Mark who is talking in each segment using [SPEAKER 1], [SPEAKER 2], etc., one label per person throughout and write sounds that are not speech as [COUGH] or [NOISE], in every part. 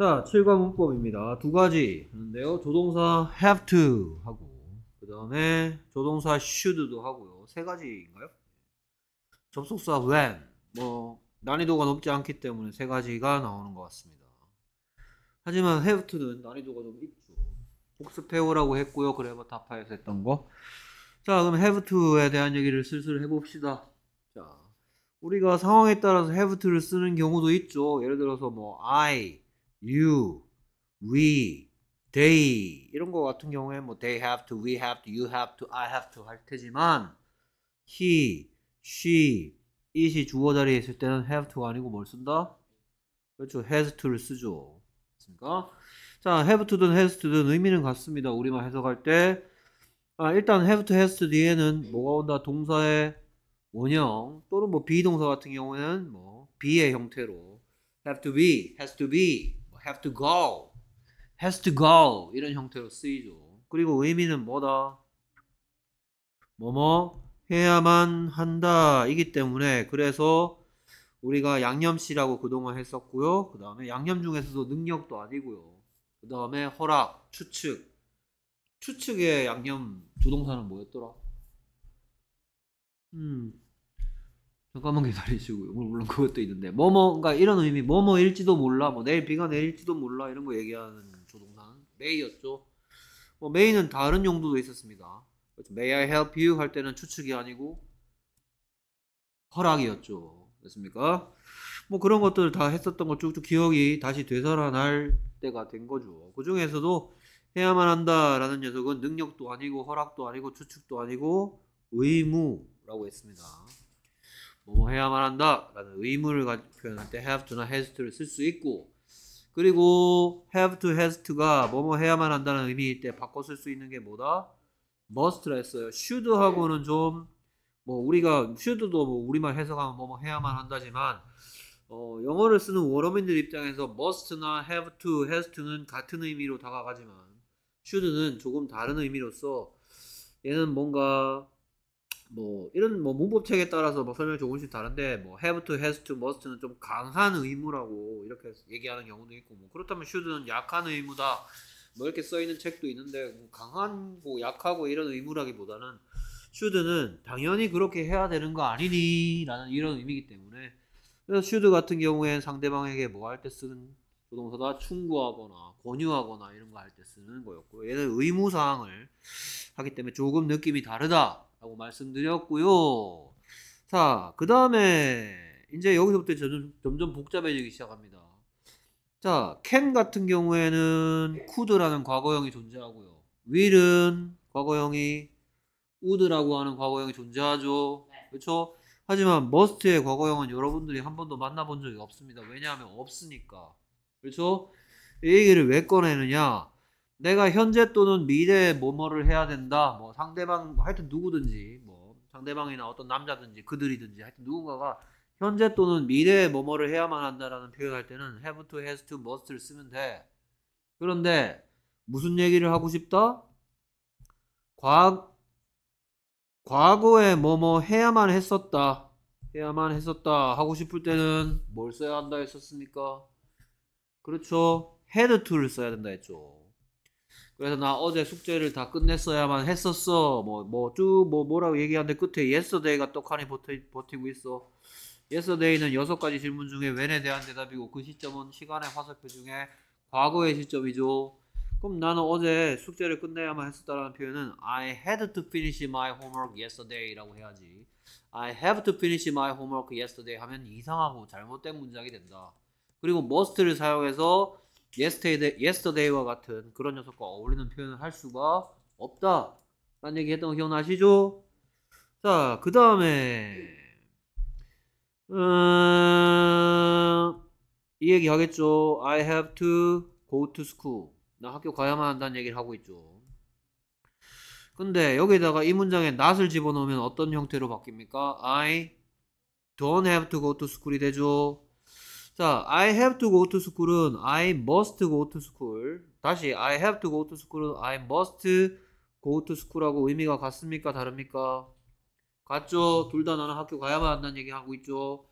[SPEAKER 1] 자, 7과 문법입니다. 두 가지 있는데요 조동사 have to 하고, 그 다음에 조동사 should도 하고요. 세 가지인가요? 접속사 when, 뭐, 난이도가 높지 않기 때문에 세 가지가 나오는 것 같습니다. 하지만 have to는 난이도가 좀 있죠. 복습해오라고 했고요. 그래버 타파에서 했던 거. 자, 그럼 have to에 대한 얘기를 슬슬 해봅시다. 자, 우리가 상황에 따라서 have to를 쓰는 경우도 있죠. 예를 들어서 뭐, I, you, we, they 이런 거 같은 경우에 뭐 they have to, we have to, you have to, I have to 할 테지만 he, she, it이 주어 자리에 있을 때는 have to가 아니고 뭘 쓴다? 그렇죠. has to를 쓰죠. 그러니까 자, have to든 has to든 의미는 같습니다. 우리만 해석할 때 아, 일단 have to, has to 뒤에는 뭐가 온다? 동사의 원형 또는 뭐 비동사 같은 경우에는 뭐 be의 형태로 have to be, has to be have to go, has to go 이런 형태로 쓰이죠. 그리고 의미는 뭐다? 뭐뭐 해야만 한다 이기 때문에 그래서 우리가 양념씨라고 그동안 했었고요. 그 다음에 양념 중에서도 능력도 아니고요. 그 다음에 허락, 추측. 추측의 양념 조동사는 뭐였더라? 음, 잠깐만 기다리시고요. 물론 그것도 있는데 뭐 뭐 그러니까 이런 의미 뭐뭐일지도 몰라 뭐 내일 비가 내릴지도 몰라 이런 거 얘기하는 조동사는 메이였죠. 뭐 메이는 다른 용도도 있었습니다. 그렇죠. May I help you 할 때는 추측이 아니고 허락이었죠. 됐습니까? 뭐 그런 것들 다 했었던 걸 쭉쭉 기억이 다시 되살아날 때가 된 거죠. 그 중에서도 해야만 한다라는 녀석은 능력도 아니고 허락도 아니고 추측도 아니고 의무라고 했습니다. 뭐 해야만 한다 라는 의무를 표현할 때 have to나 has to를 쓸 수 있고 그리고 have to, has to가 뭐뭐 해야만 한다는 의미일 때 바꿔 쓸 수 있는 게 뭐다? must라 했어요. should하고는 좀 뭐 우리가 should도 뭐 우리말 해석하면 뭐뭐 해야만 한다지만 어, 영어를 쓰는 워러민들 입장에서 must나 have to, has to는 같은 의미로 다가가지만 should는 조금 다른 의미로서 얘는 뭔가 뭐 이런 뭐 문법책에 따라서 뭐 설명이 조금씩 다른데 뭐 have to, has to, must는 좀 강한 의무라고 이렇게 얘기하는 경우도 있고 뭐 그렇다면 should는 약한 의무다 뭐 이렇게 써 있는 책도 있는데 뭐강한고 약하고 이런 의무라기보다는 should는 당연히 그렇게 해야 되는 거 아니니라는 이런 의미이기 때문에 그래서 should 같은 경우엔 상대방에게 뭐 할 때 쓰는 조동사다 충고하거나 권유하거나 이런 거 할 때 쓰는 거였고 얘는 의무사항을 하기 때문에 조금 느낌이 다르다 라고 말씀드렸고요. 자, 그 다음에 이제 여기서부터 점점, 점점 복잡해지기 시작합니다. 자, can 같은 경우에는 could라는 과거형이 존재하고요. will은 과거형이 would라고 하는 과거형이 존재하죠. 네. 그렇죠? 하지만 must의 과거형은 여러분들이 한 번도 만나본 적이 없습니다. 왜냐하면 없으니까. 그렇죠? 이 얘기를 왜 꺼내느냐? 내가 현재 또는 미래에 뭐뭐를 해야 된다. 뭐 상대방 뭐 하여튼 누구든지 뭐 상대방이나 어떤 남자든지 그들이든지 하여튼 누군가가 현재 또는 미래에 뭐뭐를 해야만 한다라는 표현할 때는 have to, has to, must를 쓰면 돼. 그런데 무슨 얘기를 하고 싶다? 과, 과거에 뭐 뭐 해야만 했었다. 해야만 했었다. 하고 싶을 때는 뭘 써야 한다 했었습니까? 그렇죠. had to를 써야 된다 했죠. 그래서 나 어제 숙제를 다 끝냈어야만 했었어. 뭐뭐 쭉뭐 뭐, 뭐, 뭐 라고 얘기하는데 끝에 yesterday가 떡하니 버티, 버티고 있어. yesterday는 여섯 가지 질문 중에 when에 대한 대답이고 그 시점은 시간의 화살표 중에 과거의 시점이죠. 그럼 나는 어제 숙제를 끝내야만 했었다라는 표현은 I had to finish my homework yesterday라고 해야지. I have to finish my homework yesterday 하면 이상하고 잘못된 문장이 된다. 그리고 must를 사용해서 yesterday, yesterday와 같은 그런 녀석과 어울리는 표현을 할 수가 없다. 라는 얘기 했던 거 기억나시죠? 자, 그 다음에, 음, 이 얘기 하겠죠. I have to go to school. 나 학교 가야만 한다는 얘기를 하고 있죠. 근데 여기다가 이 문장에 not을 집어넣으면 어떤 형태로 바뀝니까? I don't have to go to school이 되죠. 자, I have to go to school은 I must go to school. 다시 I have to go to school은 I must go to school하고 의미가 같습니까? 다릅니까? 같죠? 둘 다 나는 학교 가야만 한다는 얘기 하고 있죠.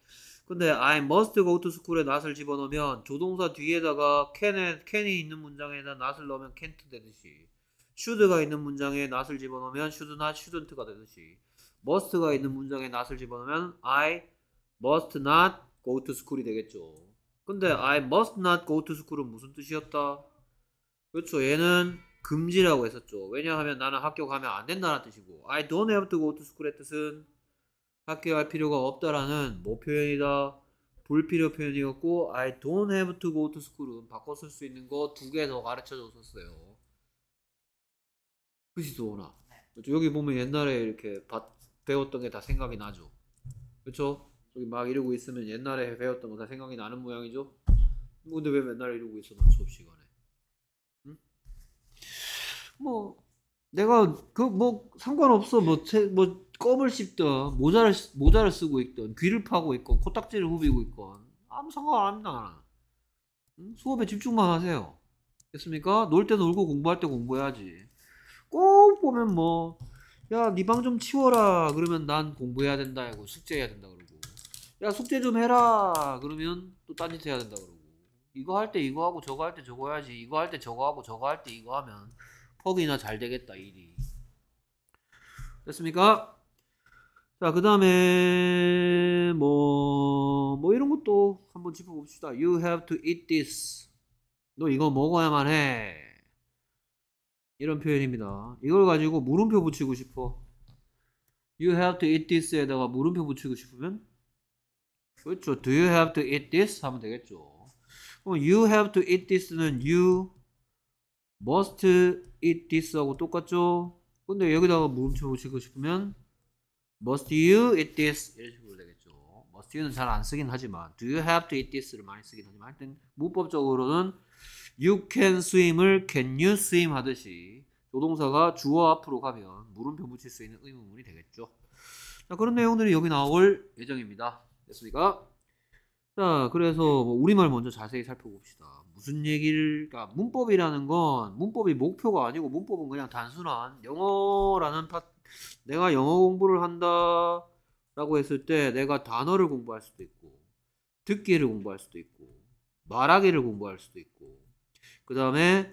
[SPEAKER 1] 근데 I must go to school에 not을 집어넣으면 조동사 뒤에다가 can에, can이 있는 문장에다 not을 넣으면 can't 되듯이 should가 있는 문장에 not을 집어넣으면 should not, shouldn't가 되듯이 must가 있는 문장에 not을 집어넣으면 I must not go to school이 되겠죠. 근데 I must not go to school은 무슨 뜻이었다? 그렇죠. 얘는 금지라고 했었죠. 왜냐하면 나는 학교 가면 안 된다는 뜻이고 I don't have to go to school의 뜻은 학교 갈 필요가 없다라는 뭐 표현이다? 불필요 표현이었고 I don't have to go to school은 바꿔 쓸 수 있는 거 두 개 더 가르쳐 줬었어요. 그지 도 오나. 그렇죠. 여기 보면 옛날에 이렇게 배웠던 게 다 생각이 나죠. 그렇죠? 여기 막 이러고 있으면 옛날에 배웠던 거 다 생각이 나는 모양이죠? 근데 왜 맨날 이러고 있어 난 수업 시간에 응? 뭐 내가 그 뭐 상관없어 뭐뭐 뭐 껌을 씹던 모자를 모자를 쓰고 있던 귀를 파고 있건 코딱지를 후비고 있건 아무 상관 안 나. 응? 수업에 집중만 하세요. 됐습니까? 놀 때 놀고 공부할 때 공부해야지. 꼭 보면 뭐 야 네 방 좀 치워라 그러면 난 공부해야 된다 이고 숙제해야 된다 그러고 야 숙제 좀 해라 그러면 또 딴짓 해야 된다 그러고 이거 할 때 이거 하고 저거 할 때 저거 해야지 이거 할 때 저거 하고 저거 할 때 이거 하면 퍽이나 잘 되겠다 일이 됐습니까? 자 그 다음에 뭐뭐 뭐 이런 것도 한번 짚어봅시다 You have to eat this 너 이거 먹어야만 해 이런 표현입니다 이걸 가지고 물음표 붙이고 싶어 You have to eat this에다가 물음표 붙이고 싶으면 그렇죠. Do you have to eat this? 하면 되겠죠. 그럼 you have to eat this는 you must eat this하고 똑같죠. 근데 여기다가 물음표 뭐 붙이고 싶으면 must you eat this? 이런 식으로 되겠죠. must you는 잘 안 쓰긴 하지만 do you have to eat this를 많이 쓰긴 하지만 하여튼 문법적으로는 you can swim을 can you swim 하듯이 조동사가 주어 앞으로 가면 물음표 붙일 수 있는 의문문이 되겠죠. 자, 그런 내용들이 여기 나올 예정입니다. 됐습니까? 자, 그래서 뭐 우리말 먼저 자세히 살펴봅시다. 무슨 얘기를, 그러니까 문법이라는 건 문법이 목표가 아니고 문법은 그냥 단순한 영어라는 파, 내가 영어 공부를 한다 라고 했을 때 내가 단어를 공부할 수도 있고, 듣기를 공부할 수도 있고, 말하기를 공부할 수도 있고, 그 다음에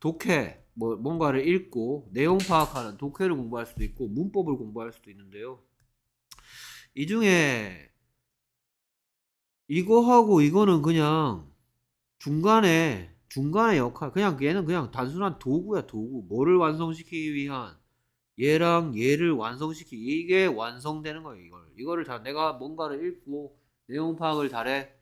[SPEAKER 1] 독해, 뭐 뭔가를 읽고 내용 파악하는 독해를 공부할 수도 있고, 문법을 공부할 수도 있는데요. 이 중에 이거하고 이거는 그냥 중간에 중간의 역할 그냥 얘는 그냥 단순한 도구야 도구 뭐를 완성시키기 위한 얘랑 얘를 완성시키기 이게 완성되는 거야 이걸 이거를 다 내가 뭔가를 읽고 내용 파악을 잘해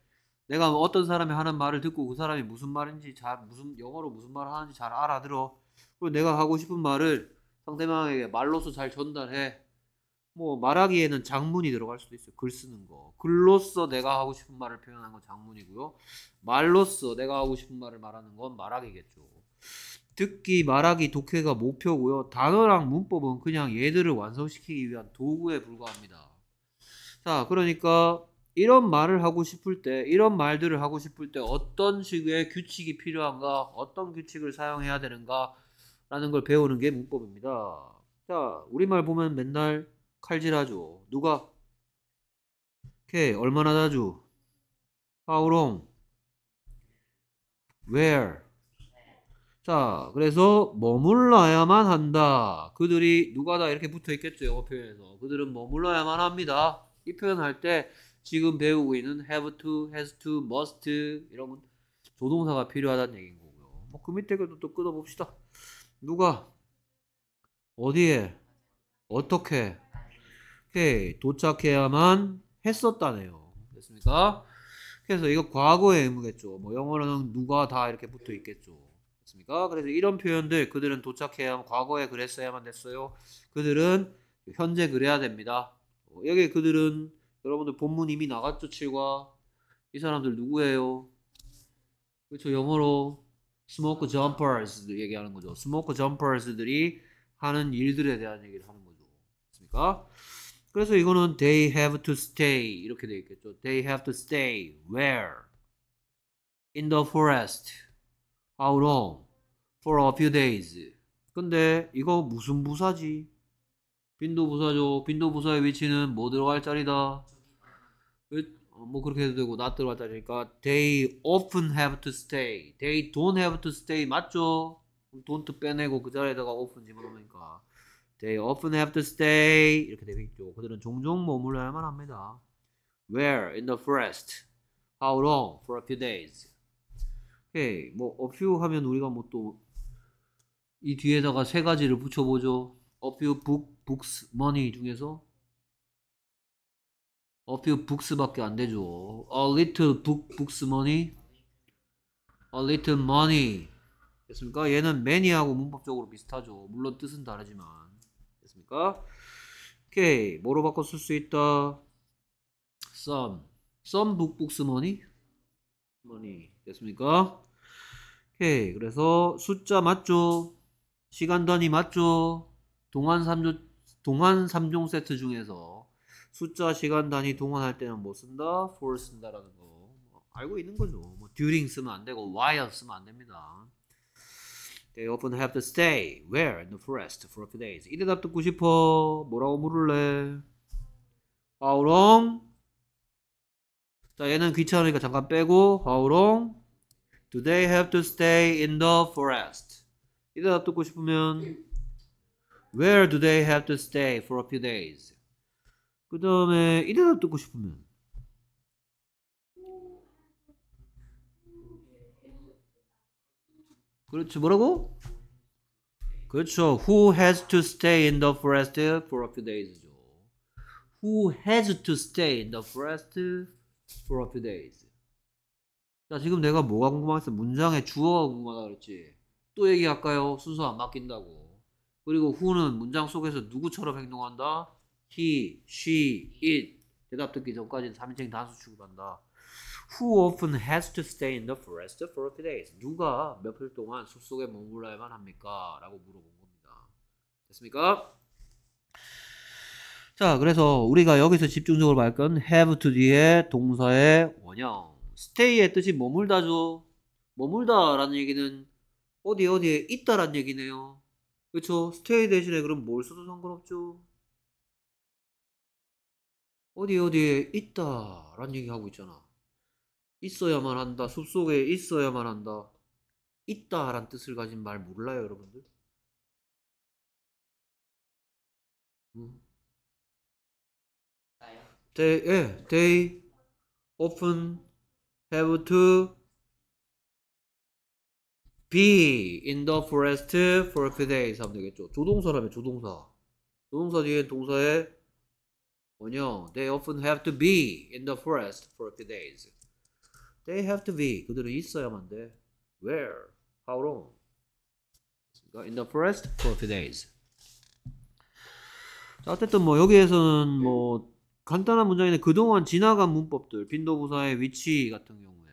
[SPEAKER 1] 내가 뭐 어떤 사람이 하는 말을 듣고 그 사람이 무슨 말인지 잘 무슨 영어로 무슨 말을 하는지 잘 알아들어 그리고 내가 하고 싶은 말을 상대방에게 말로써 잘 전달해 뭐 말하기에는 장문이 들어갈 수도 있어요. 글 쓰는 거. 글로써 내가 하고 싶은 말을 표현한건 장문이고요. 말로써 내가 하고 싶은 말을 말하는 건 말하기겠죠. 듣기, 말하기, 독해가 목표고요. 단어랑 문법은 그냥 얘들을 완성시키기 위한 도구에 불과합니다. 자, 그러니까 이런 말을 하고 싶을 때, 이런 말들을 하고 싶을 때 어떤 식의 규칙이 필요한가, 어떤 규칙을 사용해야 되는가 라는 걸 배우는 게 문법입니다. 자, 우리말 보면 맨날 칼질하죠. 누가? 오케이. 얼마나 자주? How long? Where? 자, 그래서 머물러야만 한다. 그들이 누가다 이렇게 붙어 있겠죠. 영어 표현에서. 그들은 머물러야만 합니다. 이 표현할 때 지금 배우고 있는 have to, has to, must 이런 조동사가 필요하다는 얘기인 거고요. 뭐 그 밑에 것도 또 끊어봅시다. 누가 어디에 어떻게 오케이 도착해야만 했었다네요. 됐습니까? 그래서 이거 과거의 의무겠죠. 뭐 영어로는 누가 다 이렇게 붙어 있겠죠. 됐습니까? 그래서 이런 표현들 그들은 도착해야만 과거에 그랬어야만 됐어요. 그들은 현재 그래야 됩니다. 어, 여기 그들은 여러분들 본문 이미 나갔죠 7과 이 사람들 누구예요? 그렇죠 영어로 스모크 점퍼스 얘기하는 거죠. 스모크 점퍼스들이 하는 일들에 대한 얘기를 하는 거죠. 맞습니까? 그래서 이거는 they have to stay 이렇게 돼 있겠죠. They have to stay where? In the forest. How long? For a few days. 근데 이거 무슨 부사지? 빈도 부사죠. 빈도 부사의 위치는 뭐 들어갈 자리다. 뭐 그렇게 해도 되고 나 들어갈 자리니까 they often have to stay. They don't have to stay 맞죠? don't 빼내고 그 자리에다가 often 집어넣으니까 They often have to stay 이렇게 되겠죠. 그들은 종종 머물러야만 합니다. Where in the forest? How long? For a few days. 오케이, 뭐 a few 하면 우리가 뭐 또 이 뒤에다가 세 가지를 붙여보죠. a few book, books, money 중에서 a few books밖에 안 되죠. a little book, books, money, a little money. 됐습니까? 얘는 many하고 문법적으로 비슷하죠. 물론 뜻은 다르지만. 있으니까 오케이 뭐로 바꿔 쓸 수 있다 some some book books money money 됐습니까 오케이 그래서 숫자 맞죠 시간 단위 맞죠 동안 3종 동안 3종 세트 중에서 숫자 시간 단위 동원할 때는 뭐 쓴다 for 쓴다라는 거 뭐 알고 있는 거죠 뭐 during 쓰면 안 되고 while 쓰면 안 됩니다 They often have to stay where in the forest for a few days. 이 대답 듣고 싶어. 뭐라고 물을래? How long? 자, 얘는 귀찮으니까 잠깐 빼고 How long? Do they have to stay in the forest? 이 대답 듣고 싶으면 Where do they have to stay for a few days? 그 다음에 이 대답 듣고 싶으면 그렇지 뭐라고? 그렇죠. Who has to stay in the forest for a few days죠. Who has to stay in the forest for a few days. 자, 지금 내가 뭐가 궁금했어? 문장의 주어가 궁금하다 그랬지. 또 얘기할까요? 순서 안 바뀐다고. 그리고 who는 문장 속에서 누구처럼 행동한다? he, she, it. 대답 듣기 전까지는 3인칭 단수 취급한다. who often has to stay in the forest for a few days. 누가 몇 일 동안 숲속에 머물러야만 합니까? 라고 물어본 겁니다. 됐습니까? 자, 그래서 우리가 여기서 집중적으로 말건 have to 뒤에 동사의 원형. stay의 뜻이 머물다죠. 머물다라는 얘기는 어디 어디에 있다란 얘기네요. 그렇죠? stay 대신에 그럼 뭘 써도 상관없죠. 어디 어디에 있다란 얘기 하고 있잖아. 있어야만 한다. 숲속에 있어야만 한다. 있다란 뜻을 가진 말 몰라요, 여러분들? 음. They, 예, they often have to be in the forest for a few days 하면 되겠죠. 조동사라면 조동사. 조동사 뒤에 동사에 뭐냐? They often have to be in the forest for a few days. They have to be. 그들은 있어야만 돼. Where? How long? In the forest for a few days. 자, 어쨌든 뭐 여기에서는 뭐 간단한 문장인데 그동안 지나간 문법들 빈도 부사의 위치 같은 경우에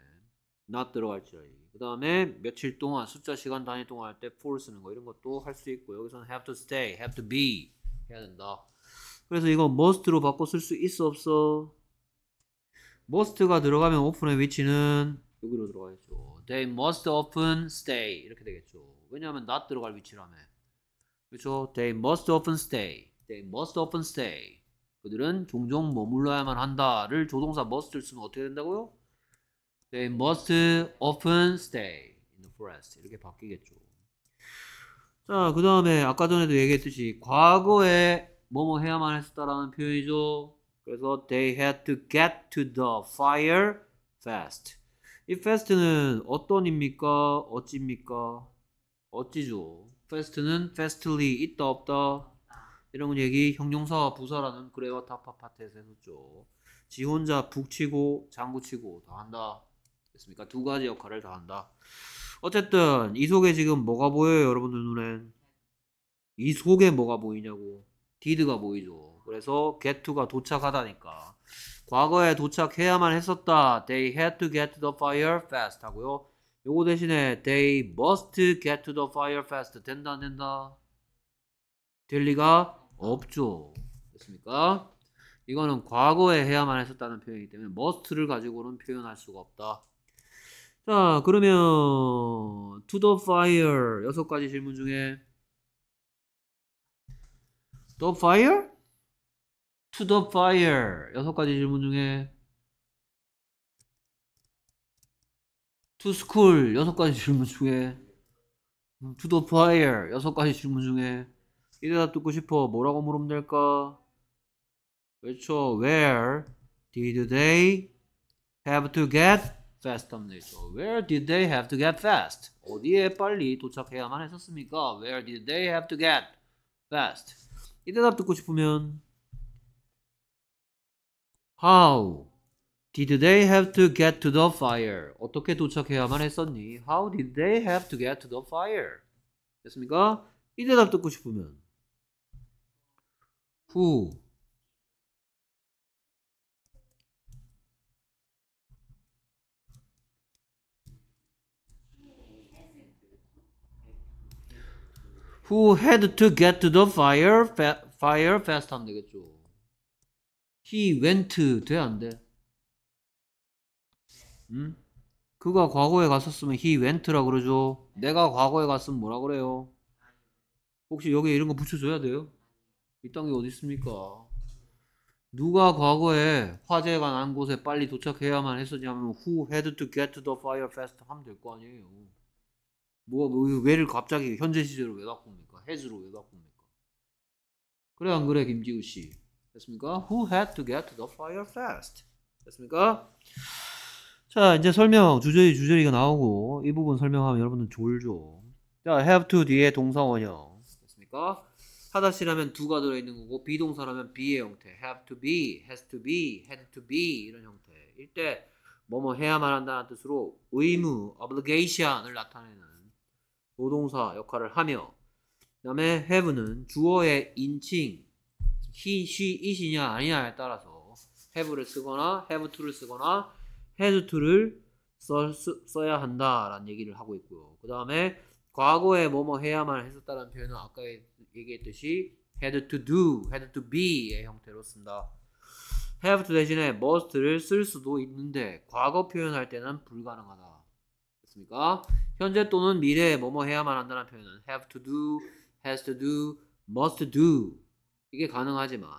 [SPEAKER 1] not 들어갈지 그 다음에 며칠 동안 숫자 시간 단위 동안 할 때 for 쓰는 거 이런 것도 할 수 있고 여기서는 have to stay, have to be 해야 된다. 그래서 이거 must로 바꿔 쓸 수 있어 없어? must가 들어가면 open의 위치는 여기로 들어가겠죠. They must often stay 이렇게 되겠죠. 왜냐하면 not 들어갈 위치라며. 그렇죠? They must often stay. They must often stay. 그들은 종종 머물러야만 한다를 조동사 must를 쓰면 어떻게 된다고요? They must often stay in the forest. 이렇게 바뀌겠죠. 자, 그 다음에 아까 전에도 얘기했듯이 과거에 뭐뭐 해야만 했었다라는 표현이죠. 그래서 they had to get to the fire fast. 이 fast는 어떤입니까? 어찌입니까? 어찌죠? fast는 fastly 있다 없다 이런 얘기 형용사와 부사라는 그래와 타파 파트에서 했었죠. 지 혼자 북치고 장구치고 다 한다. 됐습니까? 두 가지 역할을 다 한다. 어쨌든 이 속에 지금 뭐가 보여요 여러분들 눈엔? 이 속에 뭐가 보이냐고. 디드가 보이죠. 그래서 get to가 도착하다니까. 과거에 도착해야만 했었다. They had to get to the fire fast 하고요. 요거 대신에 they must get to the fire fast 된다 안 된다? 될 리가 없죠. 됐습니까? 이거는 과거에 해야만 했었다는 표현이기 때문에 must를 가지고는 표현할 수가 없다. 자 그러면 to the fire 여섯 가지 질문 중에 the fire? to the fire 여섯 가지 질문 중에 to school 여섯 가지 질문 중에 to the fire 여섯 가지 질문 중에 이 대답 듣고 싶어 뭐라고 물으면 될까? 그렇죠 where did they have to get fast 하면 되죠 where did they have to get fast 어디에 빨리 도착해야만 했었습니까? where did they have to get fast 이 대답 듣고 싶으면 How did they have to get to the fire? 어떻게 도착해야만 했었니? How did they have to get to the fire? 됐습니까? 이 대답 듣고 싶으면 Who Who had to get to the fire? Fa fire fast 하면 되겠죠. he went 돼안 돼? 음? 그가 과거에 갔었으면 he w e n t 라 그러죠. 내가 과거에 갔으면 뭐라 그래요? 혹시 여기 이런 거 붙여줘야 돼요? 이딴 게 어디 있습니까? 누가 과거에 화재가 난 곳에 빨리 도착해야만 했었냐면 who had to get to the fire fast 하면 될 거 아니에요. 뭐가 왜를 갑자기 현재 시제로 왜 바꿉니까? 해즈로 왜 바꿉니까? 그래 안 그래 김지우 씨? 됐습니까? Who had to get t h e fire fast? 됐습니까? 자, 이제 설명 주저리 주저리가 나오고 이 부분 설명하면 여러분은 졸죠. 자, have to 뒤에 동사 원형. 됐습니까? 하다시라면 두가 들어있는 거고 비동사라면 be의 형태 have to be, has to be, had to be 이런 형태 일때 뭐뭐 해야만 한다는 뜻으로 의무, obligation을 나타내는 조동사 역할을 하며 그 다음에 have는 주어의 인칭 he, she, it이냐 아니냐에 따라서 have를 쓰거나 have to를 쓰거나 had to를 써, 써야 한다라는 얘기를 하고 있고요. 그 다음에 과거에 뭐뭐 해야만 했었다는 표현은 아까 얘기했듯이 had to do, had to be의 형태로 쓴다. have to 대신에 must를 쓸 수도 있는데 과거 표현할 때는 불가능하다. 됐습니까? 현재 또는 미래에 뭐뭐 해야만 한다는 표현은 have to do, has to do, must do 이게 가능하지만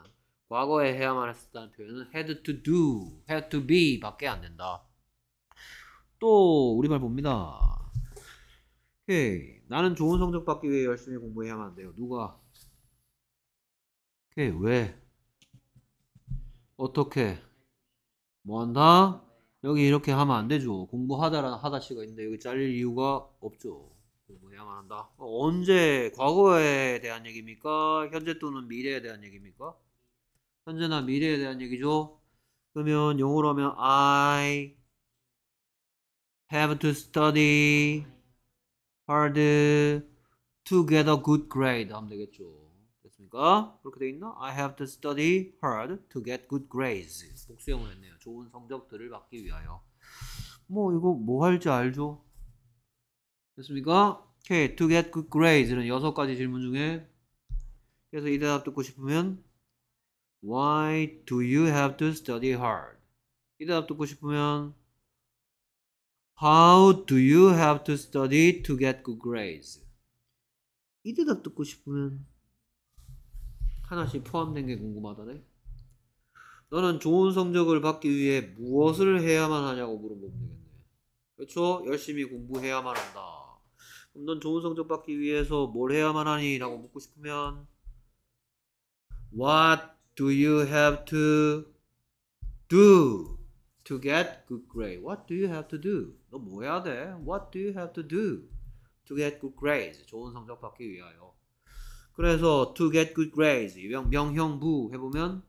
[SPEAKER 1] 과거에 해야만 했었다는 표현은 had to do, had to be 밖에 안 된다. 또 우리말 봅니다. 오케이. 나는 좋은 성적 받기 위해 열심히 공부해야만 돼요. 누가? 오케이. 왜? 어떻게? 뭐 한다? 여기 이렇게 하면 안 되죠. 공부하다라는 하다시가 있는데 여기 잘릴 이유가 없죠. 뭐야말 뭐 한다. 어, 언제 과거에 대한 얘기입니까? 현재 또는 미래에 대한 얘기입니까? 현재나 미래에 대한 얘기죠. 그러면 영어로 하면 I have to study hard to get a good grade 하면 되겠죠. 됐습니까? 그렇게 돼 있나? I have to study hard to get good grades. 복수형을 했네요. 좋은 성적들을 받기 위하여. 뭐 이거 뭐 할지 알죠? 됐습니까? 오케이. To get good grades는 여섯 가지 질문 중에 그래서 이 대답 듣고 싶으면 Why do you have to study hard? 이 대답 듣고 싶으면 How do you have to study to get good grades? 이 대답 듣고 싶으면 하나씩 포함된 게 궁금하다네. 너는 좋은 성적을 받기 위해 무엇을 해야만 하냐고 물어보면 되겠네. 그렇죠? 열심히 공부해야만 한다. 좀더 좋은 성적 받기 위해서 뭘 해야만 하니? 라고 묻고 싶으면 What do you have to do to get good grade? What do you have to do? 너뭐 해야 돼? What do you have to do to get good grades? 좋은 성적 받기 위하여 그래서 to get good grades 명, 명형부 해보면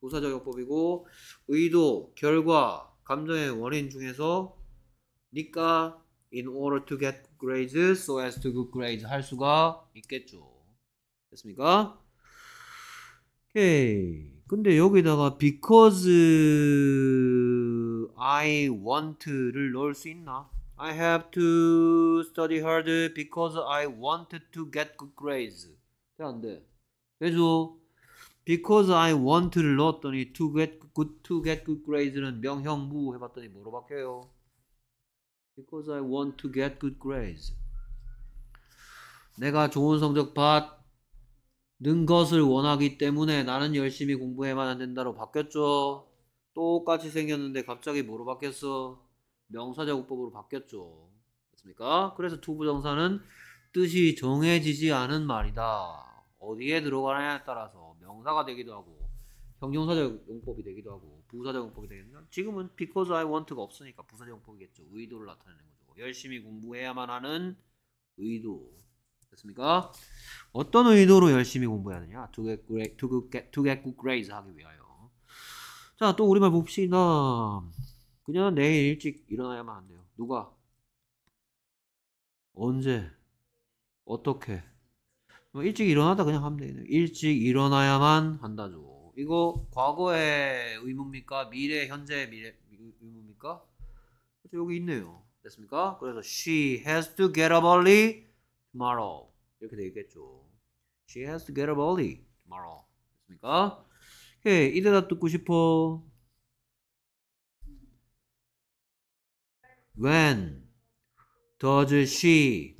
[SPEAKER 1] 부사적용법이고 의도, 결과, 감정의 원인 중에서 니까 in order to get grades so as to good grades 할 수가 있겠죠. 됐습니까? 오케이. 근데 여기다가 because I want를 넣을 수 있나? I have to study hard because I want to get good grades. 돼, 안 돼? 되죠? because I want를 넣었더니 to get good, to get good grades는 명형부 해봤더니 뭐로 바뀌어요? Because I want to get good grades. 내가 좋은 성적 받는 것을 원하기 때문에 나는 열심히 공부해만 안 된다로 바뀌었죠. 똑같이 생겼는데 갑자기 뭐로 바뀌었어? 명사자국법으로 바뀌었죠. 됐습니까? 그래서 투부정사는 뜻이 정해지지 않은 말이다. 어디에 들어가냐에 따라서 명사가 되기도 하고 형용사적 용법이 되기도 하고 부사제공법이 되겠나? 지금은 because I want가 없으니까 부사제공법이겠죠. 의도를 나타내는 거죠. 열심히 공부해야만 하는 의도. 됐습니까? 어떤 의도로 열심히 공부해야 되냐? To get, great, to get, to get good grades 하기 위하여. 자, 또 우리말 봅시다. 그냥 내일 일찍 일어나야만 안 돼요. 누가? 언제? 어떻게? 뭐 일찍 일어나다 그냥 하면 되겠네요. 일찍 일어나야만 한다죠. 이거 과거의 의무입니까? 미래 현재의 미래 의무입니까? 그래서 여기 있네요. 됐습니까? 그래서 she has to get up early tomorrow 이렇게 되겠죠. She has to get up early tomorrow. 됐습니까? 오케이 이 대답 듣고 싶어. When does she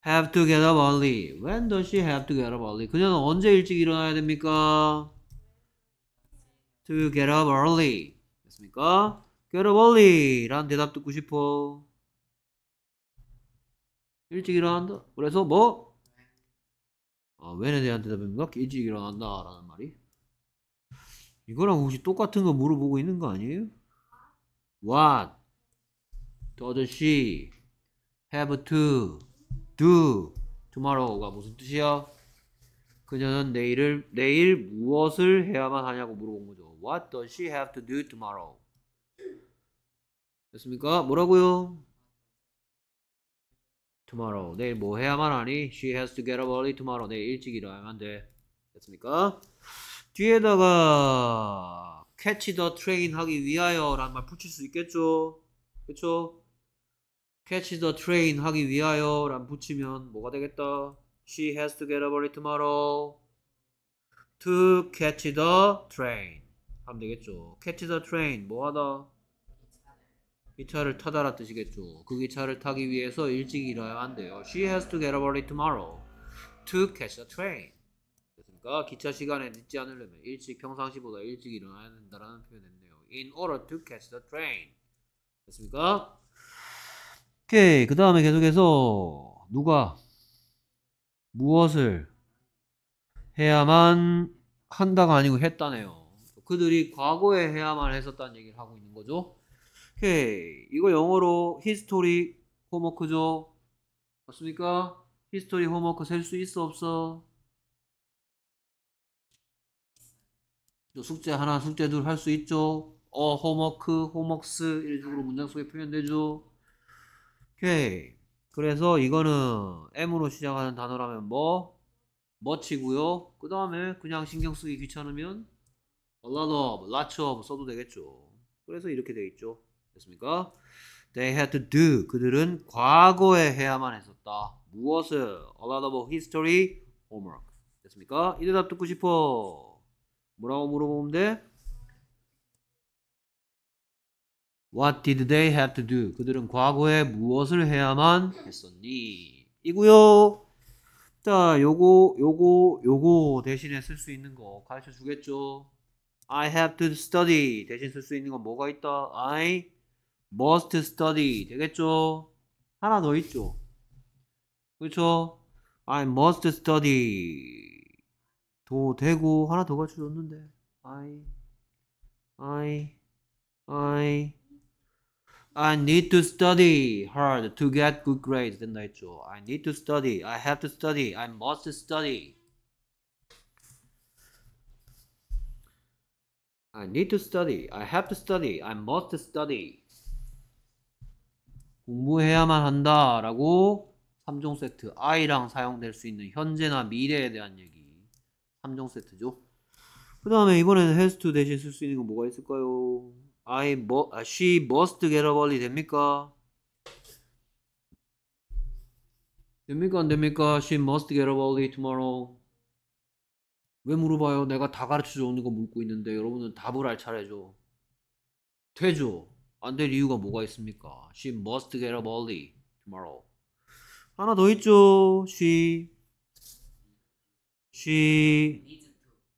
[SPEAKER 1] have to get up early. When does she have to get up early? 그녀는 언제 일찍 일어나야 됩니까? To get up early. 됐습니까? Get up early. 라는 대답 듣고 싶어. 일찍 일어난다. 그래서 뭐? 아, when에 대한 대답입니까? 일찍 일어난다. 라는 말이. 이거랑 혹시 똑같은 거 물어보고 있는 거 아니에요? What does she have to do tomorrow가 무슨 뜻이야? 그녀는 내일을 내일 무엇을 해야만 하냐고 물어본 거죠. What does she have to do tomorrow? 됐습니까? 뭐라고요? tomorrow 내일 뭐 해야만 하니? She has to get up early tomorrow 내일 일찍 일어나야만 돼. 됐습니까? 뒤에다가 catch the train 하기 위하여라는 말 붙일 수 있겠죠? 그렇죠? catch the train 하기 위하여 란 붙이면 뭐가 되겠다 she has to get up early tomorrow to catch the train 하면 되겠죠 catch the train 뭐하다 이 차를 타다라 뜻이겠죠 그게 차를 타기 위해서 일찍 일어야 한대요 she has to get up early tomorrow to catch the train 됐습니까? 기차 시간에 늦지 않으려면 일찍 평상시보다 일찍 일어나야 된다라는 표현했네요 in order to catch the train 됐습니까? 오케이. 그 다음에 계속해서 누가 무엇을 해야만 한다가 아니고 했다네요. 그들이 과거에 해야만 했었다는 얘기를 하고 있는 거죠. 오케이. 이거 영어로 히스토리 호머크죠. 맞습니까? 히스토리 호머크 셀 수 있어 없어? 숙제 하나, 숙제 둘 할 수 있죠. 어, 호머크, 호머스 이런 식으로 문장 속에 표현되죠. 오케이. 그래서 이거는 M으로 시작하는 단어라면 뭐? 멋지고요. 그 다음에 그냥 신경 쓰기 귀찮으면 a lot of, lots of 써도 되겠죠. 그래서 이렇게 되겠죠 됐습니까? They had to do. 그들은 과거에 해야만 했었다. 무엇을? A lot of history homework. 됐습니까? 이 대답 듣고 싶어. 뭐라고 물어보면 돼? What did they have to do? 그들은 과거에 무엇을 해야만 했었니? 이고요. 자, 요거, 요거, 요거 대신에 쓸 수 있는 거 가르쳐 주겠죠? I have to study 대신 쓸 수 있는 건 뭐가 있다? I must study 되겠죠? 하나 더 있죠? 그렇죠? I must study 도 되고 하나 더 가르쳐 줬는데 I I I I need to study hard to get good grades 된다 했죠. I need to study. I have to study. I must study. I need to study. I have to study. I must study. 공부해야만 한다라고 3종 세트 I랑 사용될 수 있는 현재나 미래에 대한 얘기 3종 세트죠. 그 다음에 이번에는 has to 대신 쓸 수 있는 거 뭐가 있을까요? I mo, she must get up early 됩니까? 됩니까 안 됩니까? She must get up early tomorrow. 왜 물어봐요? 내가 다 가르쳐 주는 거 묻고 있는데 여러분은 답을 알 차례죠. 되죠. 안될 이유가 뭐가 있습니까? She must get up early tomorrow. 하나 더 있죠. She she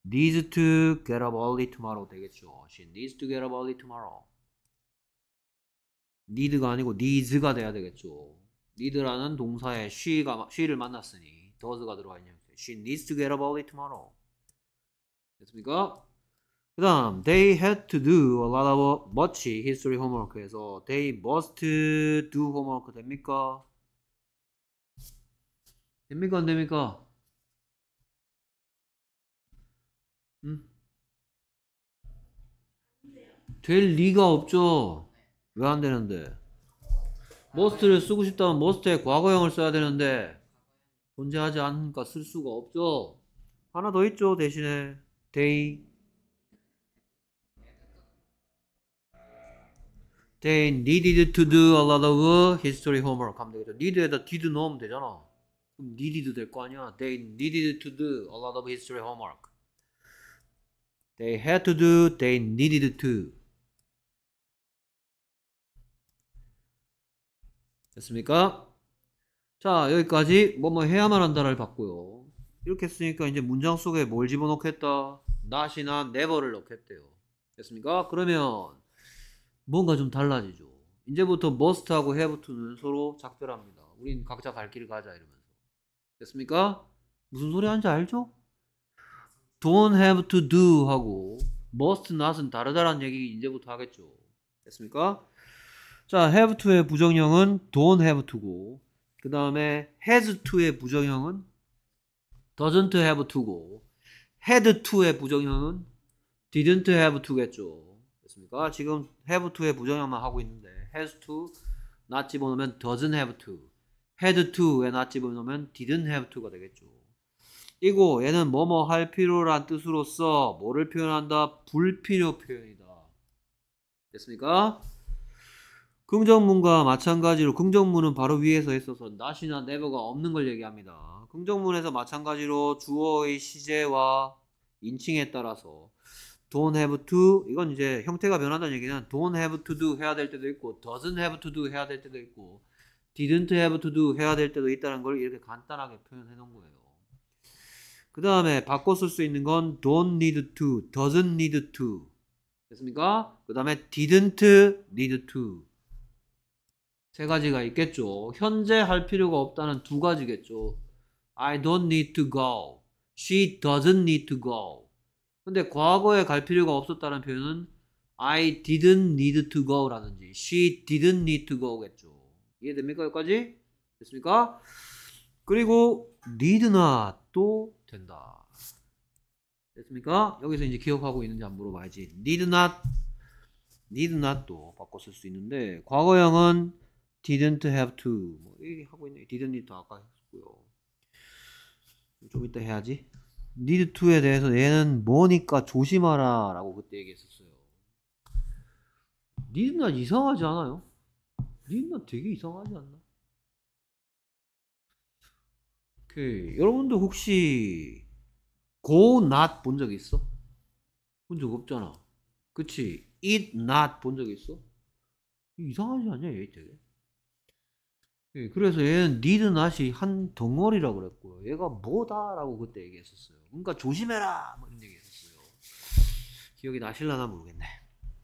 [SPEAKER 1] needs to get up early tomorrow 되겠죠. She needs to get up early tomorrow. need가 아니고 needs가 돼야 되겠죠. need라는 동사에 she가 she를 만났으니 does가 들어가 있냐면 she needs to get up early tomorrow. 됐습니까? 그다음 they had to do a lot of much history homework에서 they must do homework 됩니까? 됩니까 안 됩니까? 될 리가 없죠. 왜 안 되는데? 머스트를 쓰고 싶다면 머스트에 과거형을 써야 되는데 존재하지 않으니까 쓸 수가 없죠. 하나 더 있죠. 대신에 they they needed to do a lot of history homework 하면 되겠죠. need에다 did 넣으면 되잖아. 그럼 needed 될 거 아니야. they needed to do a lot of history homework. they had to do, they needed to 됐습니까? 자 여기까지 뭐 뭐 해야만 한다를 봤고요 이렇게 했으니까 이제 문장 속에 뭘 집어넣겠다 not이나 never를 넣겠대요 됐습니까? 그러면 뭔가 좀 달라지죠 이제부터 must하고 h a v e 는 서로 작별합니다 우린 각자 갈길 가자 이러면서 됐습니까? 무슨 소리 하는지 알죠? don't have to do 하고 must not은 다르다는 얘기 이제부터 하겠죠 됐습니까? 자, have to의 부정형은 don't have to고 그 다음에 has to의 부정형은 doesn't have to고 had to의 부정형은 didn't have to겠죠. 됐습니까? 지금 have to의 부정형만 하고 있는데 has to not 집어넣으면 doesn't have to had to에 not 집어넣으면 didn't have to가 되겠죠. 이고 얘는 뭐뭐 할 필요란 뜻으로서 뭐를 표현한다? 불필요 표현이다. 됐습니까? 긍정문과 마찬가지로 긍정문은 바로 위에서 했어서 not이나 never가 없는 걸 얘기합니다. 긍정문에서 마찬가지로 주어의 시제와 인칭에 따라서 don't have to 이건 이제 형태가 변한다는 얘기는 don't have to do 해야 될 때도 있고 doesn't have to do 해야 될 때도 있고 didn't have to do 해야 될 때도 있다는 걸 이렇게 간단하게 표현해 놓은 거예요. 그 다음에 바꿔 쓸 수 있는 건 don't need to, doesn't need to 됐습니까? 그 다음에 didn't need to 세 가지가 있겠죠. 현재 할 필요가 없다는 두 가지겠죠. I don't need to go. She doesn't need to go. 근데 과거에 갈 필요가 없었다는 표현은 I didn't need to go라든지 She didn't need to go겠죠. 이해됩니까? 여기까지? 됐습니까? 그리고 need not도 된다. 됐습니까? 여기서 이제 기억하고 있는지 안 물어봐야지. need not, need not도 바꿔 쓸 수 있는데 과거형은 didn't have to 뭐 하고 있네. didn't need to 아까 했고요. 좀 이따 해야지. need to에 대해서 얘는 뭐니까 조심하라라고 그때 얘기했었어요. n e e d not 이상하지 않아요? n e e d not 되게 이상하지 않나? 오케이. 그, 여러분도 혹시 go not 본 적 있어? 본 적 없잖아. 그치? it not 본 적 있어? 이상하지 않냐 얘 되게? 예, 그래서 얘는 니드 낫이한 덩어리라 그랬고요. 얘가 뭐다라고 그때 얘기했었어요. 그러니까 조심해라! 뭐 이런 얘기했었어요. 기억이 나실라나 모르겠네.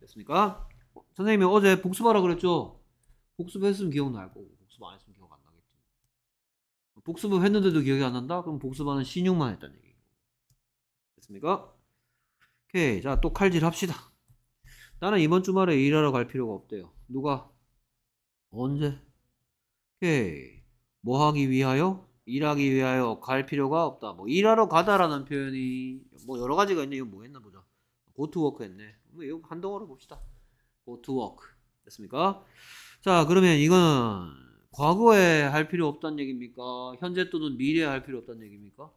[SPEAKER 1] 됐습니까? 어, 선생님이 어제 복습하라 그랬죠? 복습했으면 기억날 거고, 복습 안 했으면 기억 안 나겠지. 복습을 했는데도 기억이 안 난다? 그럼 복습하는 신용만 했다는 얘기예요. 됐습니까? 오케이. 자, 또 칼질 합시다. 나는 이번 주말에 일하러 갈 필요가 없대요. 누가? 언제? 오케이. 예, 뭐 하기 위하여? 일하기 위하여 갈 필요가 없다. 뭐 일하러 가다라는 표현이 뭐 여러 가지가 있는 이거 뭐 했나 보자. go to work 했네. 뭐 이거 한동어로 봅시다. go to work. 됐습니까? 자, 그러면 이거는 과거에 할 필요 없다는 얘기입니까? 현재 또는 미래에 할 필요 없다는 얘기입니까?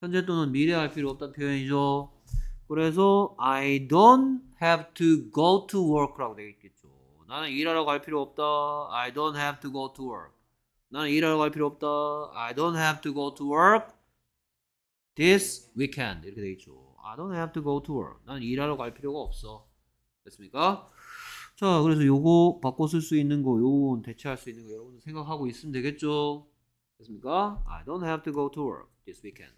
[SPEAKER 1] 현재 또는 미래에 할 필요 없다는 표현이죠. 그래서 I don't have to go to work라고 되어 있겠죠. 나는 일하러 갈 필요 없다. I don't have to go to work. 나는 일하러 갈 필요 없다. I don't have to go to work this weekend. 이렇게 돼 있죠. I don't have to go to work. 나는 일하러 갈 필요가 없어. 됐습니까? 자, 그래서 요거 바꿔 쓸 수 있는 거, 요건 대체할 수 있는 거 여러분들 생각하고 있으면 되겠죠? 됐습니까? I don't have to go to work this weekend.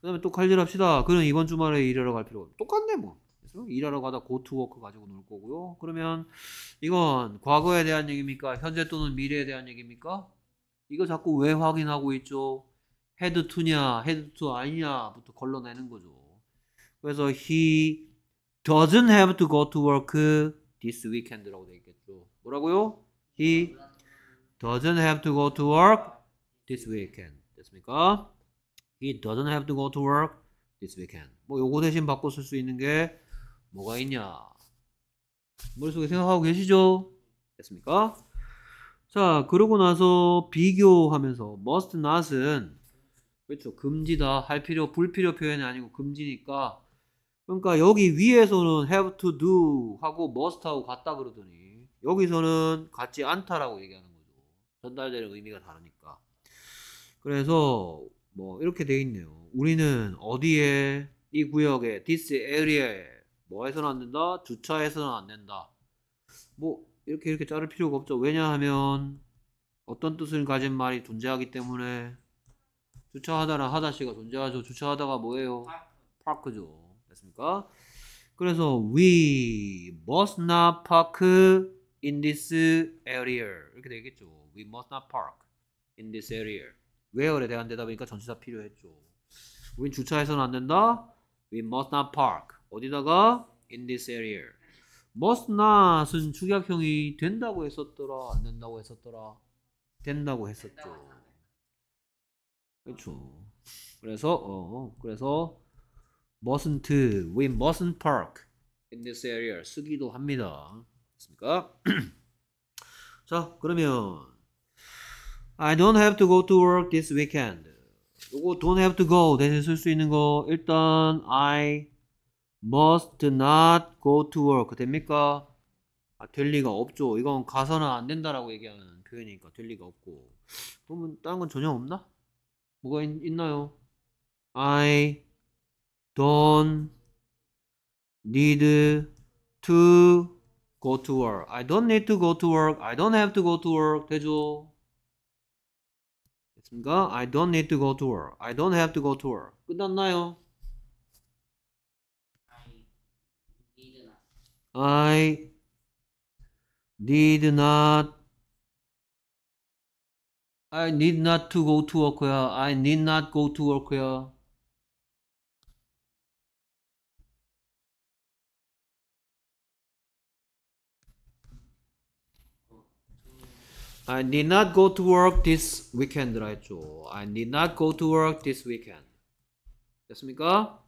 [SPEAKER 1] 그 다음에 또 칼질합시다. 그럼 이번 주말에 일하러 갈 필요가 없어. 똑같네 뭐. 그죠? 일하러 가다 고투워크 가지고 놀 거고요. 그러면 이건 과거에 대한 얘기입니까? 현재 또는 미래에 대한 얘기입니까? 이거 자꾸 왜 확인하고 있죠? 헤드 투냐, 헤드 투 아니냐부터 걸러내는 거죠. 그래서 he doesn't have to go to work this weekend라고 되어 있겠죠. 뭐라고요? He doesn't have to go to work this weekend. 됐습니까? He doesn't have to go to work this weekend. 뭐 요거 대신 바꿔 쓸 수 있는 게 뭐가 있냐? 머릿속에 생각하고 계시죠? 됐습니까? 자, 그러고 나서 비교하면서 must not은 그렇죠. 금지다. 할 필요, 불필요 표현이 아니고 금지니까. 그러니까 여기 위에서는 have to do 하고 must하고 같다 그러더니 여기서는 같지 않다라고 얘기하는 거죠. 전달되는 의미가 다르니까. 그래서 뭐 이렇게 돼 있네요. 우리는 어디에 이 구역에 this area에 뭐 해서는 안 된다? 주차해서는 안 된다. 뭐 이렇게 이렇게 자를 필요가 없죠. 왜냐하면 어떤 뜻을 가진 말이 존재하기 때문에 주차하다랑 하다시가 존재하죠. 주차하다가 뭐예요? 파크죠. 됐습니까? 그래서 we must not park in this area 이렇게 되겠죠. We must not park in this area. where에 대한 대답이니까 전치사 필요했죠. 우린 주차해서는 안 된다. We must not park. 어디다가 in this area must not은 축약형이 된다고 했었더라 안 된다고 했었더라 된다고 했었죠 그렇죠 그래서 어 그래서 mustn't we mustn't park in this area 쓰기도 합니다 됐습니까 자 그러면 I don't have to go to work this weekend 요거 don't have to go 대신 쓸 수 있는 거 일단 I must not go to work 됩니까? 아, 될 리가 없죠. 이건 가서는 안 된다라고 얘기하는 표현이니까 될 리가 없고. 그러면 다른 건 전혀 없나? 뭐가 있, 나요 I don't need to go to work. I don't need to go to work. I don't have to go to work. 되죠? 됐습니까? I don't need to go to work. I don't have to go to work. 끝났나요? I need not I need not to go to work here. I need not go to work here. I need not go to work this weekend 라했죠. I need not go to work this weekend. 됐습니까?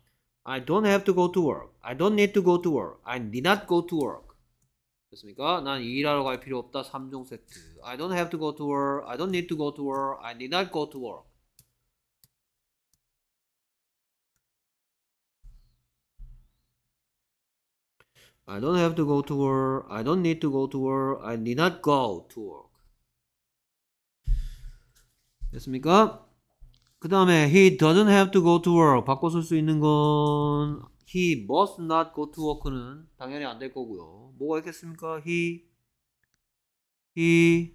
[SPEAKER 1] I don't have to go to work. I don't need to go to work. I need not go to work. 됐습니까? 난 일하러 갈 필요 없다. 3종 세트. I don't have to go to work. I don't need to go to work. I need not go to work. I don't have to go to work. I don't need to go to work. I need not go to work. 됐습니까? 그 다음에 he doesn't have to go to work 바꿔 쓸 수 있는 건 he must not go to work는 당연히 안 될 거고요. 뭐가 있겠습니까? he he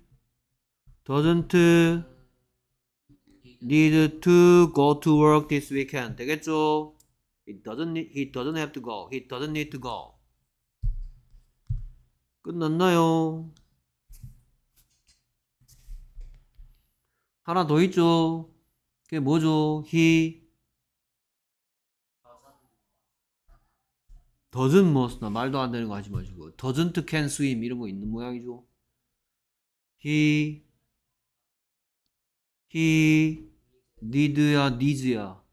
[SPEAKER 1] doesn't need to go to work this weekend 되겠죠? he doesn't need, he doesn't have to go. he doesn't need to go. 끝났나요? 하나 더 있죠. 그게 뭐죠? He doesn't must나 말도 안 되는 거 하지 마시고 doesn't can swim 이런 거 있는 모양이죠. He he need야 needs야.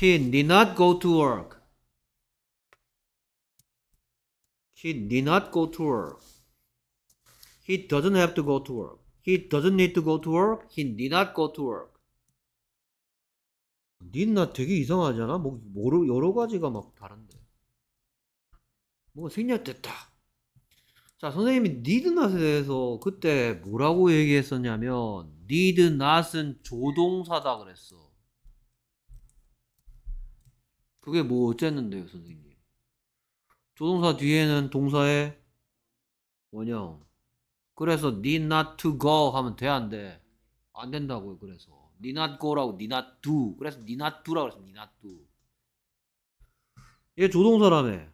[SPEAKER 1] He need not go to work. He need not go to work. He doesn't have to go to work. He doesn't need to go to work. He need not go to work. need not 되게 이상하잖아. 뭐 여러, 여러 가지가 막 다른데. 뭐 생략됐다. 자, 선생님이 need not에 대해서 그때 뭐라고 얘기했었냐면 need not은 조동사다 그랬어. 그게 뭐 어쨌는데요, 선생님? 조동사 뒤에는 동사의 원형. 그래서 need not to go 하면 돼 안 돼? 안 된다고요. 그래서 need not go라고 need not do. 그래서 need not do라고 그래서 need not do. 얘 조동사라며.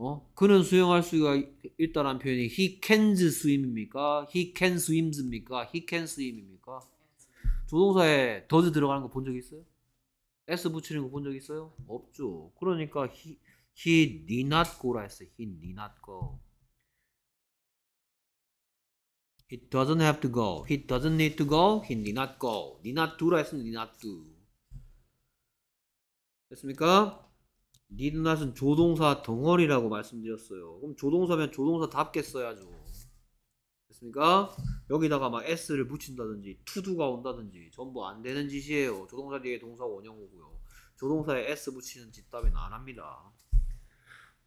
[SPEAKER 1] 어? 그는 수영할 수가 있다라는 표현이 he can's swim입니까? he can swims입니까? he can swim입니까? 조동사에 does 들어가는 거 본 적 있어요? s 붙이는 거 본 적 있어요? 없죠. 그러니까 he, he need not go라 했어요. he need not go. It doesn't have to go. He doesn't need to go. He need not go. need not do라 했으면 need not do. 됐습니까? need not은 조동사 덩어리라고 말씀드렸어요. 그럼 조동사면 조동사답게 써야죠. 됐습니까? 여기다가 막 s를 붙인다든지 to do가 온다든지 전부 안 되는 짓이에요. 조동사 뒤에 동사 원형 오고요. 조동사에 s 붙이는 짓답은 안 합니다.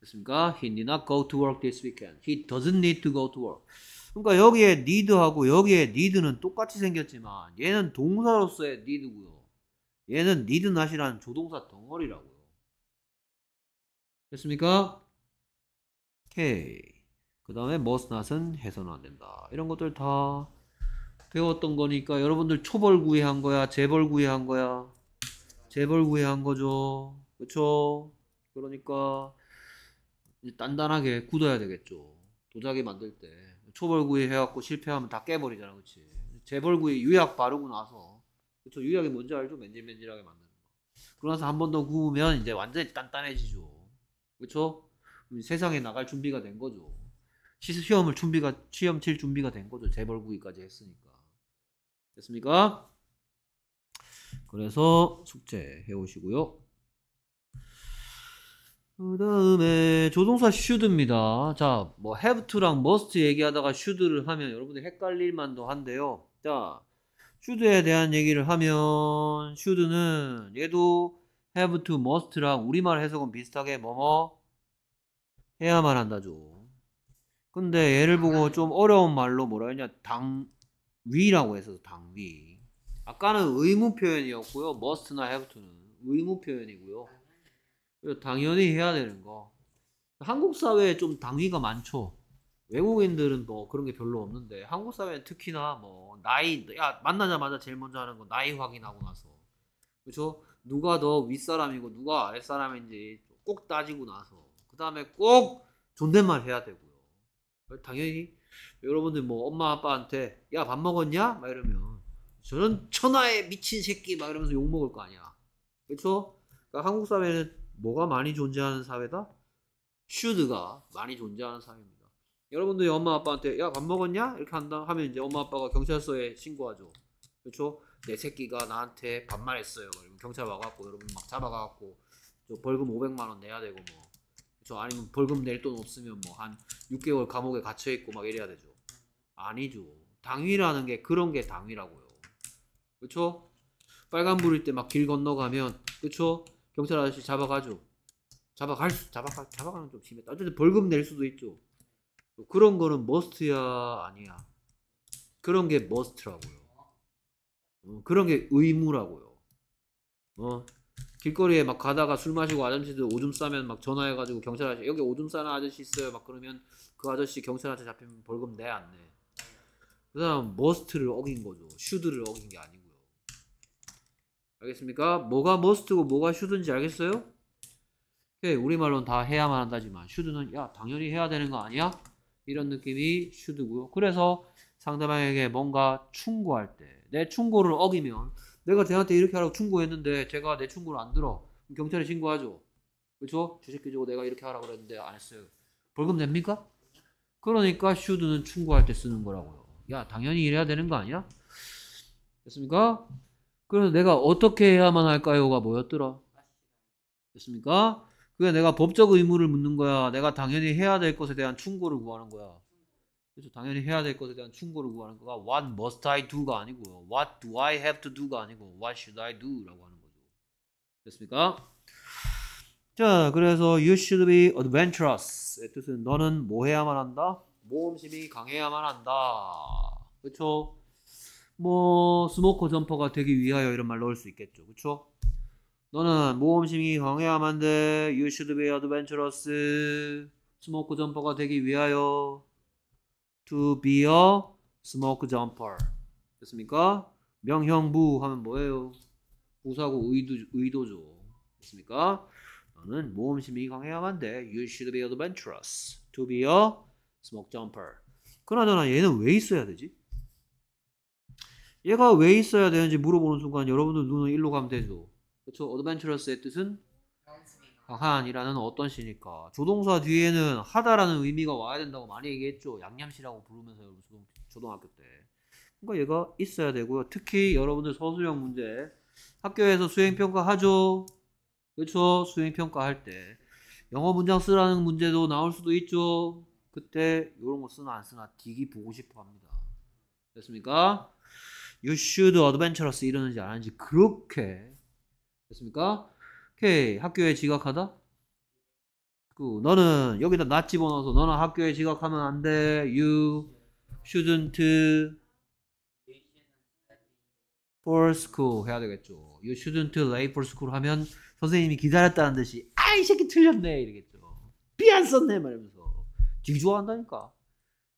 [SPEAKER 1] 됐습니까? He need not go to work this weekend. He doesn't need to go to work. 그러니까 여기에 need하고 여기에 need는 똑같이 생겼지만 얘는 동사로서의 need고요. 얘는 need not이라는 조동사 덩어리라고요. 됐습니까? 오케이. 그 다음에 must not은 해서는 안 된다. 이런 것들 다 배웠던 거니까 여러분들 초벌 구해한 거야? 재벌 구해한 거야? 재벌 구해한 거죠. 그쵸? 그러니까 단단하게 굳어야 되겠죠. 도자기 만들 때. 초벌구이 해갖고 실패하면 다 깨버리잖아, 그렇 재벌구이 유약 바르고 나서 그쵸 유약이 뭔지 알죠? 맨질맨질하게 만드는 거. 그러면서 한 번 더 구우면 이제 완전히 단단해지죠, 그렇 세상에 나갈 준비가 된 거죠. 시험을 준비가 시험 칠 준비가 된 거죠. 재벌구이까지 했으니까 됐습니까? 그래서 숙제 해오시고요. 그 다음에 조동사 should입니다. 자, 뭐 have to랑 must 얘기하다가 should를 하면 여러분들 헷갈릴 만도 한데요. 자, should에 대한 얘기를 하면 should는 얘도 have to, must랑 우리말 해석은 비슷하게 뭐 뭐 해야만 한다죠. 근데 얘를 보고 좀 어려운 말로 뭐라 했냐 당위라고 해서 당위. 아까는 의무 표현이었고요. must나 have to는 의무 표현이고요. 당연히 해야 되는 거. 한국 사회에 좀 당위가 많죠. 외국인들은 뭐 그런 게 별로 없는데 한국 사회는 특히나 뭐 나이 야 만나자마자 제일 먼저 하는 건 나이 확인하고 나서 그렇죠 누가 더 윗사람이고 누가 아랫사람인지 꼭 따지고 나서 그 다음에 꼭 존댓말 해야 되고요 당연히 여러분들 뭐 엄마 아빠한테 야 밥 먹었냐 막 이러면 저는 천하의 미친 새끼 막 이러면서 욕 먹을 거 아니야 그렇죠 그러니까 한국 사회는 뭐가 많이 존재하는 사회다? 슈드가 많이 존재하는 사회입니다. 여러분들 엄마 아빠한테 야 밥 먹었냐? 이렇게 한다 하면 이제 엄마 아빠가 경찰서에 신고하죠. 그렇죠? 내 새끼가 나한테 반말했어요. 그러면 경찰 와갖고 여러분 막 잡아가갖고 저 벌금 500만 원 내야 되고 뭐 그렇죠? 아니면 벌금 낼 돈 없으면 뭐 한 6개월 감옥에 갇혀 있고 막 이래야 되죠. 아니죠. 당위라는 게 그런 게 당위라고요. 그렇죠? 빨간 불일 때 막 길 건너가면 그렇죠? 경찰 아저씨 잡아가죠. 잡아갈 수, 잡아가, 잡아가는 좀 심했다. 어쨌든 벌금 낼 수도 있죠. 그런 거는 머스트야, 아니야. 그런 게 머스트라고요. 어, 그런 게 의무라고요. 어? 길거리에 막 가다가 술 마시고 아저씨들 오줌 싸면 막 전화해가지고 경찰 아저씨, 여기 오줌 싸는 아저씨 있어요. 막 그러면 그 아저씨 경찰한테 잡히면 벌금 내, 안 내. 그 다음, 머스트를 어긴 거죠. 슈드를 어긴 게 아니고. 알겠습니까? 뭐가 머스트고 뭐가 슈드인지 알겠어요? 오케이 우리말로는 다 해야만 한다지만 슈드는 야 당연히 해야 되는 거 아니야? 이런 느낌이 슈드고요 그래서 상대방에게 뭔가 충고할 때 내 충고를 어기면 내가 쟤한테 이렇게 하라고 충고했는데 제가 내 충고를 안 들어 경찰에 신고하죠 그렇죠? 주식기 주고 내가 이렇게 하라고 그랬는데 안 했어요 벌금 냅니까? 그러니까 슈드는 충고할 때 쓰는 거라고요 야 당연히 이래야 되는 거 아니야? 됐습니까? 그래서 내가 어떻게 해야만 할까요가 뭐였더라? 됐습니까? 그게 내가 법적 의무를 묻는 거야. 내가 당연히 해야 될 것에 대한 충고를 구하는 거야. 그래서 당연히 해야 될 것에 대한 충고를 구하는 거가 what must I do가 아니고요. what do I have to do가 아니고 what should I do라고 하는 거죠. 됐습니까? 자, 그래서 you should be adventurous. 의 뜻은 너는 뭐 해야만 한다? 모험심이 강해야만 한다. 그렇죠? 뭐 스모커 점퍼가 되기 위하여 이런 말 넣을 수 있겠죠. 그쵸 너는 모험심이 강해야만 돼. You should be adventurous. 스모크 점퍼가 되기 위하여 to be a smoke jumper. 됐습니까? 명형부 하면 뭐예요? 부사고 의도, 의도죠. 됐습니까? 너는 모험심이 강해야만 돼. You should be adventurous to be a smoke jumper. 그나저나 얘는 왜 있어야 되지? 얘가 왜 있어야 되는지 물어보는 순간 여러분들 눈은 일로 가면 되죠. 그렇죠? 어드벤처러스의 뜻은 강한이라는 어떤 시니까 조동사 뒤에는 하다라는 의미가 와야 된다고 많이 얘기했죠. 양념시라고 부르면서 여러분 조 초등학교 때. 그러니까 얘가 있어야 되고요. 특히 여러분들 서술형 문제 학교에서 수행평가 하죠. 그렇죠? 수행평가 할 때 영어 문장 쓰라는 문제도 나올 수도 있죠. 그때 이런 거 쓰나 안 쓰나 디기 보고 싶어 합니다. 됐습니까? You should adventurous 이러는지 안 하는지 그렇게 됐습니까? 오케이 학교에 지각하다 그 너는 여기다 나 집어넣어서 너는 학교에 지각하면 안 돼. You shouldn't for school 해야 되겠죠. You shouldn't late for school 하면 선생님이 기다렸다는 듯이 아 이 새끼 틀렸네 이러겠죠. 삐안 썼네 말하면서 되게 좋아한다니까.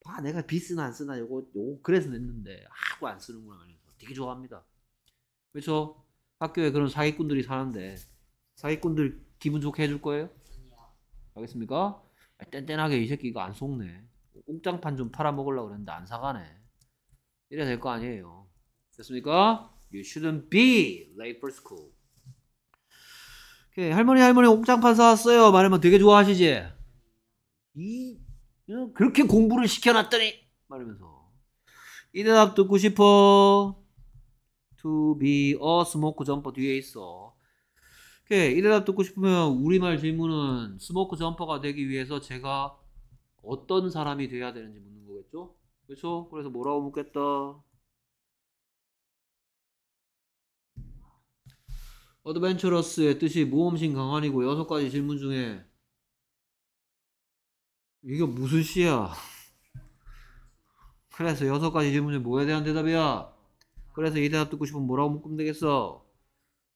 [SPEAKER 1] 아 내가 비스나 안 쓰나 요거 요거 그래서 냈는데 하고 안 쓰는구나 그래서 되게 좋아합니다. 그렇죠? 학교에 그런 사기꾼들이 사는데 사기꾼들 기분 좋게 해줄 거예요? 알겠습니까? 뗀뗀하게 이 새끼가 안 속네. 꽁장판 좀 팔아먹으려고 그랬는데 안 사가네. 이래야 될 거 아니에요. 됐습니까? You shouldn't be late for school. 오케이. 할머니 할머니 옥장판 사왔어요. 말하면 되게 좋아하시지? 이 그렇게 공부를 시켜놨더니 말하면서 이 대답 듣고 싶어 to be a smoke jumper 뒤에 있어 오케이 이 대답 듣고 싶으면 우리말 질문은 스모크 점퍼가 되기 위해서 제가 어떤 사람이 돼야 되는지 묻는 거겠죠 그렇죠 그래서 뭐라고 묻겠다 어드벤처러스의 뜻이 모험심 강한이고 여섯 가지 질문 중에 이게 무슨 씨야? 그래서 여섯 가지 질문에 뭐에 대한 대답이야? 그래서 이 대답 듣고 싶으면 뭐라고 묶으면 되겠어?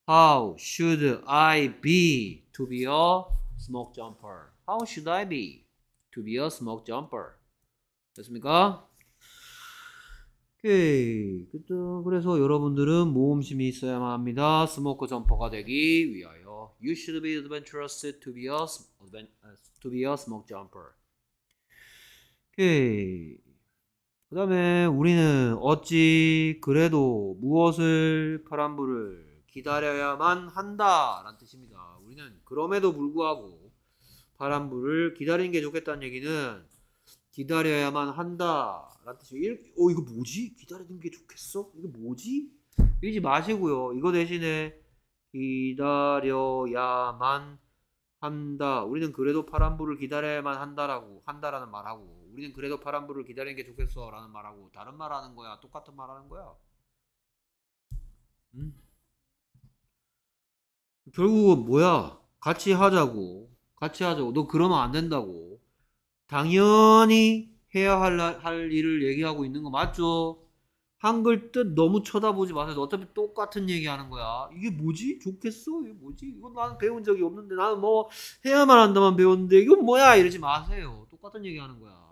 [SPEAKER 1] How should I be to be a smoke jumper? How should I be to be a smoke jumper? 됐습니까? 오케이. 그래서 여러분들은 모험심이 있어야만 합니다. 스모크 점퍼가 되기 위하여. You should be adventurous to be a, to be a smoke jumper. 그 다음에 우리는 어찌 그래도 무엇을 파란불을 기다려야만 한다 라는 뜻입니다. 우리는 그럼에도 불구하고 파란불을 기다리는 게 좋겠다는 얘기는 기다려야만 한다 라는 뜻이에요. 어 이거 뭐지? 기다리는 게 좋겠어? 이거 뭐지? 이러지 마시고요. 이거 대신에 기다려야만 한다. 우리는 그래도 파란불을 기다려야만 한다라고 한다라는 말하고 우리는 그래도 파란불을 기다리는 게 좋겠어 라는 말하고 다른 말 하는 거야 똑같은 말 하는 거야 음? 결국은 뭐야 같이 하자고 같이 하자고 너 그러면 안 된다고 당연히 해야 할, 할 일을 얘기하고 있는 거 맞죠? 한글 뜻 너무 쳐다보지 마세요. 어차피 똑같은 얘기 하는 거야. 이게 뭐지? 좋겠어? 이게 뭐지? 이건 나는 배운 적이 없는데 나는 뭐 해야만 한다만 배웠는데 이건 뭐야? 이러지 마세요. 똑같은 얘기 하는 거야.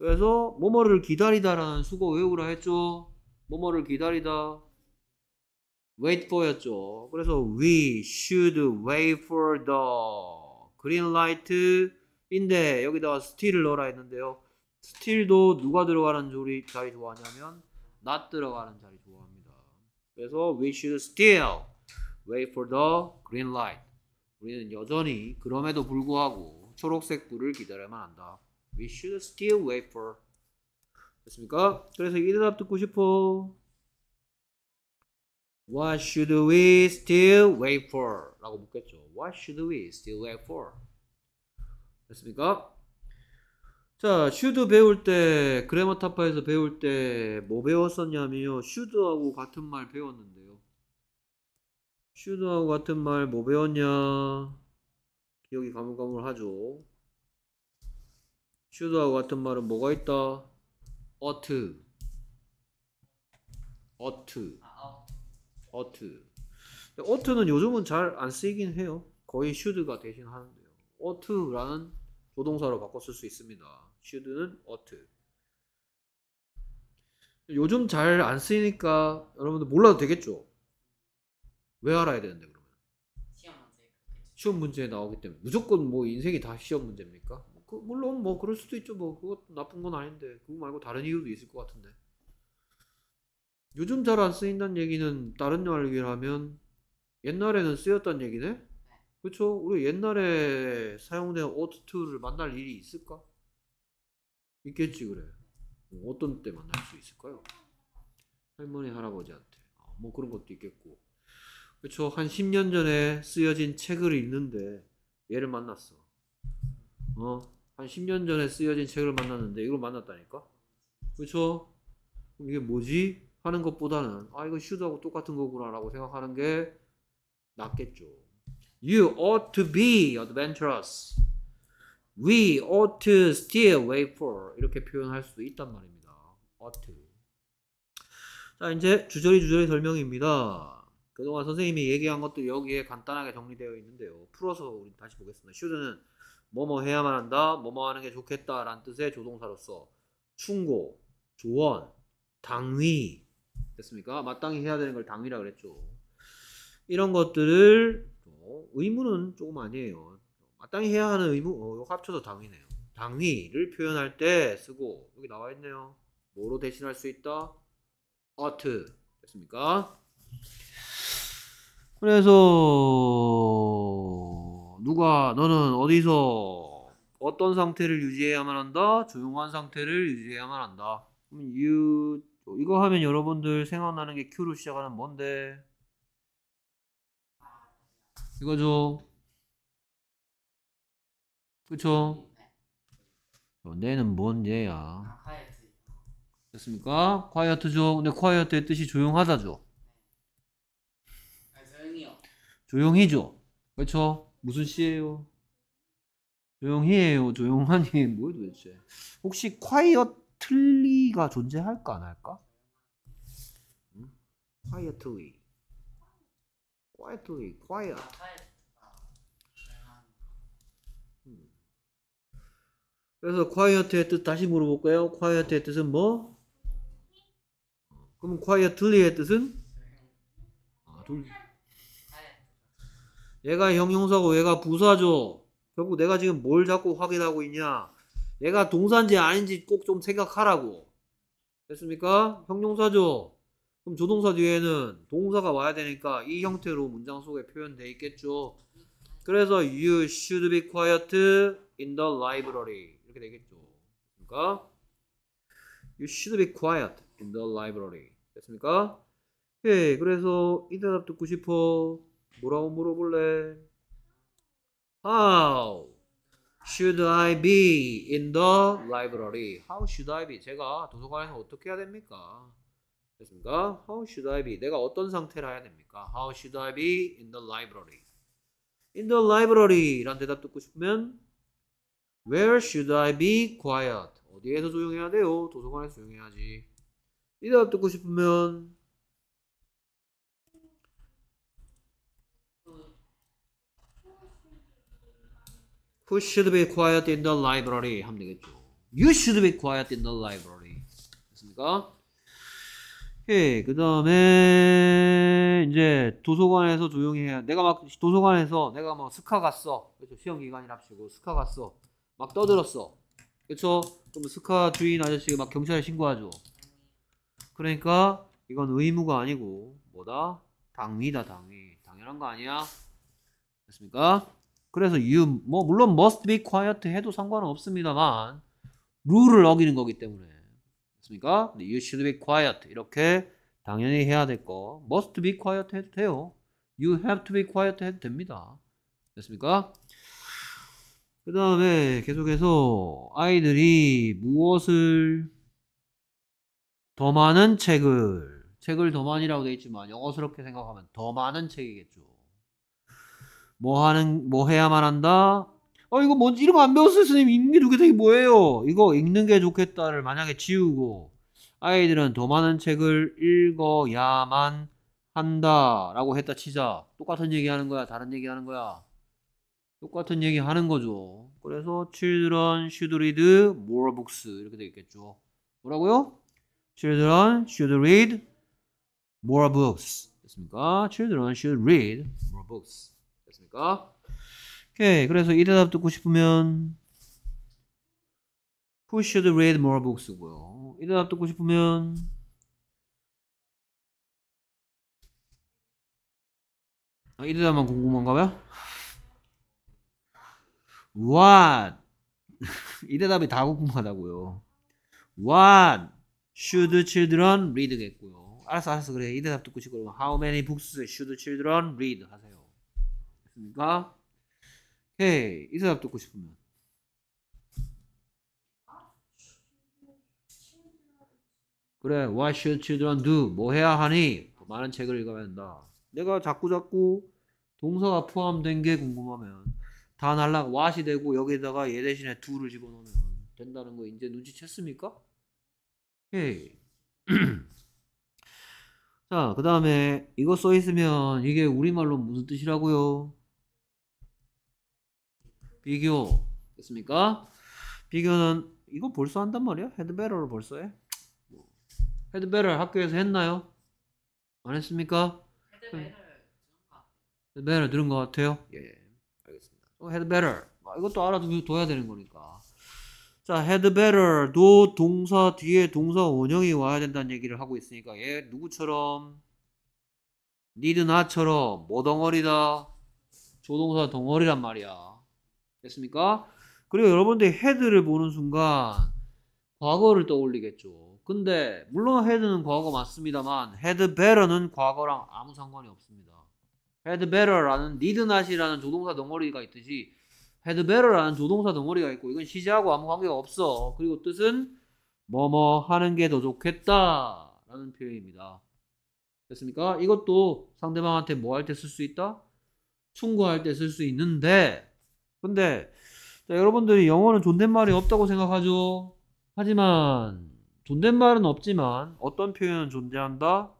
[SPEAKER 1] 그래서 뭐뭐를 기다리다라는 수거 외우라 했죠. 뭐뭐를 기다리다. wait for였죠. 그래서 we should wait for the green light인데 여기다가 still을 넣어라 했는데요. still도 누가 들어가는 자리, 자리 좋아하냐면 not 들어가는 자리 좋아합니다. 그래서 we should still wait for the green light. 우리는 여전히 그럼에도 불구하고 초록색 불을 기다려야만 한다. We should still wait for. 됐습니까? 그래서 이 대답 듣고 싶어. What should we still wait for? 라고 묻겠죠. What should we still wait for? 됐습니까? 자, should 배울 때, 그래머 타파에서 배울 때 뭐 배웠었냐면요. should하고 같은 말 배웠는데요. should하고 같은 말 뭐 배웠냐? 기억이 가물가물하죠. 슈드하고 같은 말은 뭐가 있다? 어트 어트 어트 어트는 요즘은 잘 안 쓰이긴 해요 거의 슈드가 대신 하는데요 어트라는 조동사로 바꿔 쓸수 있습니다 슈드는 어트 요즘 잘 안 쓰이니까 여러분들 몰라도 되겠죠 왜 알아야 되는데 그러면 시험 문제 시험 문제에 나오기 때문에 무조건 뭐 인생이 다 시험 문제입니까 그 물론 뭐 그럴 수도 있죠. 뭐 그거 나쁜 건 아닌데 그거 말고 다른 이유도 있을 것 같은데. 요즘 잘 안 쓰인다는 얘기는 다른 말로 하면 옛날에는 쓰였단 얘기네. 그렇죠? 우리 옛날에 사용된 오토툴을 만날 일이 있을까? 있겠지 그래. 어떤 때 만날 수 있을까요? 할머니 할아버지한테 아, 뭐 그런 것도 있겠고 그렇죠? 한 10년 전에 쓰여진 책을 읽는데 얘를 만났어. 어? 한 10년 전에 쓰여진 책을 만났는데 이걸 만났다니까? 그렇죠? 그럼 이게 뭐지? 하는 것보다는 아 이거 슈드하고 똑같은 거구나라고 생각하는 게 낫겠죠. You ought to be adventurous. We ought to still wait for 이렇게 표현할 수도 있단 말입니다. ought to. 자 이제 주저리 주저리 설명입니다. 그동안 선생님이 얘기한 것도 여기에 간단하게 정리되어 있는데요. 풀어서 우리 다시 보겠습니다. 슈드는 뭐뭐 해야만 한다, 뭐뭐 하는 게 좋겠다라는 뜻의 조동사로서 충고, 조언, 당위 됐습니까? 마땅히 해야 되는 걸 당위라 그랬죠. 이런 것들을 의무는 조금 아니에요. 마땅히 해야 하는 의무, 어, 합쳐서 당위네요. 당위를 표현할 때 쓰고 여기 나와 있네요. 뭐로 대신할 수 있다? ought 됐습니까? 그래서 누가 너는 어디서 어떤 상태를 유지해야만 한다? 조용한 상태를 유지해야만 한다. 그럼 you 이거 하면 여러분들 생각나는 게 Q로 시작하는 뭔데? 이거죠. 그쵸? 어, 내는 뭔 얘야? 됐습니까? q u i e 죠 근데 q u i e 의 뜻이 조용하다죠. 네. 조용히죠. 그렇죠? 무슨 시예요조용 해요. 조용하니 [LAUGHS] 뭐 도대체? 혹시 quietly가 존재할까 안 할까? quietly, quietly, quiet. 음. 그래서 quiet의 뜻 다시 물어볼까요? quiet의 뜻은 뭐? 어, 그럼 quietly의 뜻은? 아, 둘, 얘가 형용사고 얘가 부사죠. 결국 내가 지금 뭘 자꾸 확인하고 있냐. 얘가 동사인지 아닌지 꼭 좀 생각하라고. 됐습니까? 형용사죠. 그럼 조동사 뒤에는 동사가 와야 되니까 이 형태로 문장 속에 표현돼 있겠죠. 그래서 you should be quiet in the library 이렇게 되겠죠. 그러니까 you should be quiet in the library 됐습니까? 오케이 그래서 이 대답 듣고 싶어. 뭐라고 물어볼래? How should I be in the library? How should I be? 제가 도서관에서 어떻게 해야 됩니까? 됐습니까? How should I be? 내가 어떤 상태를 해야 됩니까? How should I be in the library? In the library 란 대답 듣고 싶으면 Where should I be quiet? 어디에서 조용해야 돼요? 도서관에서 조용해야지. 이 대답 듣고 싶으면 Who should be quiet in the library? 하면 되겠죠. You should be quiet in the library. 됐습니까? 예, 그 다음에 이제 도서관에서 조용히 해야 내가 막 도서관에서 내가 막 뭐 스카 갔어 그렇죠 시험 기간이랍시고 스카 갔어 막 떠들었어 그렇 그럼 스카 주인 아저씨가 막 경찰에 신고하죠 그러니까 이건 의무가 아니고 뭐다 당위다 당위 당연한 거 아니야 됐습니까 그래서 you 뭐 물론 must be quiet 해도 상관은 없습니다만 룰을 어기는 거기 때문에 됐습니까 you should be quiet 이렇게 당연히 해야 될거 must be quiet 해도 돼요. you have to be quiet 해도 됩니다. 됐습니까? 그 다음에 계속해서 아이들이 무엇을 더 많은 책을 책을 더 많이라고 되어 있지만 영어스럽게 생각하면 더 많은 책이겠죠. 뭐 하는 뭐 해야만 한다. 어 이거 뭔지 이런 거안 배웠어요 선생님 읽는 게 되게 뭐예요? 이거 읽는 게 좋겠다를 만약에 지우고 아이들은 더 많은 책을 읽어야만 한다라고 했다 치자 똑같은 얘기 하는 거야 다른 얘기 하는 거야 똑같은 얘기 하는 거죠. 그래서 children should read more books 이렇게 되어 있겠죠. 뭐라고요? children should read more books 됐습니까? children should read more books 됐습니까? 오케이. 그래서 이 대답 듣고 싶으면 Who should read more books고요. 이 대답 듣고 싶으면 아, 이 대답만 궁금한가 봐요? What? 이 대답이 다 궁금하다고요. What should children read겠고요. 알았어, 알았어, 그래. 이 대답 듣고 싶고 그러면 How many books should children read 하세요. 됐습니까? 헤이이 대답 듣고 싶으면. 그래, what should children do? 뭐 해야 하니? 많은 책을 읽어야 한다. 내가 자꾸자꾸 동서가 포함된 게 궁금하면 다날라 what이 되고 여기다가 에얘 대신에 do를 집어넣으면 된다는 거 이제 눈치챘습니까? 헤이 [CLEARS THROAT] 자, 그 다음에 이거 써 있으면 이게 우리말로 무슨 뜻이라고요? 비교 됐습니까? 비교는 이거 벌써 한단 말이야? 헤드베럴을 벌써 해? 헤드베럴 학교에서 했나요? 안 했습니까? 헤드베러 들은 것 같아요? 예, 예. 알겠습니다. 헤드베럴 어, 아, 이것도 알아둬야 되는 거니까. 자, 헤드베럴도 동사 뒤에 동사 원형이 와야 된다는 얘기를 하고 있으니까 얘 예, 누구처럼 니드나처럼모 뭐 덩어리다? 조동사 덩어리란 말이야. 됐습니까? 그리고 여러분들이 헤드를 보는 순간 과거를 떠올리겠죠. 근데 물론 헤드는 과거 맞습니다만 헤드 베러는 과거랑 아무 상관이 없습니다. 헤드 베러라는 니드낫이라는 조동사 덩어리가 있듯이 헤드 베러라는 조동사 덩어리가 있고 이건 시제하고 아무 관계가 없어. 그리고 뜻은 뭐뭐 하는 게 더 좋겠다 라는 표현입니다. 됐습니까? 이것도 상대방한테 뭐 할 때 쓸 수 있다? 충고할 때 쓸 수 있는데 근데 자, 여러분들이 영어는 존댓말이 없다고 생각하죠. 하지만 존댓말은 없지만 어떤 표현은 존재한다?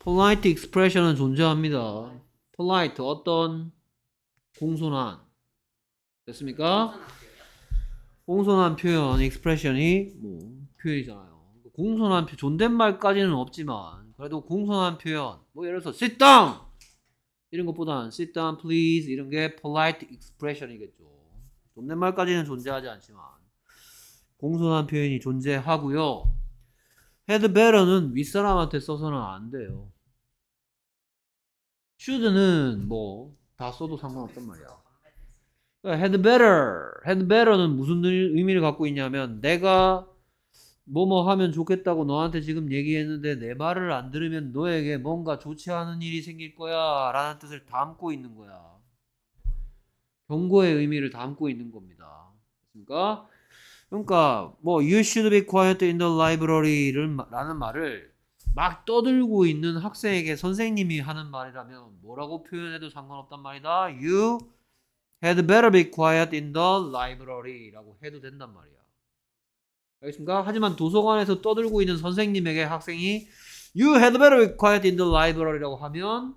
[SPEAKER 1] 폴라이트 익스프레 p r 은 존재합니다. 폴라이트 어떤 공손한 됐습니까? 공손한 표현 익스프레 e s s i o 이뭐 표현이잖아요. 공손한 표, 존댓말까지는 없지만 그래도 공손한 표현 뭐 예를 들어서 sit down 이런 것보다는 sit down please 이런 게 polite expression이겠죠 존댓말까지는 존재하지 않지만 공손한 표현이 존재하고요 had better는 윗사람한테 써서는 안 돼요 should는 뭐 다 써도 상관없단 말이야 그러니까 had better, had better는 무슨 의미를 갖고 있냐면 내가 뭐뭐 하면 좋겠다고 너한테 지금 얘기했는데 내 말을 안 들으면 너에게 뭔가 좋지 않은 일이 생길 거야 라는 뜻을 담고 있는 거야. 경고의 의미를 담고 있는 겁니다. 그러니까 그러니까 뭐 you should be quiet in the library를 라는 말을 막 떠들고 있는 학생에게 선생님이 하는 말이라면 뭐라고 표현해도 상관없단 말이다. You had better be quiet in the library라고 해도 된단 말이야. 알겠습니까? 하지만 도서관에서 떠들고 있는 선생님에게 학생이 You had better be quiet in the library라고 하면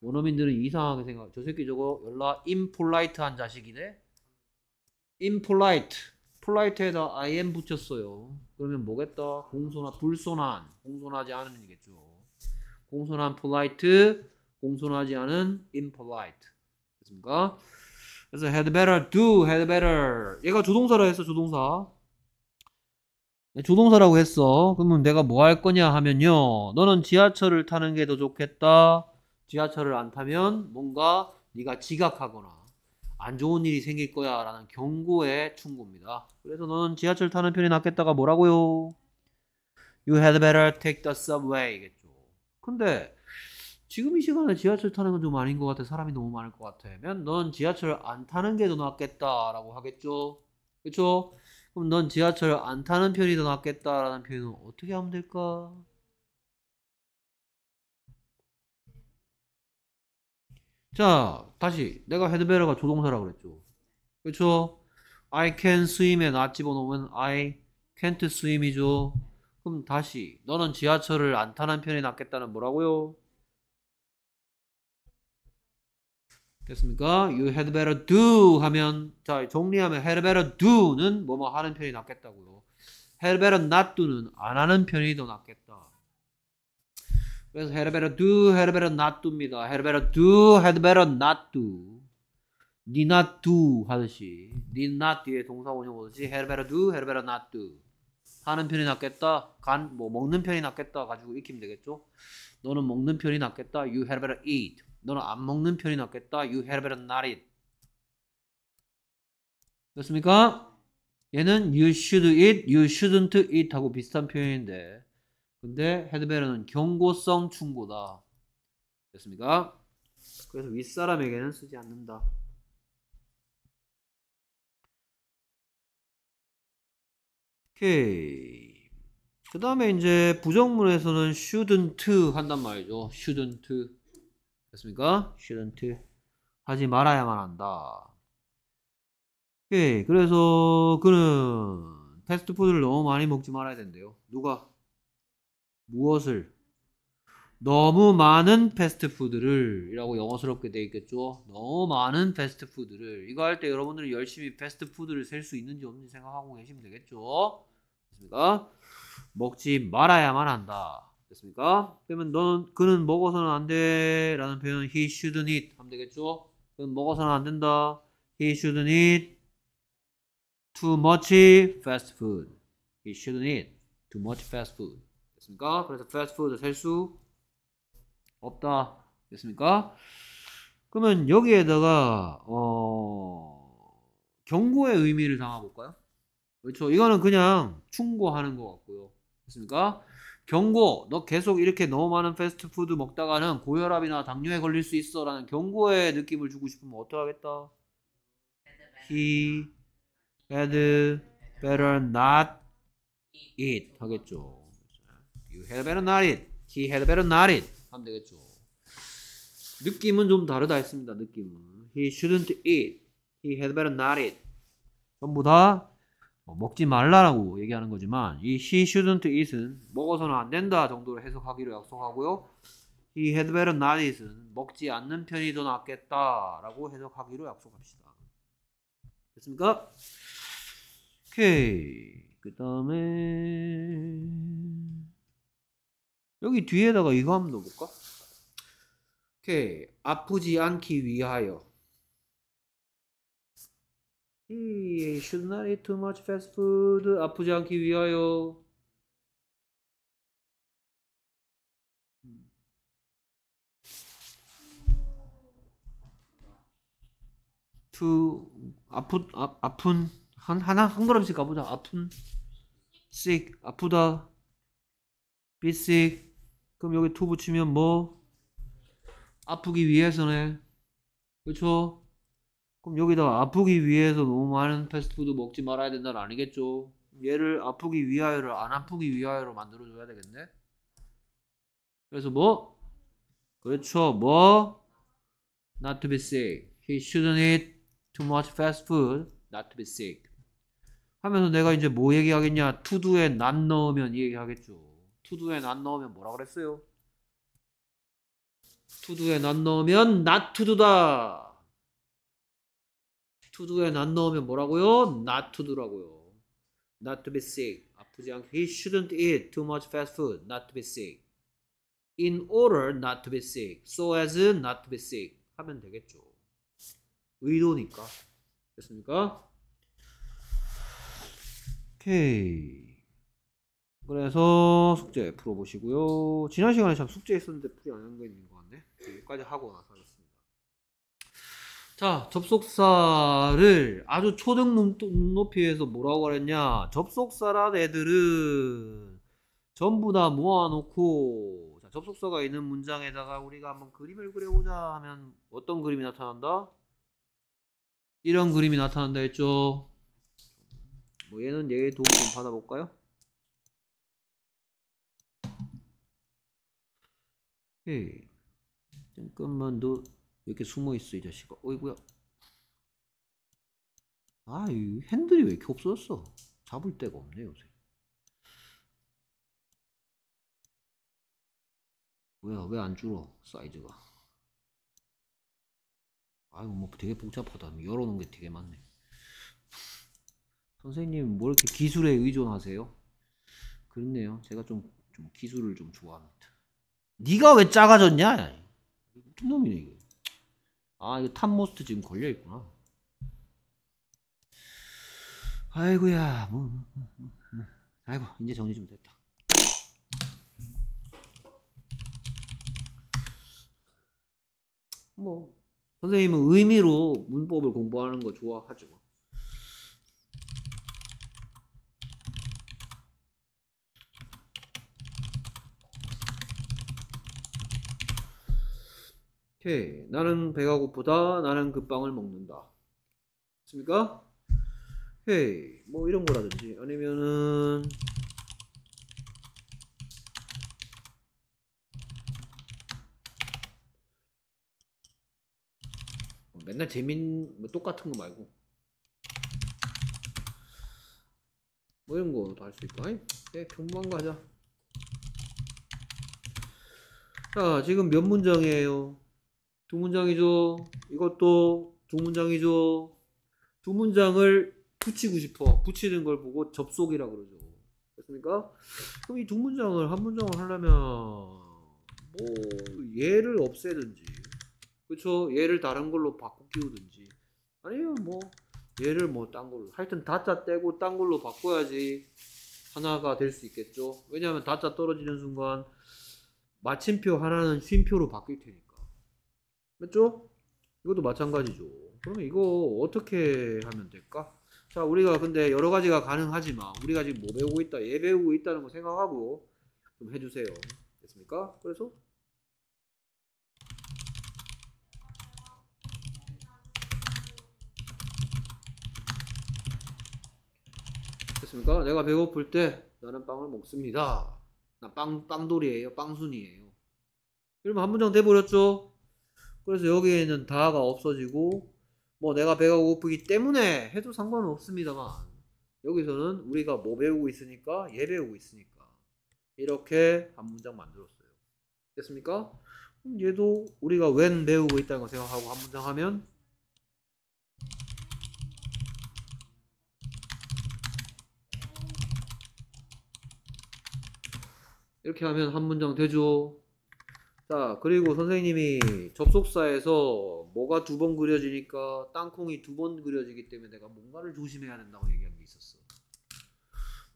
[SPEAKER 1] 원어민들은 이상하게 생각. 저 새끼 저거 연락 impolite한 자식이네. impolite. polite에다 I am 붙였어요. 그러면 뭐겠다? 공손한, 불손한, 공손하지 않은 이겠죠. 공손한 polite, 공손하지 않은 impolite. 됐습니까? 그래서 had better do, had better. 얘가 조동사라 했어, 조동사. 네, 조동사라고 했어. 그러면 내가 뭐 할 거냐 하면요. 너는 지하철을 타는 게 더 좋겠다. 지하철을 안 타면 뭔가 네가 지각하거나 안 좋은 일이 생길 거야 라는 경고의 충고입니다. 그래서 너는 지하철 타는 편이 낫겠다가 뭐라고요? You had better take the subway겠죠. 근데 지금 이 시간에 지하철 타는 건 좀 아닌 것 같아. 사람이 너무 많을 것 같아. 면넌 지하철 안 타는 게 더 낫겠다라고 하겠죠. 그렇죠? 그럼 넌 지하철 을안 타는 편이 더 낫겠다라는 표현은 어떻게 하면 될까? 자, 다시 내가 헤드베러가 조동사라고 그랬죠. 그렇죠? I can swim에 나 집어넣으면 I can't swim이죠. 그럼 다시 너는 지하철을 안 타는 편이 낫겠다는 뭐라고요? 됐습니까? You had better do 하면 자 정리하면 had better do는 뭐뭐 하는 편이 낫겠다고요. had better not do는 안 하는 편이 더 낫겠다. 그래서 had better do, had better not do입니다. had better do, had better not do. need not do 하듯이 need not 뒤에 동사 원형 오듯이 had better do, had better not do 하는 편이 낫겠다. 간 뭐 먹는 편이 낫겠다 가지고 익히면 되겠죠. 너는 먹는 편이 낫겠다. You had better eat. 너는 안 먹는 편이 낫겠다. You had better not eat. 됐습니까? 얘는 you should eat, you shouldn't eat 하고 비슷한 표현인데 근데 had better는 경고성 충고다. 됐습니까? 그래서 윗사람에게는 쓰지 않는다. 오케이. 그 다음에 이제 부정문에서는 shouldn't 한단 말이죠. shouldn't. 됐습니까? shouldn't 하지 말아야만 한다. 오케이. 예, 그래서 그는 패스트푸드를 너무 많이 먹지 말아야 된대요. 누가 무엇을 너무 많은 패스트푸드를 이라고 영어스럽게 돼 있겠죠. 너무 많은 패스트푸드를 이거 할 때 여러분들이 열심히 패스트푸드를 셀 수 있는지 없는지 생각하고 계시면 되겠죠. 됐습니까? 먹지 말아야만 한다. 됐습니까? 그러면 넌 그는 먹어서는 안 돼라는 표현 he shouldn't eat 하면 되겠죠? 그는 먹어서는 안 된다. he shouldn't eat too much fast food. he shouldn't eat too much fast food. 됐습니까? 그래서 fast food 셀수 없다. 됐습니까? 그러면 여기에다가 어 경고의 의미를 담아 볼까요? 그렇죠. 이거는 그냥 충고하는 것 같고요. 됐습니까? 경고 너 계속 이렇게 너무 많은 패스트푸드 먹다가는 고혈압이나 당뇨에 걸릴 수 있어 라는 경고의 느낌을 주고 싶으면 어떡하겠다 He had better not eat 하겠죠 You had better not eat He had better not eat 하면 되겠죠 느낌은 좀 다르다 했습니다 느낌은 He shouldn't eat He had better not eat 전부 다뭐 먹지 말라라고 얘기하는 거지만 이 she shouldn't eat은 먹어서는 안 된다 정도로 해석하기로 약속하고요. he had better not eat은 먹지 않는 편이 더 낫겠다라고 해석하기로 약속합시다. 됐습니까? 오케이. 그 다음에 여기 뒤에다가 이거 한번 넣어볼까? 오케이. 아프지 않기 위하여 He should not eat too much fast food. 아프지 않기 위하여. t 음. 아프 아, 아픈 한 하나 한 걸음씩 가보자. 아픈 sick 아프다. be sick 그럼 여기 t 붙이면 뭐 아프기 위해서네. 그렇죠? 그럼 여기다가 아프기 위해서 너무 많은 패스트푸드 먹지 말아야 된다는 아니겠죠? 얘를 아프기 위하여를 안 아프기 위하여로 만들어줘야 되겠네? 그래서 뭐? 그렇죠. 뭐? Not to be sick. He shouldn't eat too much fast food. Not to be sick. 하면서 내가 이제 뭐 얘기하겠냐? 투두에 난 넣으면 얘기하겠죠. 투두에 난 넣으면 뭐라 그랬어요? 투두에 난 넣으면 not to do다. to do에 not 넣으면 뭐라고요? not to do라고요. not to be sick. 아프지 않게. He shouldn't eat too much fast food. not to be sick. in order not to be sick. so as not to be sick. 하면 되겠죠. 의도니까. 됐습니까? 오케이. 그래서 숙제 풀어보시고요. 지난 시간에 참 숙제 했었는데 풀이 안한게 있는 것 같네. 여기까지 하고 나서. 자, 접속사를 아주 초등 눈높이에서 뭐라고 그랬냐. 접속사란 애들은 전부 다 모아놓고, 자, 접속사가 있는 문장에다가 우리가 한번 그림을 그려보자 하면 어떤 그림이 나타난다? 이런 그림이 나타난다 했죠. 뭐 얘는 얘의 도움 좀 받아볼까요? 예. 잠깐만, 너. 이렇게 숨어있어 이 자식아 어이구야 아 이 핸들이 왜 이렇게 없어졌어 잡을 데가 없네 요새 뭐야 왜 안 줄어 사이즈가 아유 뭐 되게 복잡하다 열어놓은 게 되게 많네 선생님 뭐 이렇게 기술에 의존하세요? 그렇네요 제가 좀, 좀 기술을 좀 좋아합니다 네가 왜 작아졌냐? 무슨 놈이네 이거 아 이거 탑모스트 지금 걸려있구나 아이고야 뭐, 뭐, 뭐, 뭐 아이고 이제 정리 좀 됐다 뭐 선생님은 의미로 문법을 공부하는 거 좋아하죠 오케이. 나는 배가 고프다. 나는 그 빵을 먹는다. 맞습니까? 오케이. 뭐 이런 거라든지 아니면은 뭐 맨날 재민 뭐 똑같은 거 말고 뭐 이런 거도 할 수 있고 아이 네, 평범한 거하자자 지금 몇 문장이에요 두 문장이죠. 이것도 두 문장이죠. 두 문장을 붙이고 싶어. 붙이는 걸 보고 접속이라 그러죠. 됐습니까? 그럼 이 두 문장을 한 문장을 하려면 뭐 얘를 없애든지 그쵸? 얘를 다른 걸로 바꿔 끼우든지 아니면 뭐 얘를 뭐 딴 걸로 하여튼 다짜 떼고 딴 걸로 바꿔야지 하나가 될 수 있겠죠. 왜냐하면 다짜 떨어지는 순간 마침표 하나는 쉼표로 바뀔 테니까. 맞죠? 이것도 마찬가지죠. 그럼 이거 어떻게 하면 될까? 자, 우리가 근데 여러 가지가 가능하지만 우리가 지금 뭐 배우고 있다, 얘 배우고 있다는 거 생각하고 좀 해주세요. 됐습니까? 그래서 됐습니까? 내가 배고플 때 나는 빵을 먹습니다. 나 빵, 빵돌이에요. 빵순이에요. 이러면 한 문장 돼버렸죠? 그래서 여기에 는 다가 없어지고 뭐 내가 배가 고프기 때문에 해도 상관은 없습니다만 여기서는 우리가 뭐 배우고 있으니까 얘 배우고 있으니까 이렇게 한 문장 만들었어요 됐습니까? 그럼 얘도 우리가 웬 배우고 있다는 거 생각하고 한 문장 하면 이렇게 하면 한 문장 되죠 자, 그리고 선생님이 접속사에서 뭐가 두 번 그려지니까 땅콩이 두 번 그려지기 때문에 내가 뭔가를 조심해야 된다고 얘기한 게 있었어.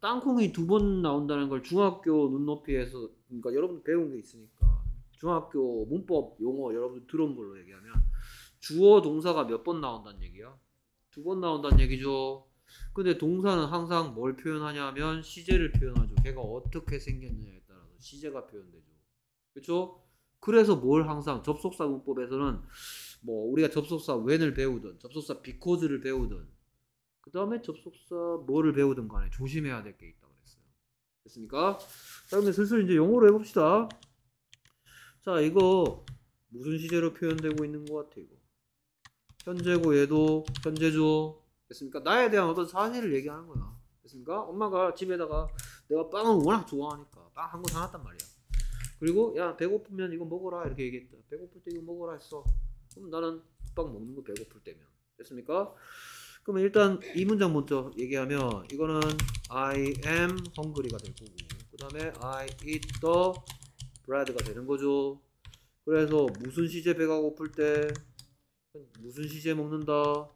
[SPEAKER 1] 땅콩이 두 번 나온다는 걸 중학교 눈높이에서 그러니까 여러분 배운 게 있으니까 중학교 문법 용어 여러분 들은 걸로 얘기하면 주어 동사가 몇 번 나온다는 얘기야? 두 번 나온다는 얘기죠. 근데 동사는 항상 뭘 표현하냐면 시제를 표현하죠. 걔가 어떻게 생겼느냐에 따라서 시제가 표현되죠. 그렇죠? 그래서 뭘 항상 접속사 문법에서는 뭐 우리가 접속사 when을 배우든 접속사 because를 배우든 그 다음에 접속사 뭐를 배우든 간에 조심해야 될 게 있다 고 그랬어요. 됐습니까? 자 그러면 슬슬 이제 영어로 해봅시다. 자 이거 무슨 시제로 표현되고 있는 것 같아 이거 현재고 얘도 현재죠 됐습니까? 나에 대한 어떤 사실을 얘기하는 거야 됐습니까? 엄마가 집에다가 내가 빵을 워낙 좋아하니까 빵 한 거 사놨단 말이야 그리고 야 배고프면 이거 먹어라 이렇게 얘기했다. 배고플 때 이거 먹어라 했어. 그럼 나는 국밥 먹는 거 배고플 때면 됐습니까? 그러면 일단 이 문장 먼저 얘기하면 이거는 I am hungry가 될 거고 그 다음에 I eat the bread가 되는 거죠. 그래서 무슨 시제 배가 고플 때 무슨 시제 먹는다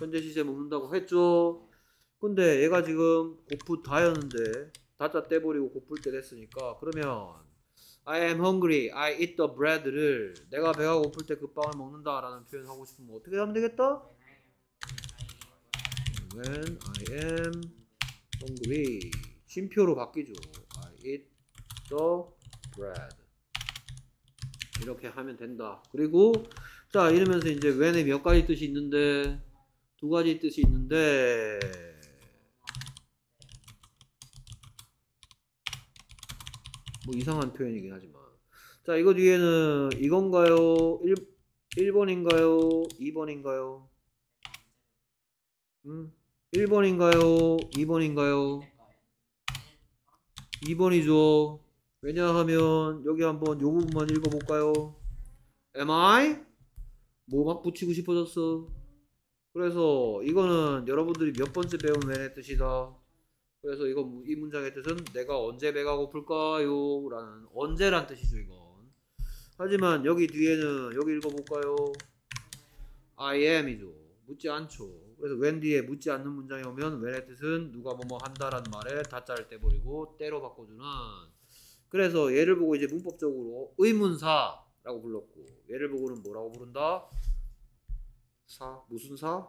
[SPEAKER 1] 현재 시제 먹는다고 했죠. 근데 얘가 지금 고프 다였는데 다자 떼버리고 고플 때 됐으니까 그러면 I am hungry. I eat the bread를 내가 배가 고플 때 그 빵을 먹는다라는 표현 을 하고 싶으면 어떻게 하면 되겠다? When I am hungry. 쉼표로 바뀌죠. I eat the bread. 이렇게 하면 된다. 그리고 자 이러면서 이제 when의 몇 가지 뜻이 있는데 두 가지 뜻이 있는데 뭐 이상한 표현이긴 하지만 자 이거 뒤에는 이건가요? 1, 1번인가요? 2번인가요? 음? 1번인가요? 2번인가요? 2번이죠 왜냐하면 여기 한번 요 부분만 읽어볼까요? Am I? 뭐 막 붙이고 싶어졌어 그래서 이거는 여러분들이 몇 번째 배운 웬네 뜻이다 그래서 이거 이 문장의 뜻은 내가 언제 배가 고플까요? 라는 언제란 뜻이죠 이건 하지만 여기 뒤에는 여기 읽어볼까요? I am이죠 묻지 않죠 그래서 when 뒤에 묻지 않는 문장이 오면 when의 뜻은 누가 뭐뭐 한다라는 말에 다짜를 떼버리고 때로 바꿔주는 그래서 얘를 보고 이제 문법적으로 의문사라고 불렀고 얘를 보고는 뭐라고 부른다? 사 무슨 사?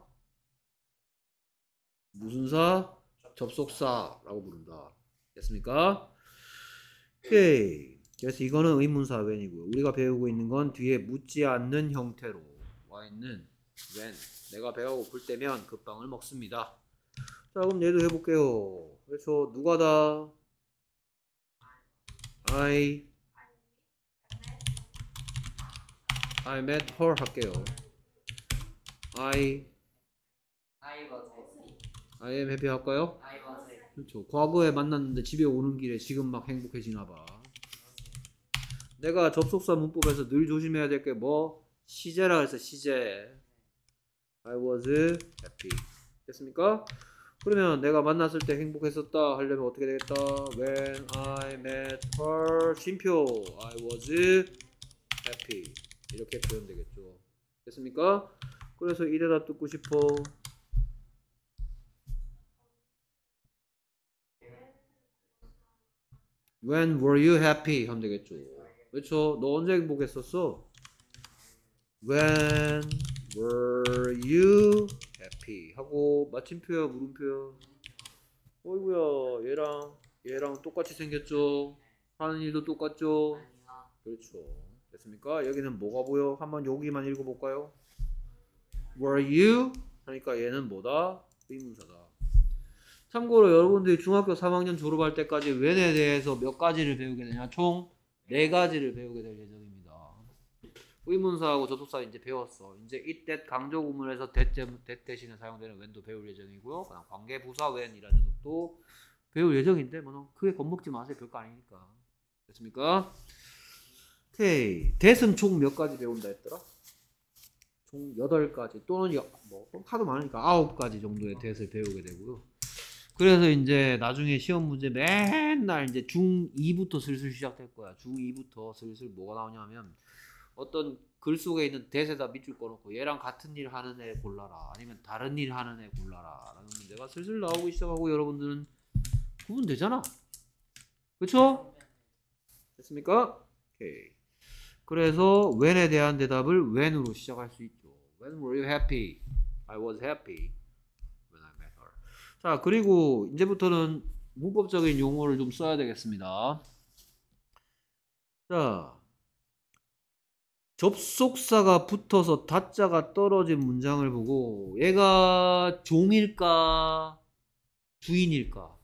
[SPEAKER 1] 무슨 사? 접속사라고 부른다. 됐습니까? 오케이. 그래서 이거는 의문사 when이고요. 우리가 배우고 있는 건 뒤에 묻지 않는 형태로 와 있는 when. 내가 배가 고플 때면 그 빵을 먹습니다. 자, 그럼 얘도 해볼게요. 그래서 누가 다? I I met her 할게요. I I was happy. I am happy 할까요? 그렇죠. 과거에 만났는데 집에 오는 길에 지금 막 행복해지나 봐. 내가 접속사 문법에서 늘 조심해야 될 게 뭐? 시제라 해서 시제. I was happy. 됐습니까? 그러면 내가 만났을 때 행복했었다 하려면 어떻게 되겠다? When I met her, 쉼표. I was happy. 이렇게 표현되겠죠. 됐습니까? 그래서 이래다 듣고 싶어. When were you happy? 하면 되겠죠. 그렇죠. 너 언제 행복했었어? When were you happy? 하고 마침표야 물음표야. 어이구야 얘랑 얘랑 똑같이 생겼죠. 하는 일도 똑같죠. 그렇죠. 됐습니까? 여기는 뭐가 보여? 한번 여기만 읽어볼까요? Were you? 그니까 얘는 뭐다? 의문사다. 참고로 여러분들이 중학교 3학년 졸업할 때까지 웬에 대해서 몇 가지를 배우게 되냐? 총 4가지를 배우게 될 예정입니다. 의문사하고 접속사 이제 배웠어. 이제 이때 강조 구문에서 대, 대 대신에 사용되는 웬도 배울 예정이고요. 그다 관계 부사 웬이라는 녀석도 배울 예정인데 뭐 크게 겁먹지 마세요. 별거 아니니까. 됐습니까? 오케이. 대은 총몇 가지 배운다 했더라? 총 8가지 또는 여, 뭐, 뭐 카드 많으니까 9가지 정도의 대을 배우게 되고요. 그래서 이제 나중에 시험 문제 맨날 이제 중2부터 슬슬 시작될 거야. 중2부터 슬슬 뭐가 나오냐면 어떤 글 속에 있는 대세다 밑줄 꺼놓고 얘랑 같은 일 하는 애 골라라. 아니면 다른 일 하는 애 골라라. 라는 문제가 슬슬 나오기 시작하고 여러분들은 구분되잖아. 그쵸? 됐습니까? 오케이. 그래서 when에 대한 대답을 when으로 시작할 수 있죠. When were you happy? I was happy. 자, 그리고 이제부터는 문법적인 용어를 좀 써야 되겠습니다. 자, 접속사가 붙어서 다자가 떨어진 문장을 보고 얘가 종일까 주인일까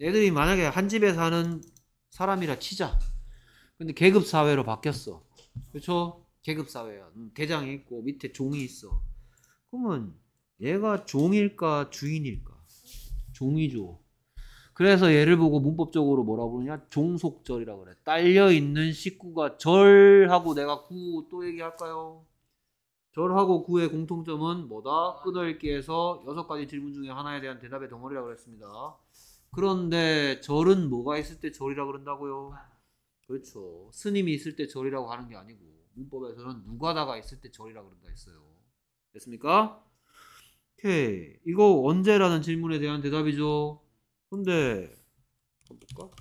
[SPEAKER 1] 애들이 만약에 한 집에 사는 사람이라 치자 근데 계급사회로 바뀌었어 그렇죠? 계급사회야 음, 대장이 있고 밑에 종이 있어 그러면 얘가 종일까 주인일까? 종이죠. 그래서 얘를 보고 문법적으로 뭐라 부르냐? 종속절이라 그래. 딸려 있는 식구가 절하고 내가 구 또 얘기할까요? 절하고 구의 공통점은 뭐다? 끊어읽기에서 여섯 가지 질문 중에 하나에 대한 대답의 덩어리라 그랬습니다. 그런데 절은 뭐가 있을 때 절이라 그런다고요? 그렇죠. 스님이 있을 때 절이라고 하는 게 아니고 문법에서는 누가다가 있을 때 절이라 그런다 했어요. 됐습니까? 오케이. 이거 언제라는 질문에 대한 대답이죠. 근데 볼까?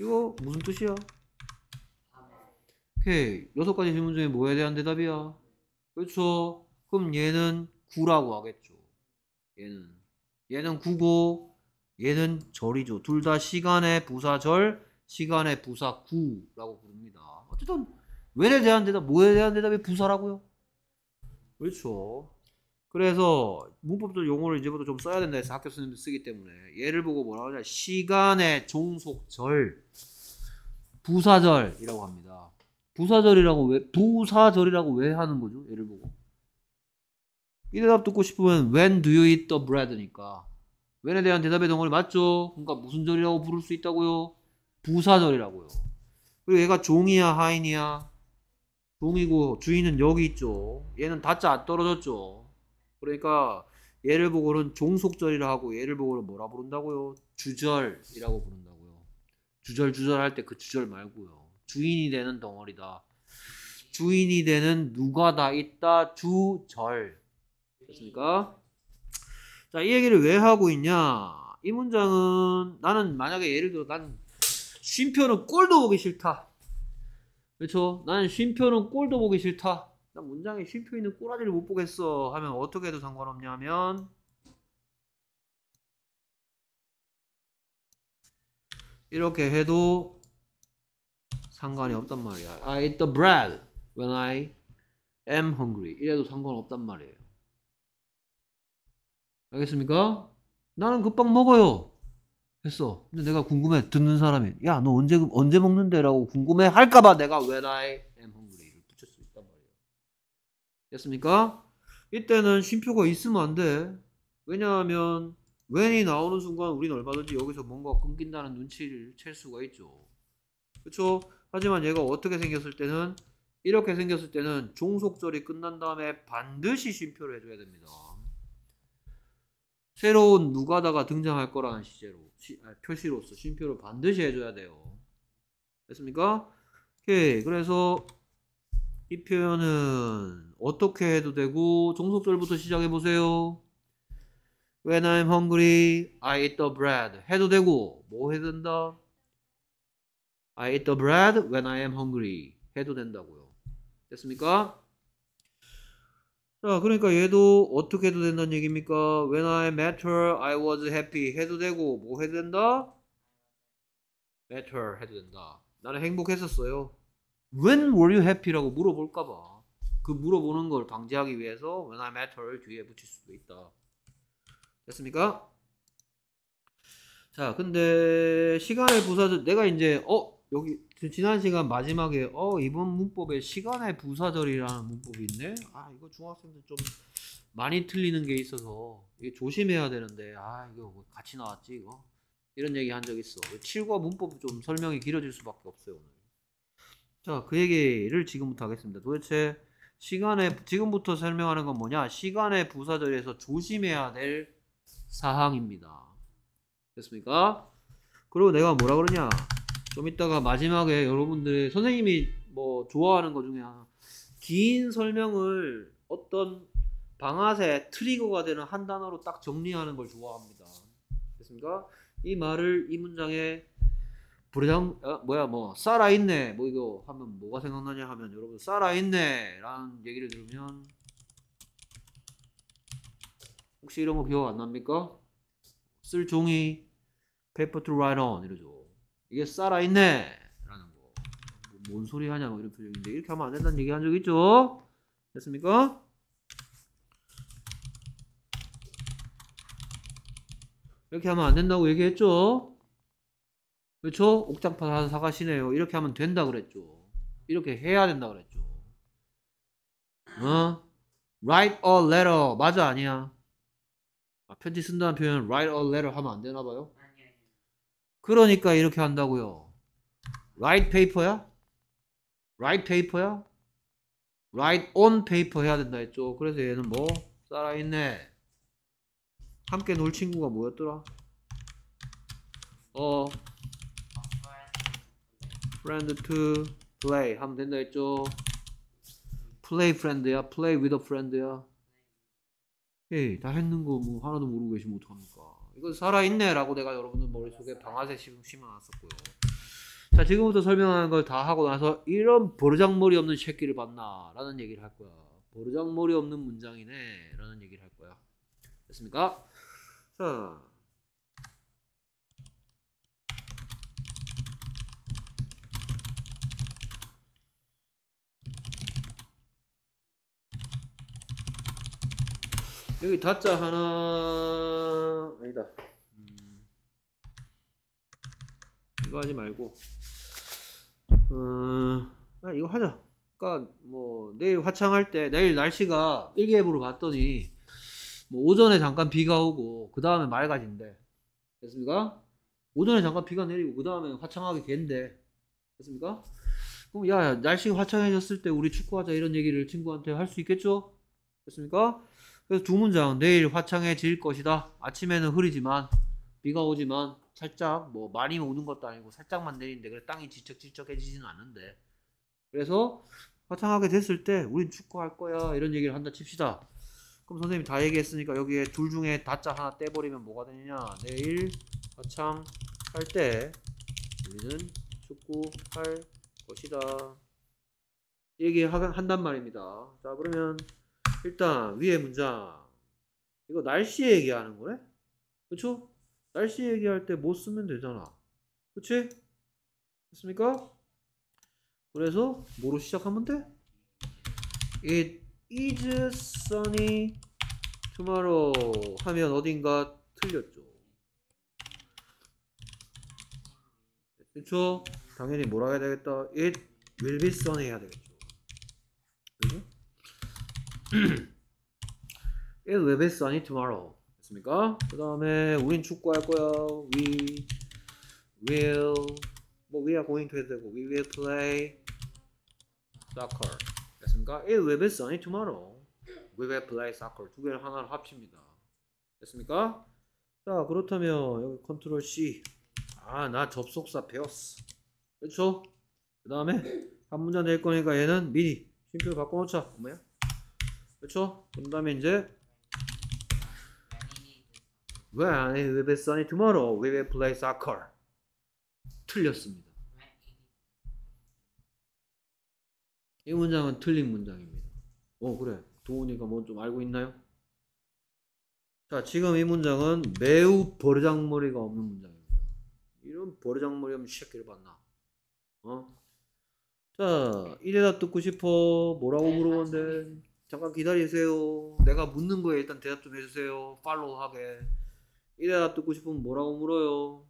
[SPEAKER 1] 이거 무슨 뜻이야? 오케이. 여섯 가지 질문 중에 뭐에 대한 대답이야? 그렇죠. 그럼 얘는 구라고 하겠죠. 얘는 얘는 구고 얘는 절이죠. 둘 다 시간의 부사절, 시간의 부사구라고 부릅니다. 어쨌든 왜에 대한 대답, 뭐에 대한 대답이 부사라고요? 그렇죠. 그래서 문법적 용어를 이제부터 좀 써야 된다 해서 학교 선생님도 쓰기 때문에 예를 보고 뭐라고 하냐 시간의 종속절 부사절이라고 합니다. 부사절이라고 왜 부사절이라고 왜 하는 거죠? 예를 보고 이 대답 듣고 싶으면 when do you eat the bread니까 when에 대한 대답의 동어리 맞죠? 그러니까 무슨 절이라고 부를 수 있다고요? 부사절이라고요. 그리고 얘가 종이야 하인이야 붕이고 주인은 여기 있죠. 얘는 다짜 안 떨어졌죠. 그러니까 얘를 보고는 종속절이라 하고 얘를 보고는 뭐라 부른다고요? 주절이라고 부른다고요. 주절주절 할 때 그 주절 말고요. 주인이 되는 덩어리다. 주인이 되는 누가 다 있다. 주절. 그렇습니까 자, 이 얘기를 왜 하고 있냐? 이 문장은 나는 만약에 예를 들어 난 쉼표는 꼴도 보기 싫다. 그렇죠? 나는 쉼표는 꼴도 보기 싫다. 난 문장에 쉼표 있는 꼬라지를 못 보겠어. 하면 어떻게 해도 상관없냐면 이렇게 해도 상관이 없단 말이야. I eat the bread when I am hungry. 이래도 상관없단 말이에요. 알겠습니까? 나는 급박 먹어요. 했어. 근데 내가 궁금해 듣는 사람이 야 너 언제 그, 언제 먹는데라고 궁금해 할까봐 내가 when I am hungry를 붙일 수 있단 말이에요. 됐습니까? 이때는 쉼표가 있으면 안 돼. 왜냐하면 when이 나오는 순간 우리는 얼마든지 여기서 뭔가 끊긴다는 눈치를 챌 수가 있죠. 그렇죠? 하지만 얘가 어떻게 생겼을 때는 이렇게 생겼을 때는 종속절이 끝난 다음에 반드시 쉼표를 해줘야 됩니다. 새로운 누가다가 등장할 거라는 시제로 시, 아, 표시로서 쉼표를 반드시 해줘야 돼요. 됐습니까? 오케이. 그래서 이 표현은 어떻게 해도 되고 종속절부터 시작해 보세요. When I'm hungry, I eat the bread. 해도 되고 뭐 해도 된다. I eat the bread when I am hungry. 해도 된다고요. 됐습니까? 자, 그러니까 얘도 어떻게 해도 된다는 얘기입니까? When I met her, I was happy. 해도 되고, 뭐 해도 된다? Met her 해도 된다. 나는 행복했었어요. When were you happy라고 물어볼까봐. 그 물어보는 걸 방지하기 위해서 When I met her 뒤에 붙일 수도 있다. 됐습니까? 자, 근데 시간의 부사절 내가 이제 어 여기 지난 시간 마지막에 어 이번 문법에 시간의 부사절이라는 문법이 있네. 아 이거 중학생들 좀 많이 틀리는 게 있어서 이게 조심해야 되는데 아 이거 뭐 같이 나왔지 이거 이런 얘기 한 적 있어. 7과 문법 좀 설명이 길어질 수밖에 없어요 오늘. 자그 얘기를 지금부터 하겠습니다. 도대체 시간의 지금부터 설명하는 건 뭐냐? 시간의 부사절에서 조심해야 될 사항입니다. 됐습니까? 그리고 내가 뭐라 그러냐? 좀 이따가 마지막에 여러분들의 선생님이 뭐 좋아하는 것 중에 긴 설명을 어떤 방아쇠 트리거가 되는 한 단어로 딱 정리하는 걸 좋아합니다. 됐습니까? 이 말을 이 문장에 불장 어, 뭐야 뭐 살아 있네 뭐 이거 하면 뭐가 생각나냐 하면 여러분 살아 있네라는 얘기를 들으면 혹시 이런 거 기억 안 납니까? 쓸 종이 paper to write on 이러죠. 이게 살아있네 라는 거. 뭐, 뭔 소리 하냐 뭐 이런 표정인데 이렇게 하면 안 된다는 얘기 한 적 있죠? 됐습니까? 이렇게 하면 안 된다고 얘기했죠? 그렇죠? 옥장판 사가시네요. 이렇게 하면 된다 그랬죠. 이렇게 해야 된다 그랬죠. 어? Write a letter. 맞아 아니야? 아, 편지 쓴다는 표현 write a letter 하면 안 되나 봐요? 그러니까 이렇게 한다고요. write paper야? write paper야? write on paper 해야 된다 했죠. 그래서 얘는 뭐? 살아있네. 함께 놀 친구가 뭐였더라? 어, friend to play 하면 된다 했죠. play friend야, play with a friend야. 예, 다 했는 거 뭐 하나도 모르고 계시면 어떡합니까? 이건 살아있네라고 내가 여러분들 머릿속에 방아쇠 심어놨었고요. 자, 지금부터 설명하는 걸 다 하고 나서 이런 보르장머리 없는 새끼를 봤나? 라는 얘기를 할 거야. 보르장머리 없는 문장이네? 라는 얘기를 할 거야. 됐습니까? 자. 여기 다자 하나 아니다. 음... 이거 하지 말고 음... 아, 이거 하자. 그러니까 뭐 내일 화창할 때 내일 날씨가 일기예보로 봤더니 뭐 오전에 잠깐 비가 오고 그 다음에 맑아진대. 됐습니까? 오전에 잠깐 비가 내리고 그 다음에 화창하게 된대 됐습니까? 그럼 야 날씨가 화창해졌을 때 우리 축구하자 이런 얘기를 친구한테 할 수 있겠죠? 됐습니까? 그래서 두 문장 내일 화창해질 것이다. 아침에는 흐리지만 비가 오지만 살짝 뭐 많이 오는 것도 아니고 살짝만 내리는데 그래 땅이 지척지척해지지는 않는데 그래서 화창하게 됐을 때 우린 축구할 거야 이런 얘기를 한다 칩시다. 그럼 선생님이 다 얘기했으니까 여기에 둘 중에 다짜 하나 떼버리면 뭐가 되느냐 내일 화창 할때 우리는 축구할 것이다 얘기한단 말입니다 자 그러면 일단 위에 문장 이거 날씨 얘기하는 거래 그쵸? 날씨 얘기할 때 뭐 쓰면 되잖아 그치? 됐습니까? 그래서 뭐로 시작하면 돼? It is sunny tomorrow 하면 어딘가 틀렸죠 그쵸? 당연히 뭐라 해야 되겠다 It will be sunny 해야 되겠죠 It will be sunny tomorrow. 됐습니까? 그 다음에 우린 축구할 거야. We will 뭐 we are going to 해도 되고 we will play soccer. 됐습니까? It will be sunny tomorrow. We will play soccer. 두 개를 하나로 합칩니다. 됐습니까? 자 그렇다면 여기 컨트롤 C 아 나 접속사 배웠어 그렇죠? 그 다음에 한 문장 낼 거니까 얘는 미리 심표 바꿔놓자 뭐야? 그쵸? 그 다음에 이제 When it will be sunny 틀렸습니다. 이 문장은 틀린 문장입니다. 어 그래 도훈이가 뭐좀 알고 있나요? 자 지금 이 문장은 매우 버르장머리가 없는 문장입니다. 이런 버르장머리 없는 새끼를 봤나? 어? 자, 이래다 듣고 싶어. 뭐라고 네, 물어보는데? 잠깐 기다리세요. 내가 묻는 거에 일단 대답 좀 해주세요. 팔로우하게. 이대다 듣고 싶으면 뭐라고 물어요?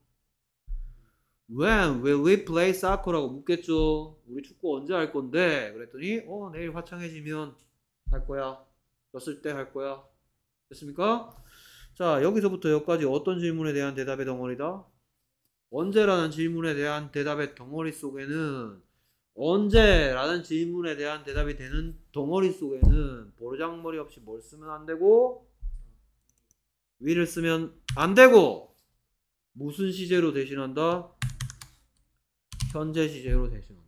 [SPEAKER 1] When will we play soccer라고 묻겠죠. 우리 축구 언제 할 건데? 그랬더니 어 내일 화창해지면 할 거야. 졌을 때 할 거야. 됐습니까? 자 여기서부터 여기까지 어떤 질문에 대한 대답의 덩어리다? 언제라는 질문에 대한 대답의 덩어리 속에는 언제라는 질문에 대한 대답이 되는 덩어리 속에는 보르장머리 없이 뭘 쓰면 안 되고 위를 쓰면 안 되고 무슨 시제로 대신한다? 현재 시제로 대신한다.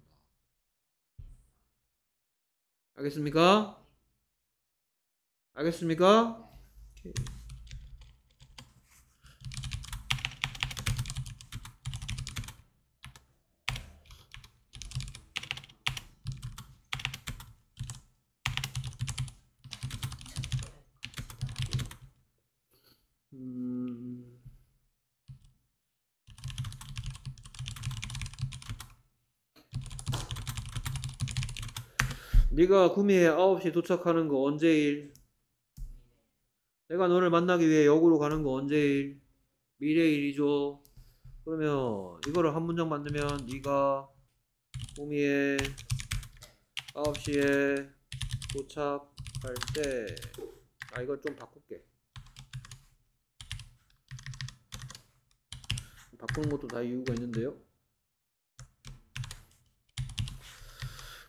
[SPEAKER 1] 알겠습니까? 알겠습니까? 오케이. 음... 네가 구미에 9시 도착하는 거 언제일? 내가 너를 만나기 위해 역으로 가는 거 언제일? 미래일이죠. 그러면 이거를 한 문장 만들면 네가 구미에 9시에 도착할 때아 이걸 좀 바꿀게 바꾸는 것도 다 이유가 있는데요.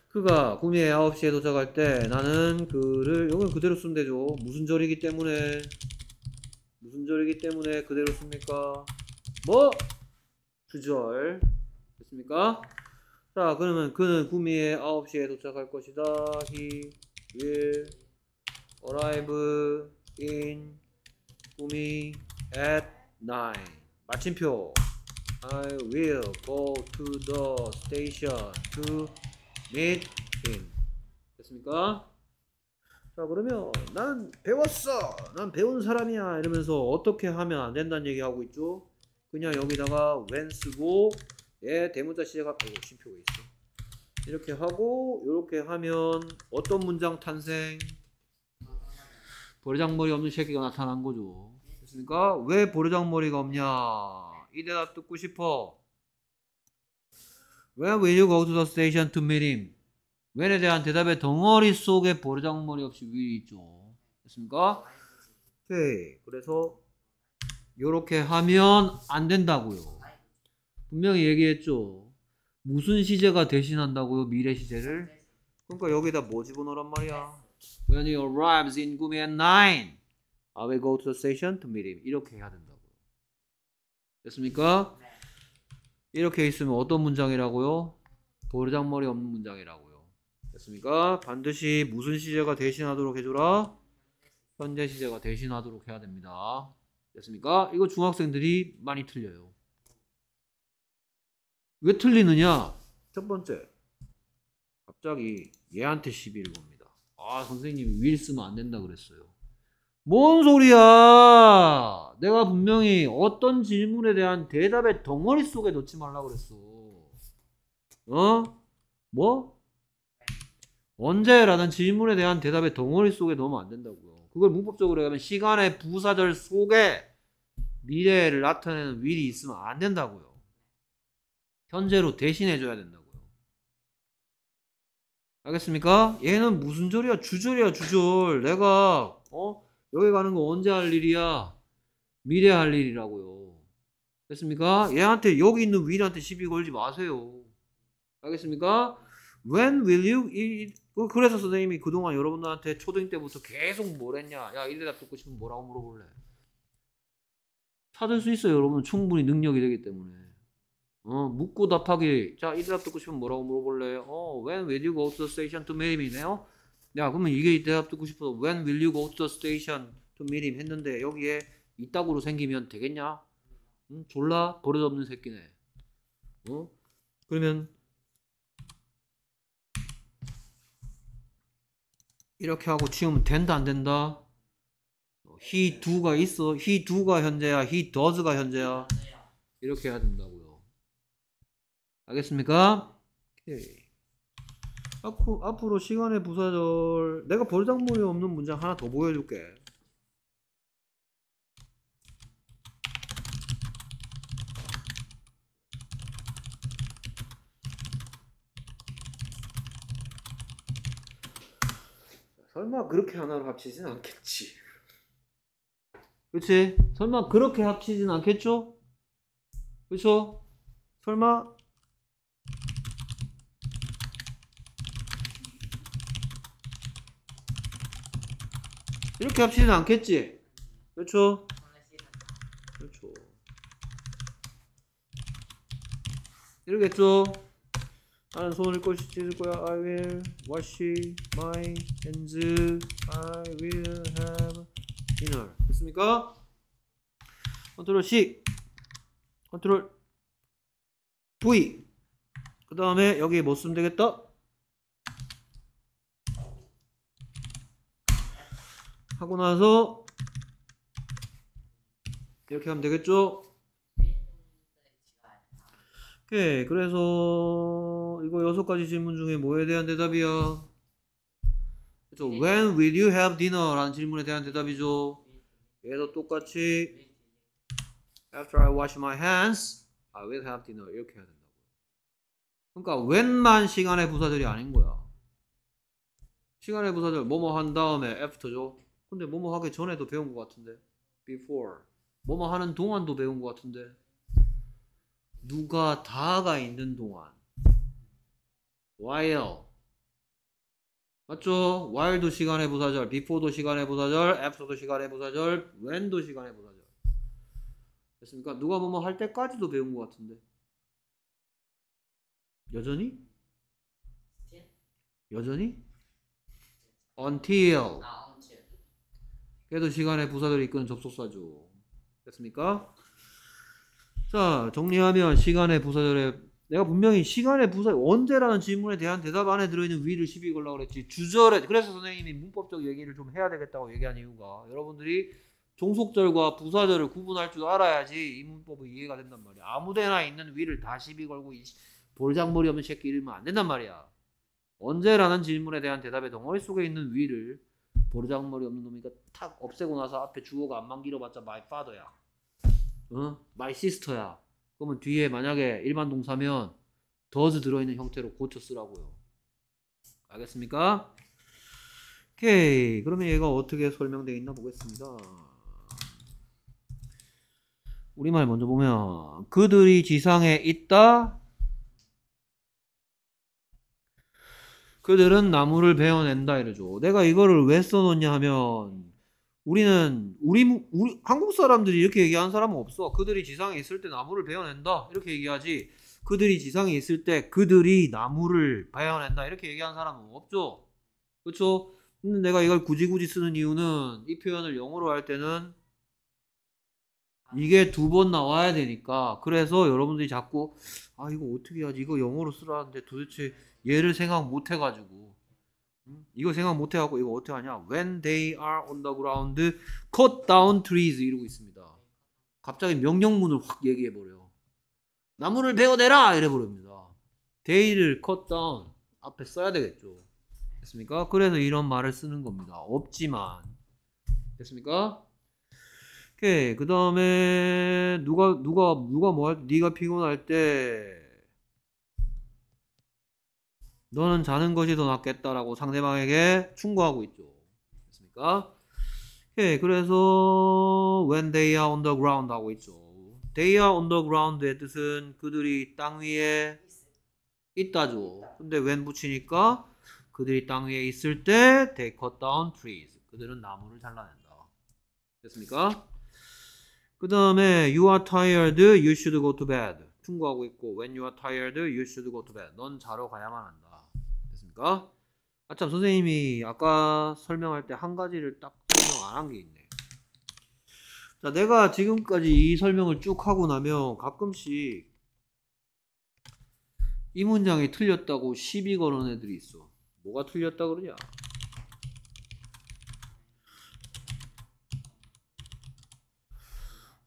[SPEAKER 1] 그가 국내 9시에 도착할 때 나는 그를 이건 그대로 쓰면 되죠. 무슨 절이기 때문에 무슨 절이기 때문에 그대로 씁니까? 뭐? 주절 됐습니까? 자 그러면 그는 구미에 9시에 도착할 것이다. He will arrive in 구미 at 9 마침표 I will go to the station to meet him 됐습니까? 자 그러면 난 배웠어 난 배운 사람이야 이러면서 어떻게 하면 안 된다는 얘기하고 있죠 그냥 여기다가 when 쓰고 예 대문자 시작하고 쉼표가 있어 이렇게 하고 이렇게 하면 어떤 문장 탄생 버리장머리 없는 새끼가 나타난 거죠 그러니까 왜 보리장머리가 없냐? 이 대답 듣고 싶어. Where will you go to the station to meet him? when에 대한 대답의 덩어리 속에 보리장머리 없이 w i l l 있죠. 됐습니까? 오케이. 그래서 이렇게 하면 안 된다고요. 분명히 얘기했죠. 무슨 시제가 대신한다고요? 미래 시제를? 그러니까 여기다 뭐 집어넣으란 말이야? When he arrives in Gumi at 9. I 아, will go to the station to meet him. 이렇게 해야 된다고요. 됐습니까? 네. 이렇게 있으면 어떤 문장이라고요? 도장머리 없는 문장이라고요. 됐습니까? 반드시 무슨 시제가 대신하도록 해줘라? 현재 시제가 대신하도록 해야 됩니다. 됐습니까? 이거 중학생들이 많이 틀려요. 왜 틀리느냐? 첫 번째, 갑자기 얘한테 시비를 봅니다 아, 선생님이 윌 쓰면 안 된다 그랬어요. 뭔 소리야? 내가 분명히 어떤 질문에 대한 대답의 덩어리 속에 넣지 말라 그랬어. 어? 뭐? 언제? 라는 질문에 대한 대답의 덩어리 속에 넣으면 안 된다고요. 그걸 문법적으로 하면 시간의 부사절 속에 미래를 나타내는 윌이 있으면 안 된다고요. 현재로 대신해줘야 된다고요. 알겠습니까? 얘는 무슨 절이야? 주절이야, 주절. 내가, 어? 여기 가는 거 언제 할 일이야? 미래 할 일이라고요. 됐습니까? 얘한테 여기 있는 윈한테 시비 걸지 마세요. 알겠습니까? When will you 그, 그래서 선생님이 그동안 여러분들한테 초등 때부터 계속 뭘 했냐? 야, 이 대답 듣고 싶으면 뭐라고 물어볼래? 찾을 수 있어요, 여러분. 충분히 능력이 되기 때문에. 어, 묻고 답하기. 자, 이 대답 듣고 싶으면 뭐라고 물어볼래? 어, when will you go to the station to meet me? 네요? 야 그러면 이게 대답 듣고 싶어서 When will you go to the station to meet him 했는데 여기에 이따구로 생기면 되겠냐? 음, 졸라 버릇없는 새끼네. 어? 그러면 이렇게 하고 치우면 된다 안 된다? 어, he 네. do가 있어. he do가 현재야. he does가 현재야. 네. 이렇게 해야 된다고요. 알겠습니까? 오케이. 앞으로, 아, 앞으로 시간의 부사절 내가 벌장물이 없는 문장 하나 더 보여줄게 설마 그렇게 하나로 합치진 않겠지 그치? 설마 그렇게 합치진 않겠죠? 그쵸? 설마 그렇게 합치진 않겠지? 그렇죠? 그렇죠. 이러겠죠? 나는 손을 꼬시 찢을 거야. I will wash my hands. I will have dinner. 됐습니까? 컨트롤 C, 컨트롤 V. 그 다음에 여기 뭐 쓰면 되겠다? 하고 나서 이렇게 하면 되겠죠? 오케이 예, 그래서 이거 여섯 가지 질문 중에 뭐에 대한 대답이야? 그죠? When will you have dinner? 라는 질문에 대한 대답이죠 얘도 똑같이 After I wash my hands I will have dinner 이렇게 해야 된다고 그러니까 when만 시간의 부사절이 아닌 거야 시간의 부사절 뭐뭐 한 다음에 after죠 근데 뭐뭐 하기 전에도 배운 것 같은데. before. 뭐뭐 하는 동안도 배운 것 같은데. 누가 다가 있는 동안. while. 맞죠? while도 시간의 부사절, before도 시간의 부사절, after도 시간의 부사절, when도 시간의 부사절. 됐습니까? 누가 뭐뭐 할 때까지도 배운 것 같은데. 여전히? 여전히? until. 아, 그래도 시간에 부사들이 이끄는 접속사죠. 됐습니까? 자, 정리하면 시간의 부사절에 내가 분명히 시간의 부사 언제라는 질문에 대한 대답 안에 들어있는 위를 시비 걸라고 그랬지. 주절에 그래서 선생님이 문법적 얘기를 좀 해야 되겠다고 얘기한 이유가 여러분들이 종속절과 부사절을 구분할 줄 알아야지 이 문법이 이해가 된단 말이야. 아무데나 있는 위를 다 시비 걸고 이 볼장머리 없는 새끼 이러면 안 된단 말이야. 언제라는 질문에 대한 대답의 덩어리 속에 있는 위를 보르장머리 없는 놈이니까 탁 없애고 나서 앞에 주어가 안 만기려봤자 my father야. 응? 어? my sister야. 그러면 뒤에 만약에 일반 동사면 does 들어있는 형태로 고쳐 쓰라고요. 알겠습니까? 오케이. 그러면 얘가 어떻게 설명되어 있나 보겠습니다. 우리말 먼저 보면 그들이 지상에 있다 그들은 나무를 베어낸다 이러죠. 내가 이거를 왜 써놓냐 하면 우리는 우리, 우리 한국 사람들이 이렇게 얘기하는 사람은 없어. 그들이 지상에 있을 때 나무를 베어낸다 이렇게 얘기하지. 그들이 지상에 있을 때 그들이 나무를 베어낸다 이렇게 얘기하는 사람은 없죠. 그렇죠? 근데 내가 이걸 굳이 굳이 쓰는 이유는 이 표현을 영어로 할 때는 이게 두 번 나와야 되니까 그래서 여러분들이 자꾸 아 이거 어떻게 하지 이거 영어로 쓰라는데 도대체 얘를 생각 못 해가지고 음? 이거 생각 못해가지고 이거 어떻게 하냐 When they are on the ground cut down trees 이러고 있습니다 갑자기 명령문을 확 얘기해버려 나무를 베어내라 이래버립니다 they를 cut down 앞에 써야 되겠죠 됐습니까? 그래서 이런 말을 쓰는 겁니다 없지만 됐습니까? 오케이 그 다음에 누가 누가 누가 뭐 할, 네가 피곤할 때 너는 자는 것이 더 낫겠다라고 상대방에게 충고하고 있죠. 됐습니까? 예, 그래서 when they are on the ground 하고 있죠. they are on the ground의 뜻은 그들이 땅 위에 있다죠. 근데 when 붙이니까 그들이 땅 위에 있을 때 they cut down trees. 그들은 나무를 잘라낸다. 됐습니까? 그 다음에 you are tired, you should go to bed. 충고하고 있고 when you are tired, you should go to bed. 넌 자러 가야만 한다. 않습니까? 아참 선생님이 아까 설명할 때 한 가지를 딱 설명 안 한 게 있네. 자, 내가 지금까지 이 설명을 쭉 하고 나면 가끔씩 이 문장이 틀렸다고 시비 거는 애들이 있어. 뭐가 틀렸다 그러냐?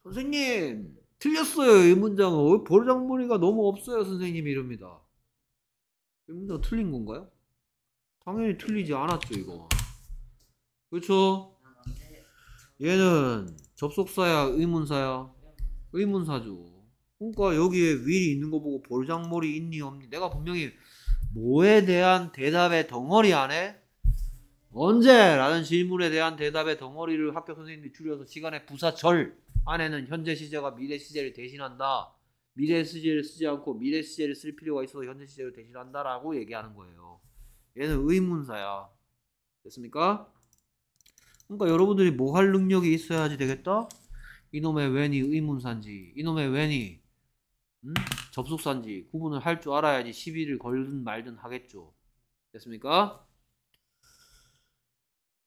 [SPEAKER 1] 선생님, 틀렸어요. 이 문장은. 어, 보장머리가 너무 없어요. 선생님 이럽니다. 이 문장 틀린 건가요? 당연히 틀리지 않았죠 이거 그렇죠 얘는 접속사야 의문사야 의문사죠 그러니까 여기에 윌이 있는 거 보고 볼장머리 있니 없니 내가 분명히 뭐에 대한 대답의 덩어리 안에 언제? 라는 질문에 대한 대답의 덩어리를 학교 선생님이 줄여서 시간의 부사절 안에는 현재 시제가 미래 시제를 대신한다. 미래 시제를 쓰지 않고 미래 시제를 쓸 필요가 있어서 현재 시제를 대신한다라고 얘기하는 거예요. 얘는 의문사야. 됐습니까? 그러니까 여러분들이 뭐 할 능력이 있어야지 되겠다? 이놈의 웬이 의문사인지 이놈의 웬이 음? 접속사인지 구분을 할 줄 알아야지 시비를 걸든 말든 하겠죠. 됐습니까?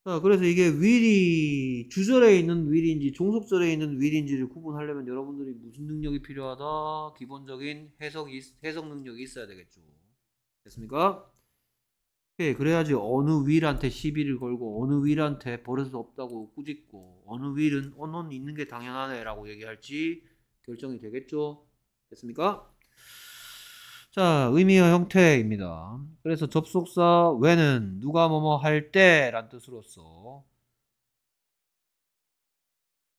[SPEAKER 1] 자, 그래서 이게 윌이 주절에 있는 윌인지 종속절에 있는 윌인지를 구분하려면 여러분들이 무슨 능력이 필요하다? 기본적인 해석 해석 능력이 있어야 되겠죠. 됐습니까? 예, 그래야지 어느 윌한테 시비를 걸고 어느 윌한테 버릇 없다고 꾸짖고 어느 윌은 언론 있는 게 당연하네라고 얘기할지 결정이 되겠죠. 됐습니까? 자, 의미와 형태입니다. 그래서 접속사 when은 누가 뭐뭐 할 때란 뜻으로써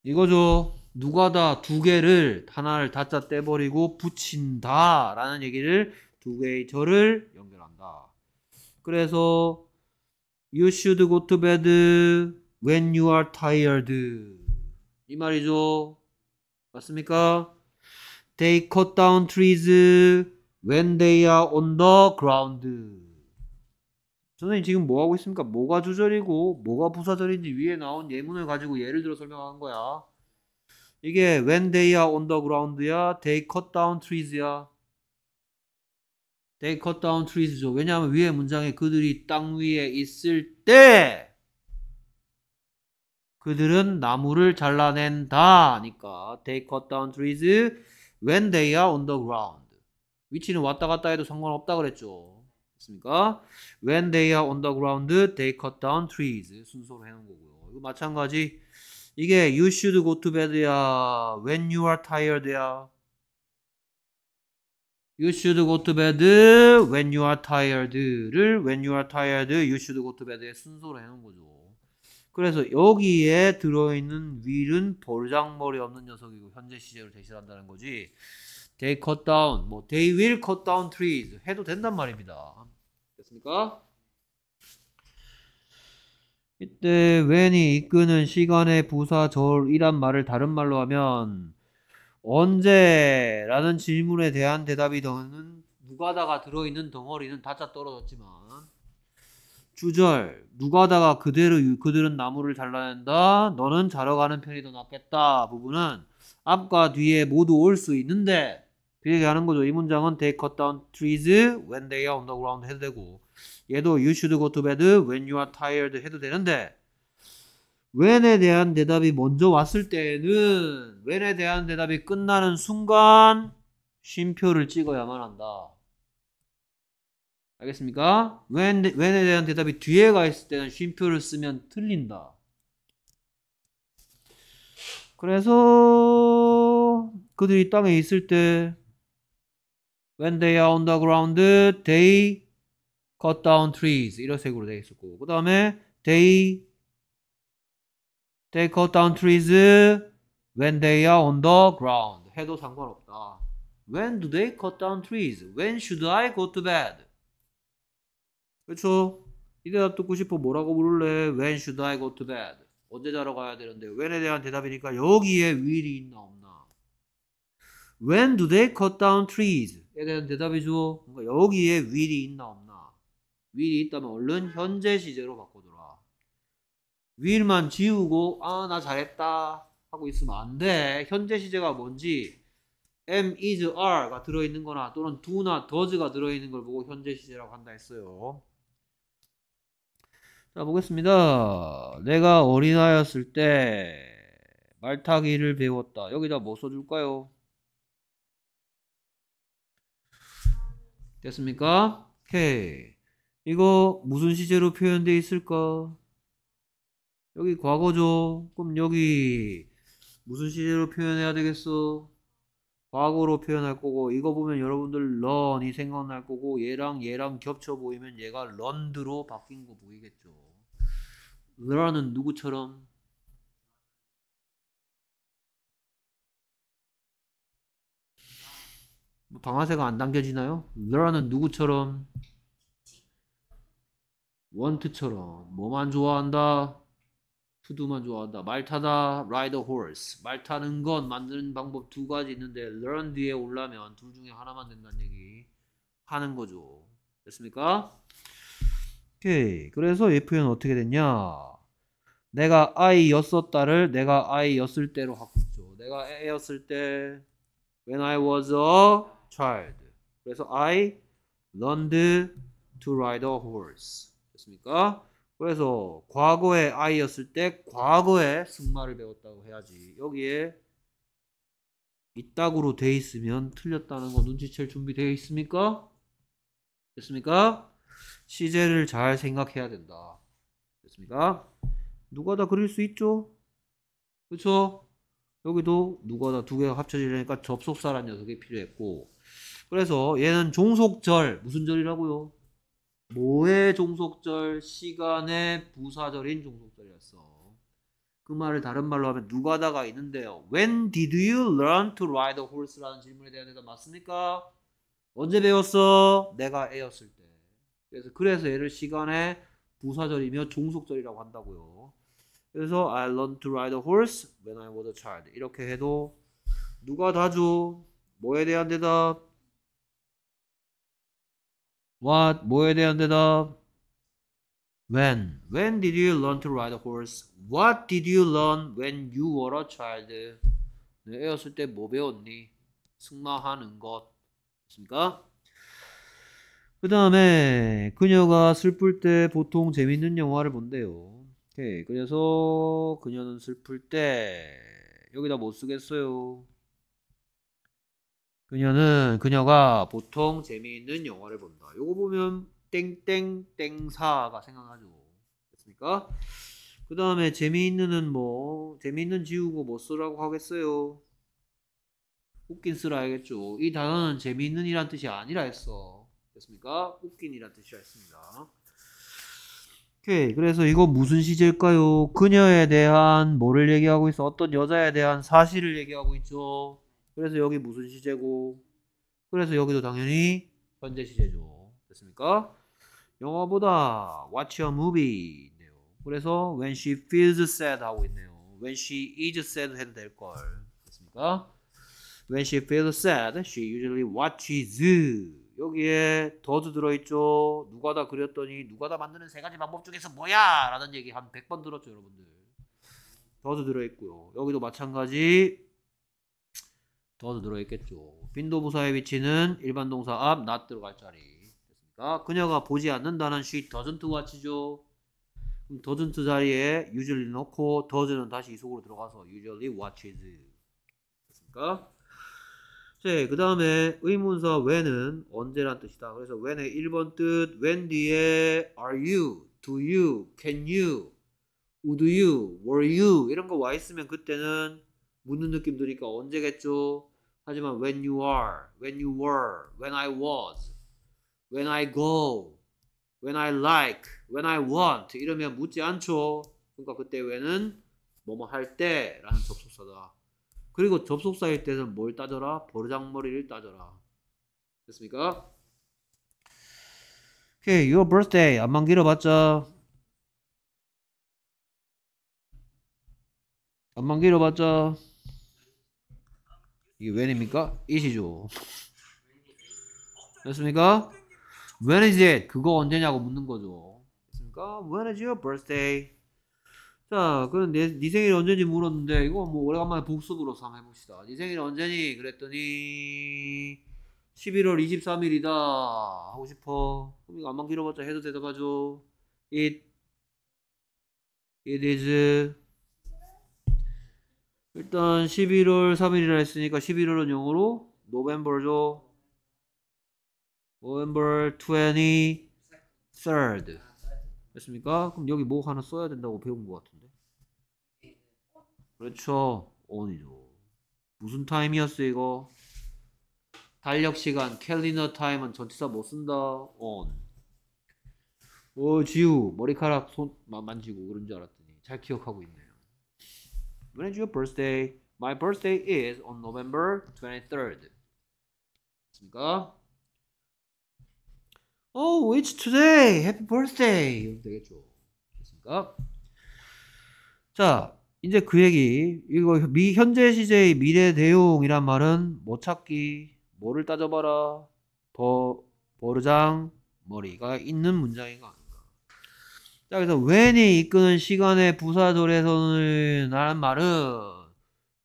[SPEAKER 1] 이거죠. 누가다 두 개를 하나를 다짜 떼버리고 붙인다라는 얘기를 두 개의 절을 연결한다. 그래서 you should go to bed when you are tired. 이 말이죠. 맞습니까? They cut down trees when they are on the ground. 선생님 지금 뭐 하고 있습니까? 뭐가 주절이고 뭐가 부사절인지 위에 나온 예문을 가지고 예를 들어 설명한 거야. 이게 when they are on the ground야, they cut down trees야. They cut down trees죠. 왜냐하면 위의 문장에 그들이 땅 위에 있을 때 그들은 나무를 잘라낸다니까 They cut down trees when they are on the ground. 위치는 왔다 갔다 해도 상관없다 그랬죠. 됐습니까? When they are on the ground, they cut down trees 순서로 해놓은 거고요. 이거 마찬가지 이게 you should go to bed야 when you are tired야 You should go to bed when you are tired를 when you are tired, you should go to bed의 순서로 해놓은 거죠. 그래서 여기에 들어있는 윌은 볼장머리 없는 녀석이고 현재 시제로 대신한다는 거지. They cut down, 뭐 they will cut down trees 해도 된단 말입니다. 됐습니까? 이때 when이 이끄는 시간의 부사절이란 말을 다른 말로 하면 언제라는 질문에 대한 대답이 더는 누가다가 들어있는 덩어리는 다짜 떨어졌지만 주절 누가다가 그대로 그들은 나무를 잘라낸다 너는 자러 가는 편이 더 낫겠다 부분은 앞과 뒤에 모두 올 수 있는데 그 얘기하는 거죠 이 문장은 they cut down trees when they are on the ground 해도 되고 얘도 you should go to bed when you are tired 해도 되는데 when에 대한 대답이 먼저 왔을 때에는 when에 대한 대답이 끝나는 순간 쉼표를 찍어야만 한다. 알겠습니까? when, when에 대한 대답이 뒤에 가 있을 때는 쉼표를 쓰면 틀린다. 그래서 그들이 땅에 있을 때 when they are on the ground they cut down trees 이런 색으로 되어 있었고 그 다음에 they They cut down trees when they are on the ground. 해도 상관없다. When do they cut down trees? When should I go to bed? 그렇죠? 이 대답 듣고 싶어 뭐라고 물을래? When should I go to bed? 언제 자러 가야 되는데 when에 대한 대답이니까 여기에 will이 있나 없나? When do they cut down trees? 에 대한 대답이죠. 그러니까 여기에 will이 있나 없나? will이 있다면 얼른 현재 시제로 바꿔. 위일만 지우고 아 나 잘했다 하고 있으면 안 돼. 현재 시제가 뭔지 am, is, are가 들어있는 거나 또는 do나 does가 들어있는 걸 보고 현재 시제라고 한다 했어요. 자 보겠습니다. 내가 어린아이였을 때 말타기를 배웠다. 여기다 뭐 써줄까요? 됐습니까? 오케이. 이거 무슨 시제로 표현되어 있을까? 여기 과거죠. 그럼 여기 무슨 시제로 표현해야 되겠어? 과거로 표현할 거고 이거 보면 여러분들 런이 생각날 거고 얘랑 얘랑 겹쳐 보이면 얘가 런드로 바뀐 거 보이겠죠. 런은 누구처럼? 뭐 방아쇠가 안 당겨지나요? 런은 누구처럼? 원트처럼 뭐만 좋아한다? 투두만 좋아한다. 말 타다, ride a horse. 말 타는 건 만드는 방법 두 가지 있는데 learn 뒤에 올라면 둘 중에 하나만 된다는 얘기 하는 거죠. 됐습니까? 오케이. 그래서 이 표현 어떻게 됐냐? 내가 아이였었다를 내가 아이였을 때로 바꿨죠. 내가 애였을 때 when I was a child. 그래서 I learned to ride a horse. 됐습니까? 그래서 과거의 아이였을때 과거의 승마를 배웠다고 해야지. 여기에 이따구로 돼 있으면 틀렸다는 거 눈치챌 준비되어 있습니까? 됐습니까? 시제를 잘 생각해야 된다. 됐습니까? 누가 다 그릴 수 있죠? 그쵸? 여기도 누가 다 두 개가 합쳐지려니까 접속사란 녀석이 필요했고 그래서 얘는 종속절 무슨 절이라고요? 모의 종속절 시간에 부사절인 종속절이었어. 그 말을 다른 말로 하면 누가다가 있는데요. When did you learn to ride a horse라는 질문에 대한 대답 맞습니까? 언제 배웠어? 내가 애였을 때. 그래서 그래서 얘를 시간의 부사절이며 종속절이라고 한다고요. 그래서 I learned to ride a horse when I was a child. 이렇게 해도 누가 다죠? 뭐에 대한 대답? What? 뭐에 대한 대답? When? When did you learn to ride a horse? What did you learn when you were a child? 네, 애였을 때 뭐 배웠니? 승마하는 것. 됐습니까? 그 다음에 그녀가 슬플 때 보통 재밌는 영화를 본대요. 오케이. 그래서 그녀는 슬플 때 여기다 못 쓰겠어요. 그녀는 그녀가 보통 재미있는 영화를 본다. 요거 보면 땡땡땡사가 생각나죠. 됐습니까? 그 다음에 재미있는은 뭐 재미있는 지우고 뭐 쓰라고 하겠어요. 웃긴 쓰라 해야겠죠. 이 단어는 재미있는 이란 뜻이 아니라 했어. 됐습니까? 웃긴 이란 뜻이했습니다 오케이. 그래서 이거 무슨 시제일까요? 그녀에 대한 뭐를 얘기하고 있어? 어떤 여자에 대한 사실을 얘기하고 있죠. 그래서 여기 무슨 시제고 그래서 여기도 당연히 현재 시제죠. 됐습니까? 영화보다 watch a movie 네요. 그래서 when she feels sad 하고 있네요. when she is sad 해도 될 걸. 됐습니까? when she feels sad she usually watches 여기에 더즈 들어있죠. 누가 다 그렸더니 누가 다 만드는 세 가지 방법 중에서 뭐야? 라는 얘기 한 100번 들었죠, 여러분들. 더즈 들어있고요. 여기도 마찬가지 더도 들어있겠죠. 빈도 부사의 위치는 일반 동사 앞 not 들어갈 자리. 됐습니까? 그녀가 보지 않는다는 she doesn't watch죠. 그럼 doesn't 자리에 usually 넣고 does는 다시 이 속으로 들어가서 usually watches. 됐습니까? 네, 그 다음에 의문사 when은 언제란 뜻이다. 그래서 when의 1번 뜻, when 뒤에 are you, do you, can you, would you, were you 이런 거 와 있으면 그때는 묻는 느낌 드니까 언제겠죠? 하지만 when you are, when you were, when I was, when I go, when I like, when I want 이러면 묻지 않죠. 그러니까 그때 when은 뭐뭐 할 때라는 접속사다. 그리고 접속사일 때는 뭘 따져라? 버르장머리를 따져라. 됐습니까? 오케이, okay, your birthday 안만 길어봤자 안만 길어봤자 이게 when입니까? it이죠. 됐습니까? When is it? 그거 언제냐고 묻는 거죠. 됐습니까? When is your birthday? 자, 그럼 내, 네생일 언제인지 물었는데, 이거 뭐 오래간만에 복습으로서 한번 해봅시다. 네 생일이 언제니? 그랬더니, 11월 23일이다. 하고 싶어. 그럼 이거 안만 길어봤자 해도 대답하죠. It, it is 일단 11월 3일이라 했으니까 11월은 영어로 November죠. November 23rd. 됐습니까? 그럼 여기 뭐 하나 써야 된다고 배운 것 같은데. 그렇죠. on이죠. 무슨 타임이었어 이거? 달력 시간, 캘리너 타임은 전치사 못 뭐 쓴다. on. 오 어, 지우 머리카락 손 만지고 그런 줄 알았더니 잘 기억하고 있네. When is your birthday? My birthday is on November 23rd. 맞습니까? Oh, it's today. Happy birthday. 이러면 되겠죠. 됐습니까? 자, 이제 그 얘기. 이거 미, 현재 시제의 미래 대용이란 말은 뭐 찾기, 뭐를 따져봐라, 버, 버르장, 머리가 있는 문장인가? 자, 그래서 when이 이끄는 시간에 부사절에서는 나는 말은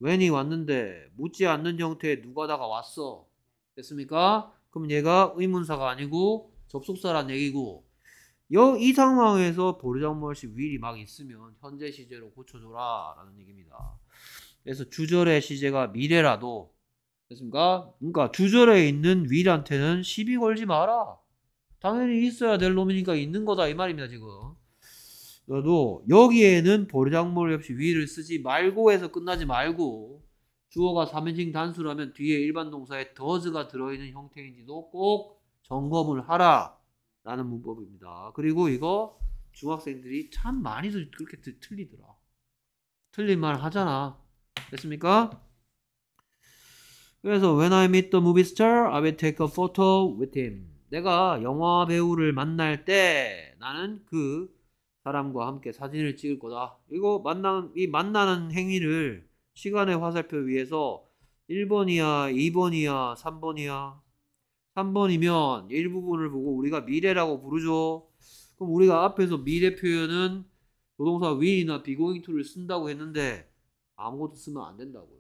[SPEAKER 1] when이 왔는데 묻지 않는 형태의 누가다가 왔어. 됐습니까? 그럼 얘가 의문사가 아니고 접속사란 얘기고 이 상황에서 보리장물시 윌이 막 있으면 현재 시제로 고쳐줘라 라는 얘기입니다. 그래서 주절의 시제가 미래라도 됐습니까? 그러니까 주절에 있는 윌한테는 시비 걸지 마라. 당연히 있어야 될 놈이니까 있는 거다 이 말입니다 지금. 너도 여기에는 보리작물 없이 위를 쓰지 말고 해서 끝나지 말고 주어가 3인칭 단수라면 뒤에 일반 동사에 더즈가 들어있는 형태인지도 꼭 점검을 하라 라는 문법입니다. 그리고 이거 중학생들이 참 많이들 그렇게 틀리더라. 틀린말 하잖아. 됐습니까? 그래서 when I meet the movie star, I will take a photo with him. 내가 영화 배우를 만날 때 나는 그 사람과 함께 사진을 찍을 거다. 이거 만난 이 만나는 행위를 시간의 화살표 위에서 1번이야, 2번이야, 3번이야. 3번이면 일부분을 보고 우리가 미래라고 부르죠. 그럼 우리가 앞에서 미래 표현은 조동사 will이나 be going to를 쓴다고 했는데 아무것도 쓰면 안 된다고요.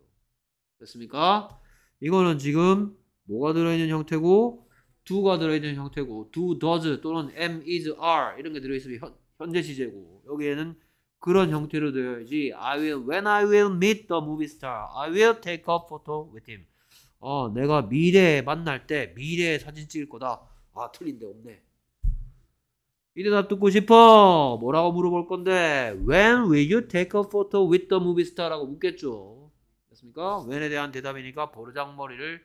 [SPEAKER 1] 됐습니까? 이거는 지금 뭐가 들어있는 형태고 do가 들어있는 형태고 do, does 또는 am, is, are 이런 게 들어있으면 현재 시제고 여기에는 그런 형태로 되어야지 I will when I will meet the movie star I will take a photo with him 어 내가 미래에 만날 때 미래에 사진 찍을 거다 아 틀린데 없네 이 대답 듣고 싶어 뭐라고 물어볼 건데 when will you take a photo with the movie star 라고 묻겠죠 됐습니까? when에 대한 대답이니까 보르장머리를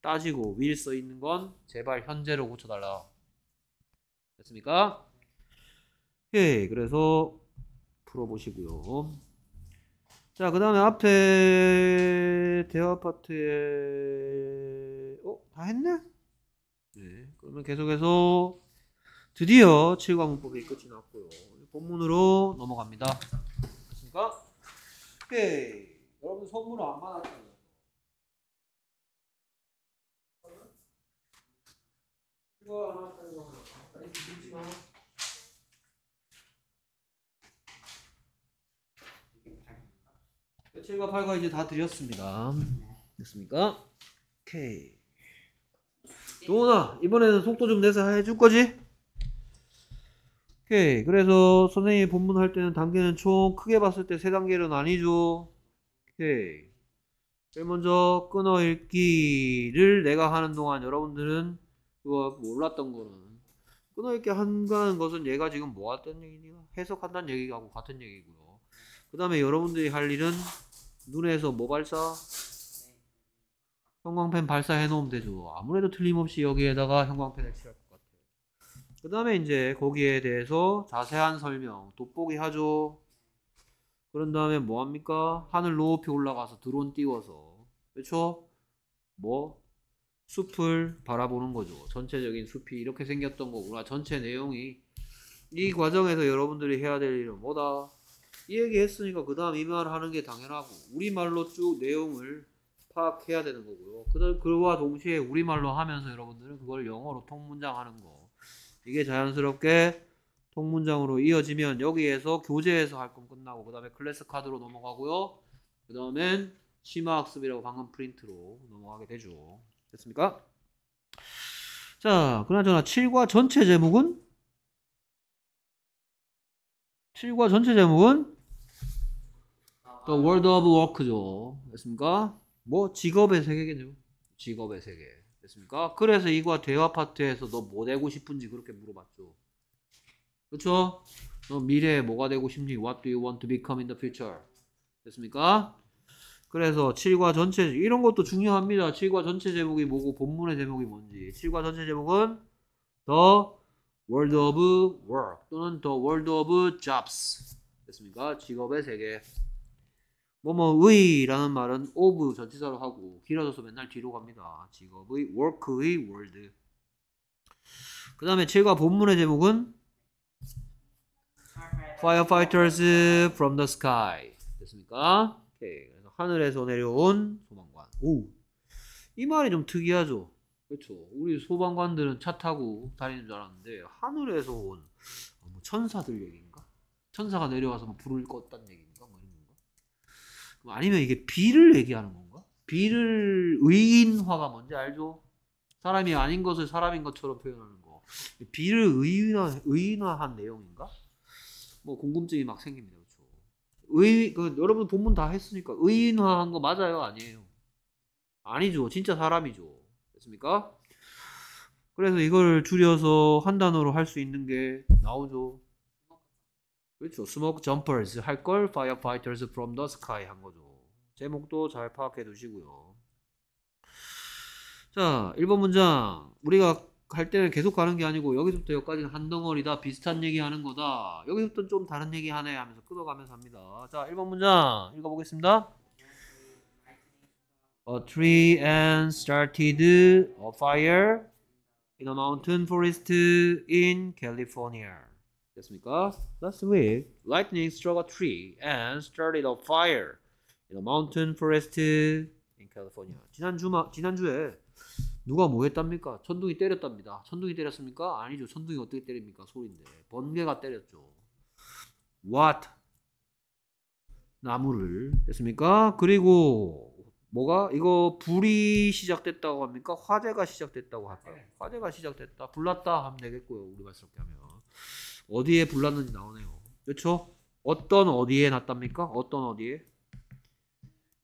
[SPEAKER 1] 따지고 will 써 있는 건 제발 현재로 고쳐달라 됐습니까? 예, 그래서 풀어보시고요. 자, 그 다음에 앞에 대화 파트에 어? 다 했네? 네, 그러면 계속해서 드디어 7과문법이 끝이 났고요. 본문으로 넘어갑니다. 됐습니까? 오 예, 여러분 선물 안 받았어요. 거 하나, 이거 하나. 7과 8과 이제 다 드렸습니다. 됐습니까? 오케이. 동훈아, 이번에는 속도 좀 내서 해줄 거지? 오케이. 그래서 선생님이 본문 할 때는 단계는 총 크게 봤을 때 세 단계로 나뉘죠. 오케이. 제일 먼저 끊어 읽기를 내가 하는 동안 여러분들은 그거 몰랐던 거는 끊어 읽기 한가는 것은 얘가 지금 뭐 하던 얘기냐? 해석한다는 얘기하고 같은 얘기고요. 그 다음에 여러분들이 할 일은 눈에서 뭐 발사? 형광펜 발사해 놓으면 되죠. 아무래도 틀림없이 여기에다가 형광펜을 칠할 것 같아요. 그 다음에 이제 거기에 대해서 자세한 설명, 돋보기 하죠. 그런 다음에 뭐 합니까? 하늘 높이 올라가서 드론 띄워서. 그렇 뭐? 숲을 바라보는 거죠. 전체적인 숲이 이렇게 생겼던 거구나. 전체 내용이. 이 과정에서 여러분들이 해야 될 일은 뭐다? 이 얘기 했으니까 그 다음 이 말을 하는 게 당연하고 우리말로 쭉 내용을 파악해야 되는 거고요. 그다 그와 동시에 우리말로 하면서 여러분들은 그걸 영어로 통문장하는 거. 이게 자연스럽게 통문장으로 이어지면 여기에서 교재에서 할 건 끝나고 그다음에 클래스 카드로 넘어가고요. 그다음엔 심화 학습이라고 방금 프린트로 넘어가게 되죠. 됐습니까? 자, 그나저나 7과 전체 제목은 7과 전체 제목은 또 월드 오브 워크죠. 됐습니까? 뭐 직업의 세계겠죠. 직업의 세계. 됐습니까? 그래서 이과 대화 파트에서 너 뭐 되고 싶은지 그렇게 물어봤죠. 그렇죠? 너 미래에 뭐가 되고 싶니? What do you want to become in the future? 됐습니까? 그래서 7과 전체 이런 것도 중요합니다. 7과 전체 제목이 뭐고 본문의 제목이 뭔지. 7과 전체 제목은 더 h e World of Work 또는 The World of Jobs 됐습니까? 직업의 세계. 뭐뭐의라는 말은 of 전치사로 하고 길어져서 맨날 뒤로 갑니다. 직업의 work의 word. 그 다음에 7과 본문의 제목은 Firefighters from the sky 됐습니까? 오케이. 그래서 하늘에서 내려온 소방관. 오, 이 말이 좀 특이하죠. 그렇죠. 우리 소방관들은 차 타고 다니는 줄 알았는데 하늘에서 온 아, 뭐 천사들 얘기인가? 천사가 내려와서 불을 껐단 얘기. 뭐 아니면 이게 비를 얘기하는 건가? 비를 의인화가 뭔지 알죠? 사람이 아닌 것을 사람인 것처럼 표현하는 거. 비를 의인화, 의인화한 내용인가? 뭐 궁금증이 막 생깁니다. 의, 그, 여러분 본문 다 했으니까 의인화한 거 맞아요? 아니에요? 아니죠. 진짜 사람이죠. 됐습니까? 그래서 이걸 줄여서 한 단어로 할 수 있는 게 나오죠. 그렇죠. Smoke jumpers 할 걸 firefighters from the sky 한 거죠. 제목도 잘 파악해 두시고요. 자, 1번 문장. 우리가 할 때는 계속 가는 게 아니고 여기서부터 여기까지는 한 덩어리다. 비슷한 얘기 하는 거다. 여기서부터 좀 다른 얘기 하네 하면서 끊어가면서 합니다. 자, 1번 문장 읽어보겠습니다. A tree and started a fire in a mountain forest in California. 됐습니까? Last week, lightning struck a tree and started a fire in a mountain forest in California. 지난 주 지난 주에 누가 뭐 했답니까? 천둥이 때렸답니다. 천둥이 때렸습니까? 아니죠. 천둥이 어떻게 때립니까? 소리인데 번개가 때렸죠. What 나무를 됐습니까? 그리고 뭐가 이거 불이 시작됐다고 합니까? 화재가 시작됐다고 할까요? 네. 화재가 시작됐다, 불났다 하면 되겠고요. 우리가 이렇게 하면. 어디에 불났는지 나오네요. 그렇죠? 어떤 어디에 났답니까? 어떤 어디에?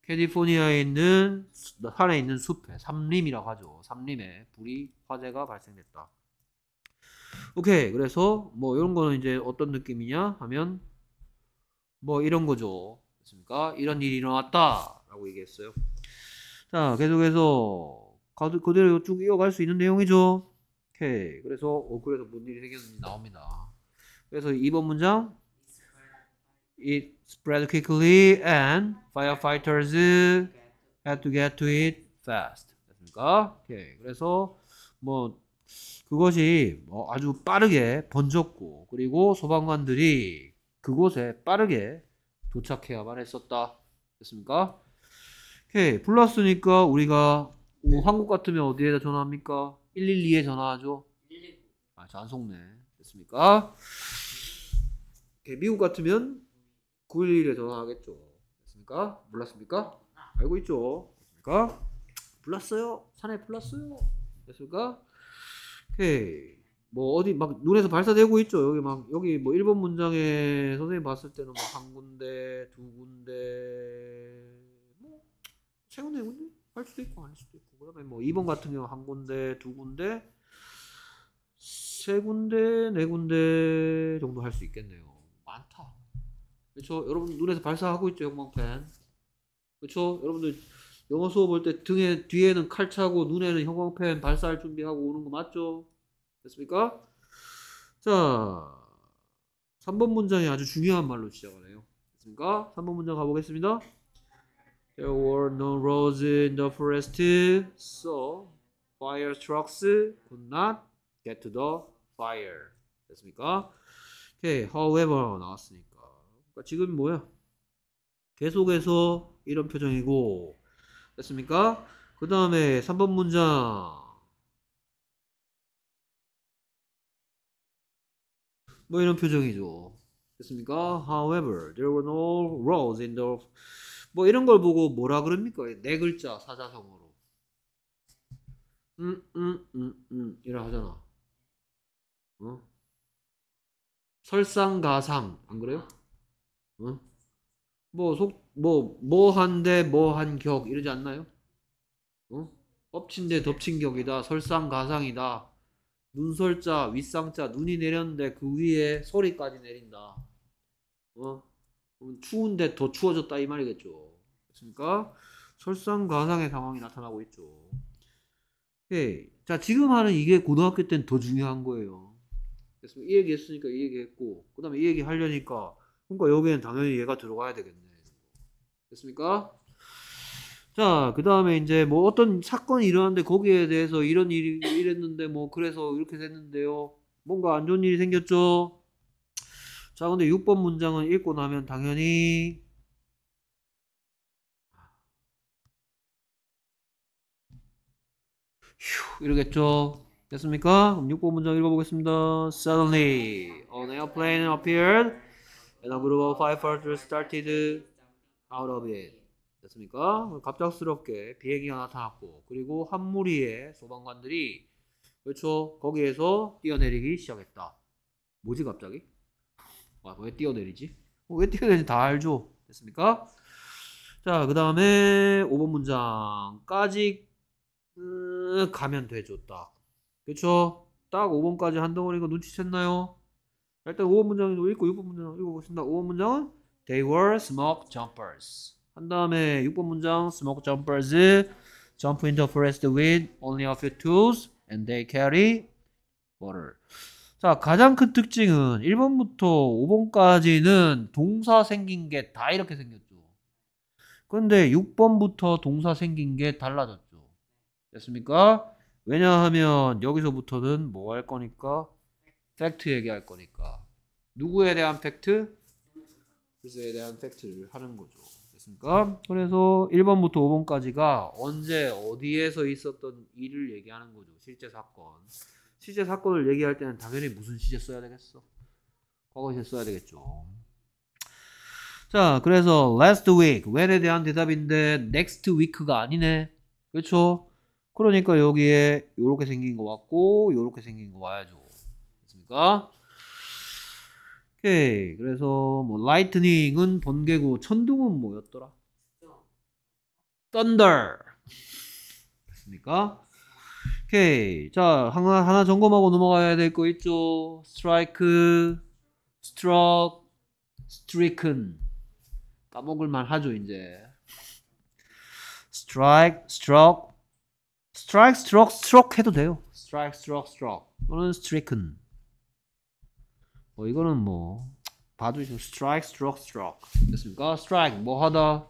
[SPEAKER 1] 캘리포니아에 있는 산에 있는 숲에 삼림이라고 하죠. 삼림에 불이 화재가 발생됐다. 오케이. 그래서 뭐 이런 거는 이제 어떤 느낌이냐 하면 뭐 이런 거죠. 그렇습니까? 이런 일이 일어났다라고 얘기했어요. 자, 계속해서 그대로 쭉 이어갈 수 있는 내용이죠. 오케이. 그래서 어 그래서 뭔 일이 생겼는지 나옵니다. 그래서 2번 문장 It spread quickly and firefighters had to get to it fast. 됐습니까? 오케이. 그래서 뭐 그것이 뭐 아주 빠르게 번졌고 그리고 소방관들이 그곳에 빠르게 도착해야만 했었다. 됐습니까? 오케이. 플러스니까 우리가 뭐 네. 한국 같으면 어디에다 전화합니까? 112에 전화하죠. 아, 잘 속네. 됐습니까? 미국 같으면 911에 전화하겠죠. 됐습니까? 몰랐습니까? 알고 있죠. 됐습니까? 불났어요. 산에 불났어요. 됐습니까? 오케이. 뭐 어디 막 눈에서 발사되고 있죠. 여기 막 여기 뭐 1번 문장에 선생님 봤을 때는 뭐한 군데, 두 군데 뭐세 군데, 군데 할 수도 있고 안 할 수도 있고 그다음에 뭐 2번 같은 경우 한 군데, 두 군데, 세 군데, 네 군데 정도 할 수 있겠네요. 그렇죠? 여러분 눈에서 발사하고 있죠 형광펜. 그렇죠? 여러분들 영어 수업 볼 때 등에 뒤에는 칼 차고 눈에는 형광펜 발사할 준비하고 오는 거 맞죠? 됐습니까? 자, 3번 문장이 아주 중요한 말로 시작하네요. 됐습니까? 3번 문장 가보겠습니다. There were no roads in the forest, so fire trucks could not get to the fire. 됐습니까? 오케이, however 나왔으니까. 그러니까 지금 뭐야? 계속해서 이런 표정이고 됐습니까? 그 다음에 3번 문장 뭐 이런 표정이죠 됐습니까? However, there were no roads in the 뭐 이런 걸 보고 뭐라 그럽니까? 네 글자 사자성어로 음음음음 음, 음, 음. 이라 하잖아 어? 설상가상 안 그래요? 어? 뭐, 속, 뭐, 뭐한데, 뭐 한 격, 이러지 않나요? 어? 엎친데 덮친 격이다, 설상가상이다, 눈설자, 윗상자, 눈이 내렸는데 그 위에 소리까지 내린다. 어? 추운데 더 추워졌다, 이 말이겠죠. 그러니까, 설상가상의 상황이 나타나고 있죠. 오케이. 예. 자, 지금 하는 이게 고등학교 때는 더 중요한 거예요. 그래서 이 얘기 했으니까 이 얘기 했고, 그 다음에 이 얘기 하려니까, 그러니까 여기는 당연히 얘가 들어가야 되겠네. 됐습니까? 자, 그 다음에 이제 뭐 어떤 사건이 일어났는데 거기에 대해서 이런 일이 이랬는데 뭐 그래서 이렇게 됐는데요. 뭔가 안 좋은 일이 생겼죠? 자, 근데 6번 문장은 읽고 나면 당연히 휴, 이러겠죠? 됐습니까? 그럼 6번 문장 읽어보겠습니다. Suddenly, an airplane appeared And a group of five fighters started out of it. 됐습니까? 갑작스럽게 비행기가 나타났고 그리고 한 무리의 소방관들이 그렇죠 거기에서 뛰어내리기 시작했다. 뭐지 갑자기? 와, 왜 뛰어내리지? 어, 왜 뛰어내리지 다 알죠? 됐습니까? 자, 그 다음에 5번 문장까지 음, 가면 돼줬다. 그렇죠딱 5번까지 한 덩어리가 눈치챘나요? 일단 5번 문장 읽고 6번 문장 읽어보겠습니다. 5번 문장은 They were smoke jumpers. 한 다음에 6번 문장 Smoke jumpers jump into forest with only a few tools and they carry water. 자 가장 큰 특징은 1번부터 5번까지는 동사 생긴 게 다 이렇게 생겼죠. 근데 6번부터 동사 생긴 게 달라졌죠. 됐습니까? 왜냐하면 여기서부터는 뭐 할 거니까 팩트 얘기할 거니까 누구에 대한 팩트? 그래에 대한 팩트를 하는 거죠. 됐습니까? 그래서 1번부터 5번까지가 언제 어디에서 있었던 일을 얘기하는 거죠. 실제 사건. 실제 사건을 얘기할 때는 당연히 무슨 시제 써야 되겠어? 과거시제 써야 되겠죠. 자, 그래서 last week when에 대한 대답인데 next week가 아니네. 그렇죠? 그러니까 여기에 이렇게 생긴 거 왔고 이렇게 생긴 거 와야죠. 됐습니까? 오케이. 그래서 뭐 라이트닝은 번개고 천둥은 뭐였더라? thunder. 됐습니까? 오케이. 자, 하나 하나 점검하고 넘어가야 될 거 있죠. strike, struck, stricken. 까먹을 만 하죠, 이제. strike, struck, strike, struck, struck 해도 돼요. strike, struck, struck. 또는 stricken. 뭐 이거는 뭐 봐주시면 strike, stroke, stroke 됐습니까? strike 뭐 하다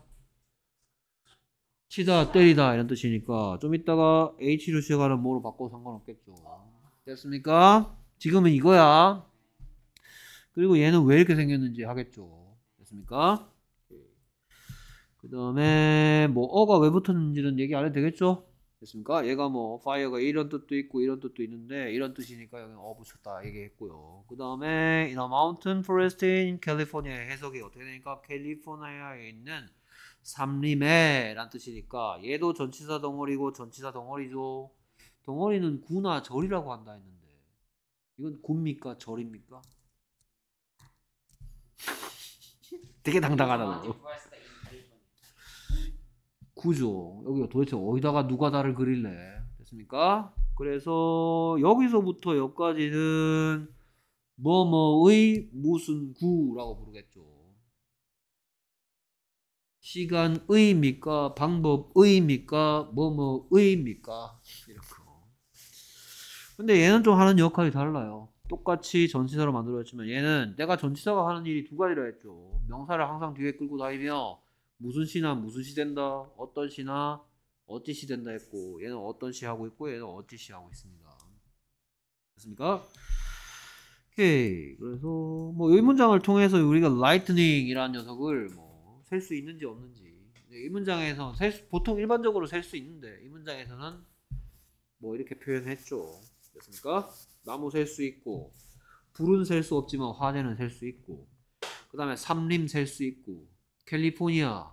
[SPEAKER 1] 치다 때리다 이런 뜻이니까 좀 이따가 H로 시작하는 뭐로 바꿔도 상관없겠죠 됐습니까? 지금은 이거야 그리고 얘는 왜 이렇게 생겼는지 하겠죠 됐습니까? 그 다음에 뭐 어가 왜 붙었는지는 얘기 안 해도 되겠죠? 됐습니까? 얘가 뭐 fire가 이런 뜻도 있고 이런 뜻도 있는데 이런 뜻이니까 여기 어 붙였다 얘기했고요. 그 다음에 in a mountain forest in California 해석이 어떻게 되니까 캘리포니아에 있는 삼림에 란 뜻이니까 얘도 전치사 덩어리고 전치사 덩어리죠. 덩어리는 구나 절이라고 한다 했는데 이건 굽니까 절입니까? [LAUGHS] 되게 당당하다 아, 너. 구조. 여기가 도대체 어디다가 누가 다를 그릴래? 됐습니까? 그래서 여기서부터 여기까지는 뭐뭐의 무슨 구라고 부르겠죠. 시간의입니까? 방법의입니까? 뭐뭐의입니까? 이렇게 근데 얘는 좀 하는 역할이 달라요. 똑같이 전치사로 만들어졌지만 얘는 내가 전치사가 하는 일이 두 가지라 했죠. 명사를 항상 뒤에 끌고 다니며 무슨 시나 무슨 시 된다 어떤 시나 어찌 시 된다 했고 얘는 어떤 시 하고 있고 얘는 어찌 시 하고 있습니다 됐습니까? 오케이 그래서 뭐 이 문장을 통해서 우리가 라이트닝이라는 녀석을 뭐 셀 수 있는지 없는지 네, 이 문장에서 셀 수, 보통 일반적으로 셀 수 있는데 이 문장에서는 뭐 이렇게 표현했죠 됐습니까? 나무 셀 수 있고 불은 셀 수 없지만 화재는 셀 수 있고 그 다음에 삼림 셀 수 있고 캘리포니아.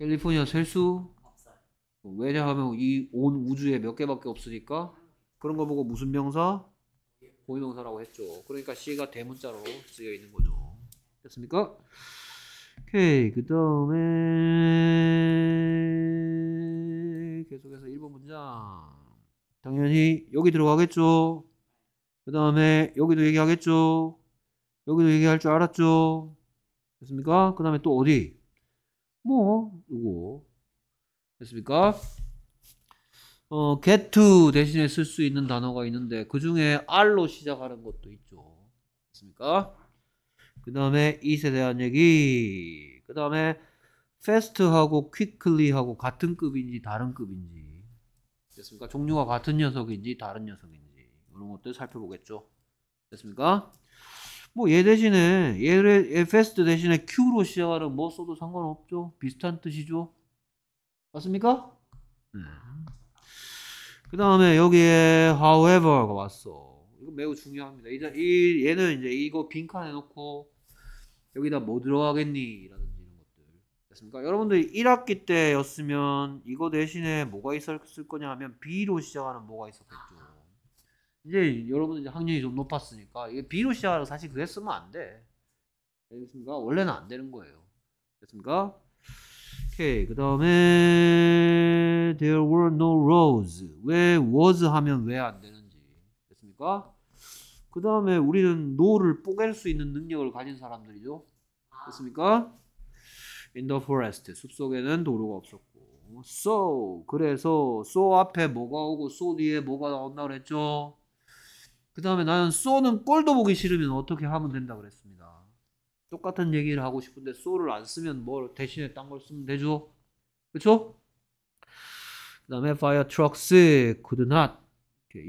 [SPEAKER 1] 캘리포니아 셀 수? 왜냐 하면 이 온 우주에 몇 개밖에 없으니까 그런 거 보고 무슨 명사? 고유명사라고 했죠. 그러니까 C가 대문자로 쓰여 있는 거죠. 됐습니까? 오케이. 그 다음에 계속해서 1번 문장. 당연히 여기 들어가겠죠. 그 다음에 여기도 얘기하겠죠. 여기도 얘기할 줄 알았죠. 됐습니까? 그 다음에 또 어디? 뭐, 이거. 됐습니까? 어, get to 대신에 쓸 수 있는 단어가 있는데, 그 중에 R로 시작하는 것도 있죠. 됐습니까? 그 다음에 it에 대한 얘기. 그 다음에 fast하고 quickly하고 같은 급인지 다른 급인지. 됐습니까? 종류가 같은 녀석인지 다른 녀석인지. 이런 것들 살펴보겠죠. 됐습니까? 뭐얘 대신에 얘를 fs 대신에 q로 시작하는 뭐 써도 상관없죠. 비슷한 뜻이죠. 맞습니까? 음. 그 다음에 여기에 however가 왔어. 이거 매우 중요합니다. 이제 이 얘는 이제 이거 빈칸에 놓고 여기다 뭐 들어가겠니? 라든지 이런 것들. 됐습니까? 여러분들 1학기 때였으면 이거 대신에 뭐가 있었을 거냐 하면 B로 시작하는 뭐가 있었겠죠. 이제 여러분 들 이제 학력이 좀 높았으니까 이게 B로 시작하는 사실 그게 쓰면 안 돼. 알겠습니까? 원래는 안 되는 거예요. 됐습니까? 오케이. 그 다음에 there were no roads. 왜 was 하면 왜 안 되는지 됐습니까? 그 다음에 우리는 노를 뽀갤 수 있는 능력을 가진 사람들이죠. 됐습니까? In the forest. 숲속에는 도로가 없었고. So 그래서 so 앞에 뭐가 오고 so 뒤에 뭐가 나온다 고 그랬죠? 그 다음에 나는 쏘는 꼴도 보기 싫으면 어떻게 하면 된다 그랬습니다. 똑같은 얘기를 하고 싶은데 쏘를 안 쓰면 뭘 대신에 딴 걸 쓰면 되죠. 그쵸? 그렇죠? 그 다음에 fire trucks could not.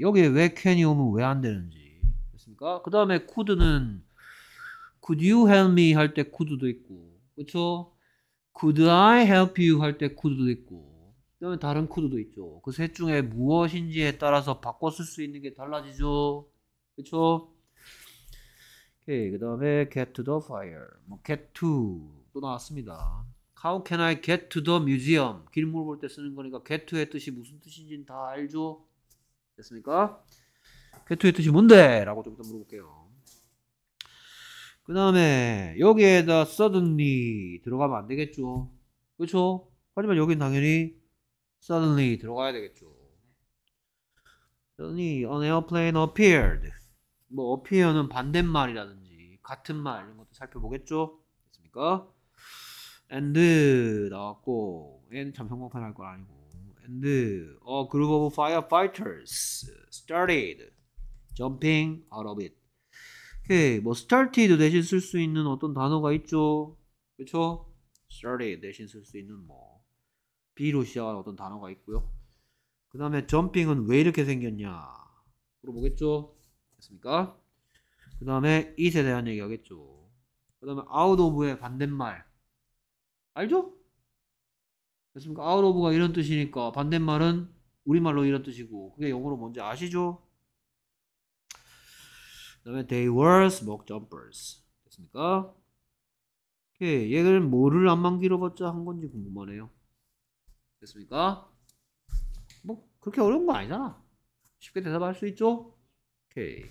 [SPEAKER 1] 여기에 왜 can이 오면 왜 안 되는지. 됐습니까? 그 다음에 could는 could you help me 할 때 could도 있고. 그쵸? 그렇죠? could I help you 할 때 could도 있고. 그 다음에 다른 코드도 있죠. 그 셋 중에 무엇인지에 따라서 바꿔 쓸 수 있는 게 달라지죠. 그렇죠? 오케이. 그다음에 get to the fire. 뭐 get to 또 나왔습니다. How can I get to the museum? 길 물어볼 때 쓰는 거니까 get to의 뜻이 무슨 뜻인지는 다 알죠? 됐습니까? get to의 뜻이 뭔데? 라고 좀이 물어볼게요. 그 다음에 여기에다 suddenly 들어가면 안 되겠죠. 그렇죠? 하지만 여긴 당연히 suddenly 들어가야 되겠죠. suddenly an airplane appeared. 뭐 어피어는 반대말이라든지 같은 말 이런 것도 살펴보겠죠. 됐습니까? and 나왔고 a n 참성공판 할건 아니고 and a 어, group of firefighters started jumping out of it. 뭐 started 대신 쓸 수 있는 어떤 단어가 있죠. 그렇죠? started 대신 쓸 수 있는 뭐 B로 시작하는 어떤 단어가 있고요. 그 다음에 jumping은 왜 이렇게 생겼냐 물어보겠죠. 됐습니까? 그 다음에 이에 대한 얘기 하겠죠. 그 다음에 out of의 반대말. 알죠? 됐습니까? out of가 이런 뜻이니까 반대말은 우리말로 이런 뜻이고 그게 영어로 뭔지 아시죠? 그 다음에 they were smoke jumpers. 됐습니까? 오케이. 얘는 뭐를 안만 길어봤자 한 건지 궁금하네요. 됐습니까? 뭐 그렇게 어려운 거 아니잖아. 쉽게 대답할 수 있죠? 오케이.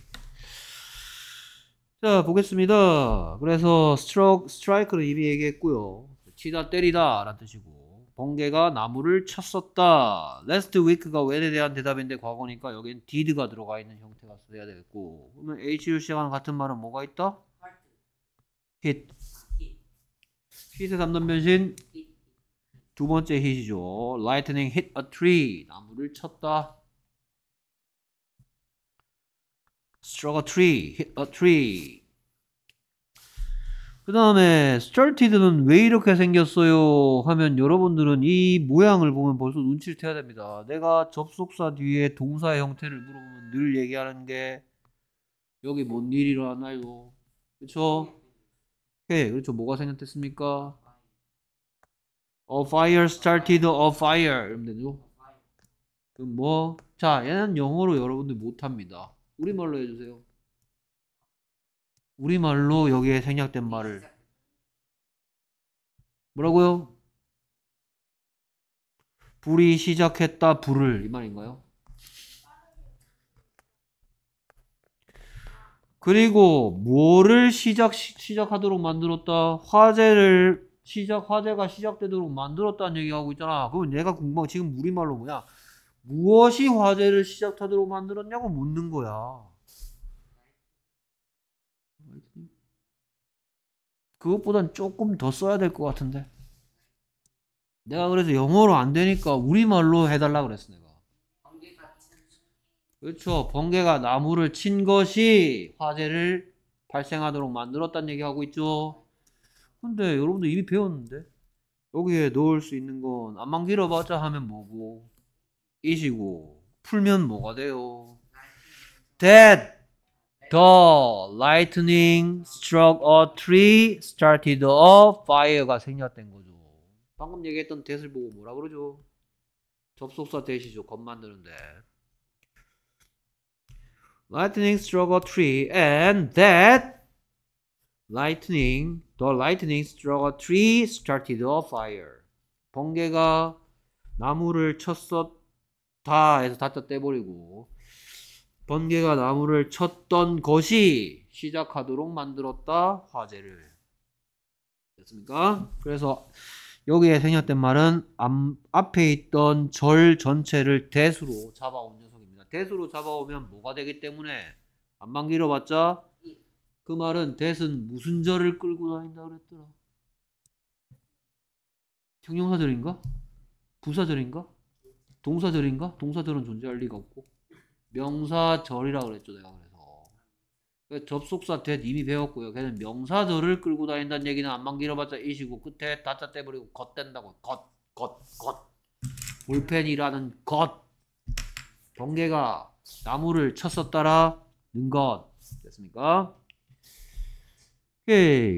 [SPEAKER 1] 자, 보겠습니다. 그래서 스트로크, 스트라이크를 이미 얘기했고요. 치다 때리다 라는 뜻이고 번개가 나무를 쳤었다. last week가 when에 대한 대답인데 과거니까 여긴엔 did가 들어가 있는 형태가 써야 되겠고 그러면 hu 시랑 같은 말은 뭐가 있다? hit. hit의 3단 변신 두 번째 hit이죠. lightning hit a tree. 나무를 쳤다. struck a tree, hit a tree. 그 다음에 started는 왜 이렇게 생겼어요 하면 여러분들은 이 모양을 보면 벌써 눈치를 채야 됩니다. 내가 접속사 뒤에 동사의 형태를 물어보면 늘 얘기하는 게 여기 뭔 일이 일어나요? 그쵸 예, 그렇죠. 뭐가 생겼댔습니까? A fire started a fire 이러면 되죠. 그럼 뭐? 자, 얘는 영어로 여러분들 못합니다. 우리말로 해주세요. 우리말로 여기에 생략된 네, 말을 뭐라고요? 불이 시작했다 불을 이 말인가요? 그리고 뭐를 시작 시작하도록 만들었다 화재를 시작 화재가 시작되도록 만들었다는 얘기하고 있잖아. 그럼 내가 궁금 한 지금 우리말로 뭐야? 무엇이 화제를 시작하도록 만들었냐고 묻는 거야. 그것보단 조금 더 써야 될 것 같은데. 내가 그래서 영어로 안 되니까 우리말로 해달라 그랬어, 내가. 그렇죠. 번개가 나무를 친 것이 화재를 발생하도록 만들었다는 얘기하고 있죠. 근데 여러분들 이미 배웠는데 여기에 넣을 수 있는 건 안만 길어봤자 하면 뭐고 이시고 풀면 뭐가 돼요? That the lightning struck a tree started a fire가 생략된 거죠. 방금 얘기했던 that을 보고 뭐라 그러죠? 접속사 that이죠. 겁 만드는데. Lightning struck a tree and that lightning the lightning struck a tree started a fire. 번개가 나무를 쳤었 다 해서 다다 떼버리고 번개가 나무를 쳤던 것이 시작하도록 만들었다 화재를 됐습니까? 그래서 여기에 생략된 말은 앞에 있던 절 전체를 대수로 잡아온 녀석입니다. 대수로 잡아오면 뭐가 되기 때문에 안만 길어봤자 그 말은 대은 무슨 절을 끌고 다닌다 그랬더라. 형용사절인가? 부사절인가? 동사절인가? 동사절은 존재할 리가 없고 명사절이라 그랬죠 내가 그래서 접속사 대 이미 배웠고요 걔는 명사절을 끌고 다닌다는 얘기는 안만 길어봤자 이시고 끝에 다짜 떼버리고 겉댄다고 겉겉겉 볼펜이라는 겉 경계가 나무를 쳤었다라 는것 됐습니까?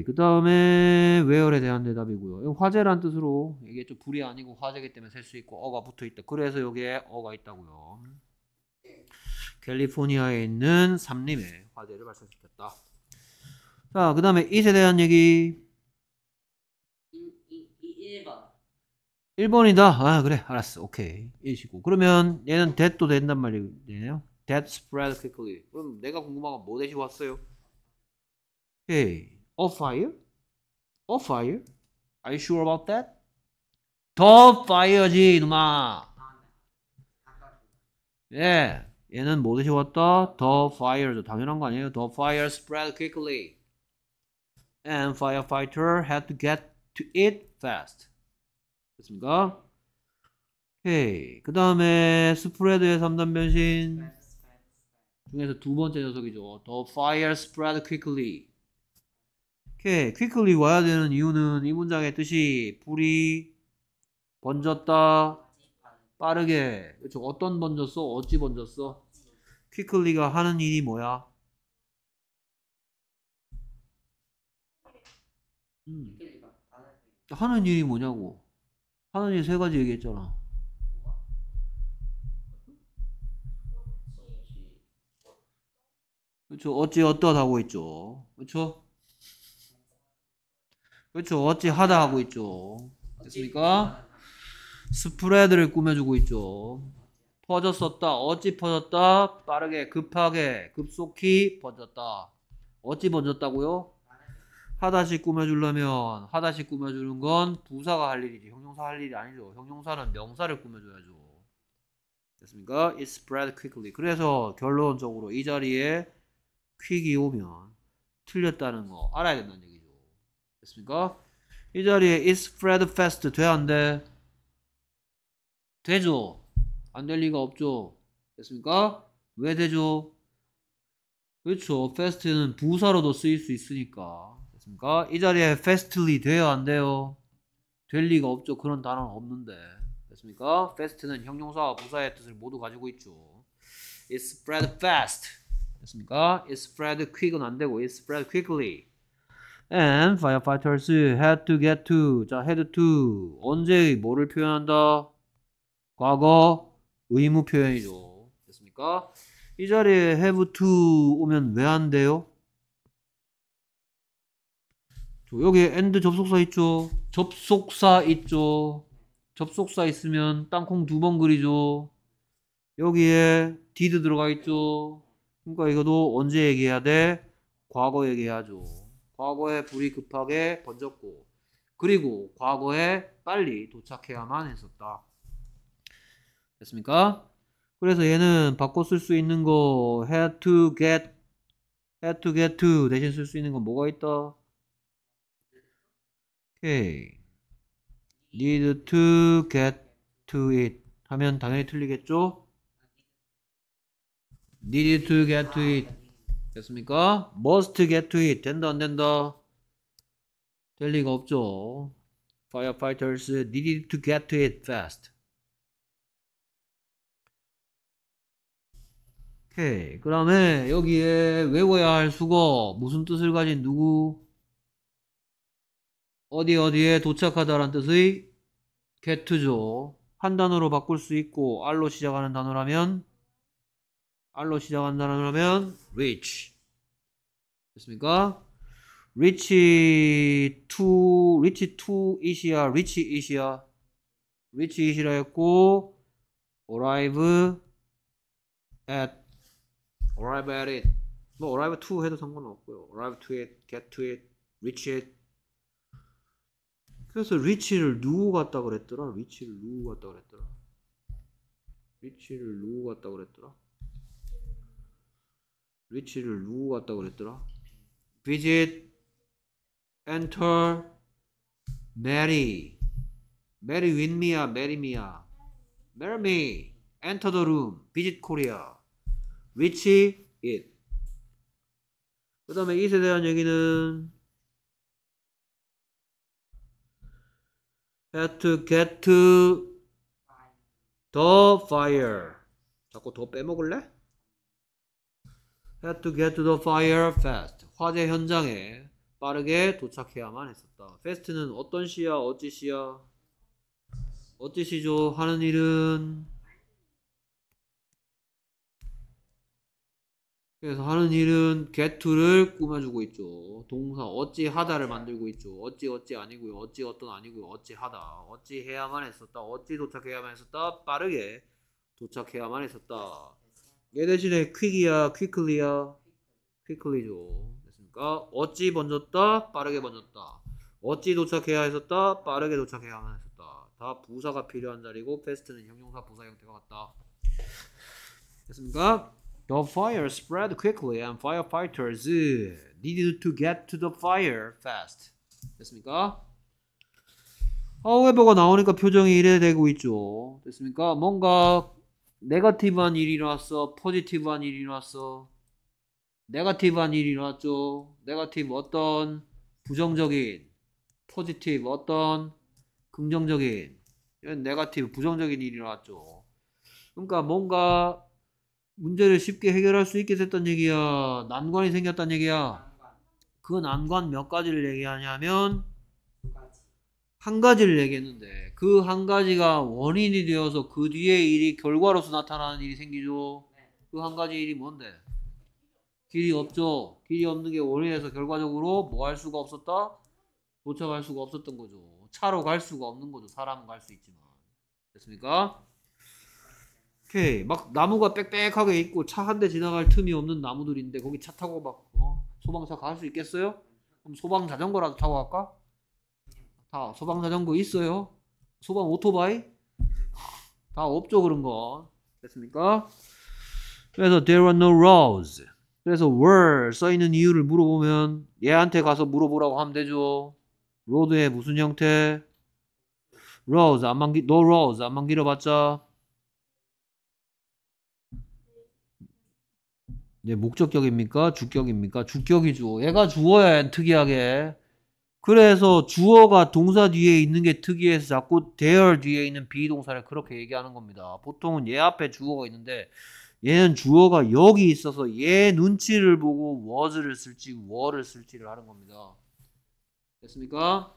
[SPEAKER 1] 그 다음에 웨어 e 에 대한 대답이고요. 화재란 뜻으로 이게 좀 불이 아니고 화재기 때문에 셀 수 있고 어가 붙어 있다. 그래서 여기에 어가 있다고요. 캘리포니아에 있는 삼림에 화재를 발생시켰다. 자, 그 다음에 이에 대한 얘기. 1번. 이다 아, 그래. 알았어. 오케이. 1시고. 그러면 얘는 that도 된단 말이에요. that spread quickly. 그럼 내가 궁금한 건 뭐 대시 왔어요? 오케이. a fire? a fire? Are you sure about that? 더 fire지 이놈아 예 얘는 뭐 드시웠다? 더 fire죠 당연한 거 아니에요 더 fire spread quickly and firefighter had to get to it fast 됐습니까? 오케이 그 다음에 스프레드의 3단 변신 중에서 두 번째 녀석이죠 더 fire spread quickly 오케이. quickly 와야 되는 이유는 이 문장의 뜻이 불이 번졌다. 빠르게. 그렇죠. 어떤 번졌어? 어찌 번졌어? q 클리가 하는 일이 뭐야? 음. 하는 일이 뭐냐고. 하는 일 세 가지 얘기했잖아. 그렇죠. 어찌 어떠하다고 했죠. 그렇죠? 그렇죠. 어찌하다 하고 있죠. 됐습니까? 스프레드를 꾸며주고 있죠. 퍼졌었다. 어찌 퍼졌다. 빠르게 급하게 급속히 퍼졌다. 어찌 퍼졌다고요? 하다시 꾸며주려면 하다시 꾸며주는 건 부사가 할 일이지 형용사 할 일이 아니죠. 형용사는 명사를 꾸며줘야죠. 됐습니까? It spread quickly. 그래서 결론적으로 이 자리에 퀵이 오면 틀렸다는 거 알아야 된다는 얘기 됐습니까? 이 자리에 is spread fast 돼? 안 돼? 되죠? 안 될 리가 없죠? 됐습니까? 왜 되죠? 그렇죠. fast는 부사로도 쓰일 수 있으니까. 됐습니까? 이 자리에 fastly 돼요? 안 돼요? 될 리가 없죠. 그런 단어는 없는데. 됐습니까? fast는 형용사와 부사의 뜻을 모두 가지고 있죠. it spread fast. 됐습니까? it spread quick은 안 되고 it spread quickly. And firefighters had to get to. 자, had to. 언제 뭐를 표현한다? 과거 의무 표현이죠. 됐습니까? 이 자리에 have to 오면 왜 안 돼요? 여기 and 접속사 있죠? 접속사 있죠? 접속사 있으면 땅콩 두 번 그리죠? 여기에 did 들어가 있죠? 그러니까 이거도 언제 얘기해야 돼? 과거 얘기해야죠. 과거에 불이 급하게 번졌고 그리고 과거에 빨리 도착해야만 했었다. 됐습니까? 그래서 얘는 바꿔 쓸 수 있는 거 had to get had to get to 대신 쓸 수 있는 건 뭐가 있다? 오케이 need to get to it 하면 당연히 틀리겠죠? need to get to it 됐습니까? must get to it. 된다, 안 된다? 될 리가 없죠. Firefighters needed to get to it fast. 오케이. 그 다음에 여기에 외워야 할 수거. 무슨 뜻을 가진 누구? 어디 어디에 도착하다란 뜻의 get죠. 한 단어로 바꿀 수 있고, R로 시작하는 단어라면 R로 시작한다면 reach 됐습니까? reach to reach to it이야 reach it이야 reach it이라 했고 arrive at arrive at it 뭐 arrive to 해도 상관없고요 arrive to it get to it reach it 그래서 리치를 누구 같다 그랬더라? 리치를 누구 같다 그랬더라? 리치를 누구 같다 그랬더라? 리치를 누구 같다고 그랬더라? visit, enter, marry. marry with me야, marry me야. marry me, enter the room, visit Korea. 리치, it. 그 다음에 it에 대한 얘기는 had to get to the fire. 자꾸 더 빼먹을래? had to get to the fire fast. 화재 현장에 빠르게 도착해야만 했었다. fast는 어떤 시야, 어찌 시야? 어찌 시죠? 하는 일은 그래서 하는 일은 get to를 꾸며주고 있죠. 동사 어찌 하다를 만들고 있죠. 어찌 어찌 아니고요. 어찌 어떤 아니고요. 어찌 하다. 어찌 해야만 했었다. 어찌 도착해야만 했었다. 빠르게 도착해야만 했었다. 얘 대신에 퀵이야, 퀵클리야, 퀵클리죠. 됐습니까? 어찌 번졌다, 빠르게 번졌다. 어찌 도착해야 했었다, 빠르게 도착해야 했었다. 다 부사가 필요한 자리고 패스트는 형용사 부사 형태가 같다. 됐습니까? The fire spread quickly and firefighters needed to get to the fire fast. 됐습니까? h o w e 가 나오니까 표정이 이래 되고 있죠. 됐습니까? 뭔가 네거티브한 일이 일어났어. 포지티브한 일이 일어났어. 네거티브한 일이 일어났죠. 네거티브 어떤 부정적인 포지티브 어떤 긍정적인 네거티브 부정적인 일이 일어났죠. 그러니까 뭔가 문제를 쉽게 해결할 수 있게 됐단 얘기야. 난관이 생겼단 얘기야. 그 난관 몇 가지를 얘기하냐면 한 가지를 얘기했는데 그 한 가지가 원인이 되어서 그 뒤에 일이 결과로서 나타나는 일이 생기죠. 그 한 가지 일이 뭔데? 길이 없죠. 길이 없는 게 원인에서 결과적으로 뭐 할 수가 없었다? 도착할 수가 없었던 거죠. 차로 갈 수가 없는 거죠. 사람은 갈수 있지만. 됐습니까? 오케이. 막 나무가 빽빽하게 있고 차 한 대 지나갈 틈이 없는 나무들인데 거기 차 타고 막 어? 소방차 갈 수 있겠어요? 그럼 소방 자전거라도 타고 갈까? 다 소방 사정거 있어요? 소방 오토바이? 다 없죠 그런 거. 됐습니까? 그래서 there are no roads. 그래서 were 써 있는 이유를 물어보면 얘한테 가서 물어보라고 하면 되죠. 로드의 무슨 형태? roads 안만 기 no roads 안만 길어봤자 네, 목적격입니까? 주격입니까? 주격이죠. 얘가 주어야 특이하게 그래서 주어가 동사 뒤에 있는 게 특이해서 자꾸 there 뒤에 있는 비동사를 그렇게 얘기하는 겁니다. 보통은 얘 앞에 주어가 있는데 얘는 주어가 여기 있어서 얘 눈치를 보고 was를 쓸지 were를 쓸지를 하는 겁니다. 됐습니까?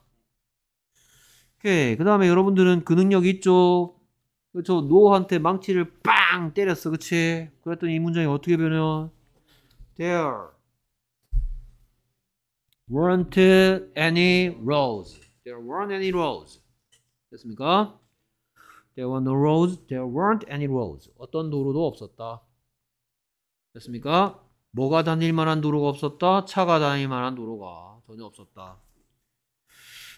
[SPEAKER 1] 오케이. 그 다음에 여러분들은 그 능력 있죠? 그렇죠. 노한테 망치를 빵 때렸어. 그치? 그랬더니 이 문장이 어떻게 변해요? there weren't any roads. There weren't any roads. 됐습니까? There were no roads. There weren't any roads. 어떤 도로도 없었다. 됐습니까? 뭐가 다닐 만한 도로가 없었다. 차가 다닐 만한 도로가 전혀 없었다.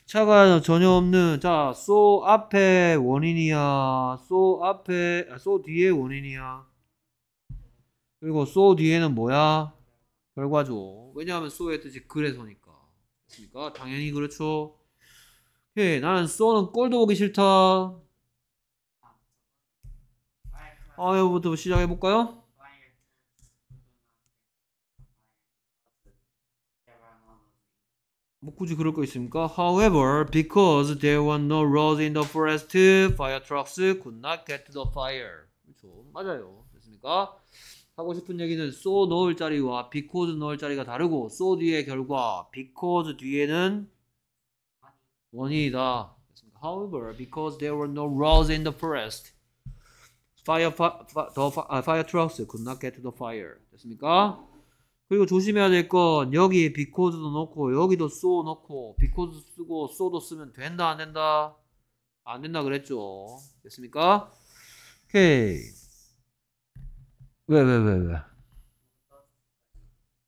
[SPEAKER 1] 차가 전혀 없는 자, so 앞에 원인이야. so 앞에 so 뒤에 원인이야. 그리고 so 뒤에는 뭐야? 결과죠. 왜냐하면 소의 뜻이 그래서니까. 그러니까 당연히 그렇죠. 예, 나는 소는 꼴도 보기 싫다. 아, 여기부터 시작해 볼까요? 뭐 굳이 그럴 거 있습니까? However, because there were no roads in the forest, fire trucks could not get to the fire. 그렇죠. 맞아요. 됐습니까? 하고 싶은 얘기는 so 넣을 자리와 because 넣을 자리가 다르고 so 뒤에 결과 because 뒤에는 원인이다. However, because there were no roads in the forest, fire, the fire trucks could not get to the fire. 됐습니까? 그리고 조심해야 될 건 여기 because도 넣고 여기도 so 넣고 because 쓰고 so도 쓰면 된다 안 된다 안 된다 그랬죠. 됐습니까? 오케이. 왜, 왜, 왜, 왜?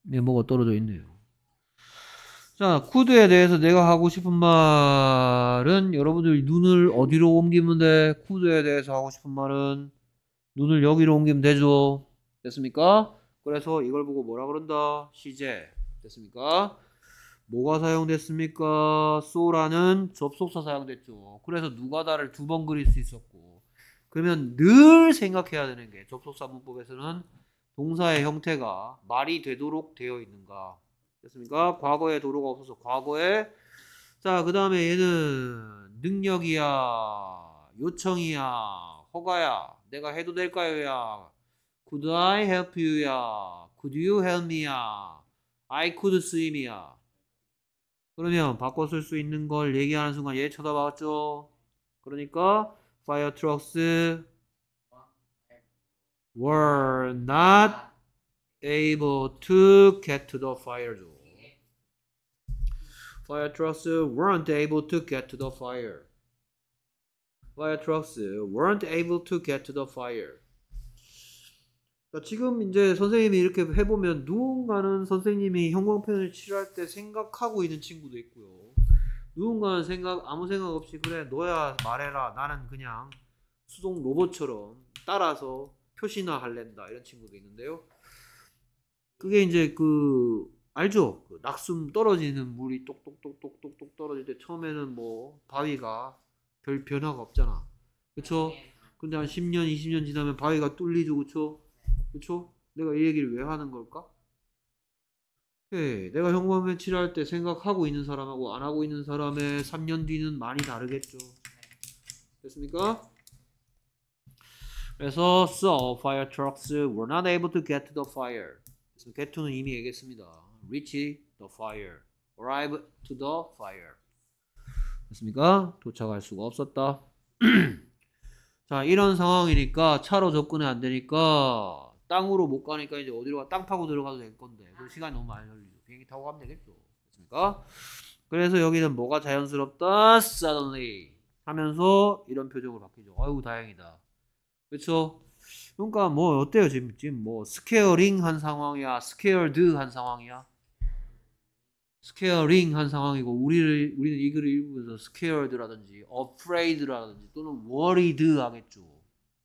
[SPEAKER 1] 내 뭐가 떨어져 있네요. 자, 쿠드에 대해서 내가 하고 싶은 말은 여러분들 눈을 어디로 옮기면 돼? 쿠드에 대해서 하고 싶은 말은 눈을 여기로 옮기면 되죠. 됐습니까? 그래서 이걸 보고 뭐라 그런다? 시제. 됐습니까? 뭐가 사용됐습니까? s 라는 접속사 사용됐죠. 그래서 누가다를 두 번 그릴 수 있었고 그러면 늘 생각해야 되는 게 접속사 문법에서는 동사의 형태가 말이 되도록 되어 있는가. 됐습니까? 과거에 도로가 없어서 과거에 자, 그 다음에 얘는 능력이야, 요청이야, 허가야, 내가 해도 될까요야, could I help you야, could you help me야, I could swim이야. 그러면 바꿔 쓸 수 있는 걸 얘기하는 순간 얘 쳐다봤죠? 그러니까 fire trucks were not able to get to the fire zone. Fire trucks weren't able to get to the fire. Fire trucks weren't able to get to the fire. 자, 지금 이제 선생님이 이렇게 해보면 누군가는 선생님이 형광펜을 칠할 때 생각하고 있는 친구도 있고요. 누군가는 생각 아무 생각 없이 그래 너야 말해라 나는 그냥 수동 로봇처럼 따라서 표시나 할랜다 이런 친구도 있는데요. 그게 이제 그 알죠? 그 낙숨 떨어지는 물이 똑똑똑똑똑똑 떨어질 때 처음에는 뭐 바위가 별 변화가 없잖아. 그쵸? 근데 한 10년, 20년 지나면 바위가 뚫리죠. 그쵸? 그쵸? 내가 이 얘기를 왜 하는 걸까? 오케이. 예, 내가 형광펜 칠할 때 생각하고 있는 사람하고 안 하고 있는 사람의 3년 뒤는 많이 다르겠죠. 됐습니까? 그래서 so fire trucks were not able to get to the fire. 그래서 get to는 이미 얘기했습니다. reach the fire, arrive to the fire. 됐습니까? 도착할 수가 없었다. [CLEARS THROAT] 자, 이런 상황이니까 차로 접근이 안 되니까 땅으로 못 가니까 이제 어디로 가땅 파고 들어가도 될 건데 그 시간이 너무 많이 걸리죠. 비행기 타고 가면 되겠죠. 됐습니까? 그래서 여기는 뭐가 자연스럽다 suddenly 하면서 이런 표정으로 바뀌죠. 아이고 다행이다. 그렇죠? 그러니까 뭐 어때요 지금 지금 뭐 스케어링 한 상황이야, 스케어드 한 상황이야. 스케어링 한 상황이고 우리를 우리는 이 글을 읽으면서 스케어드라든지 어프레이드라든지 또는 워리드 하겠죠.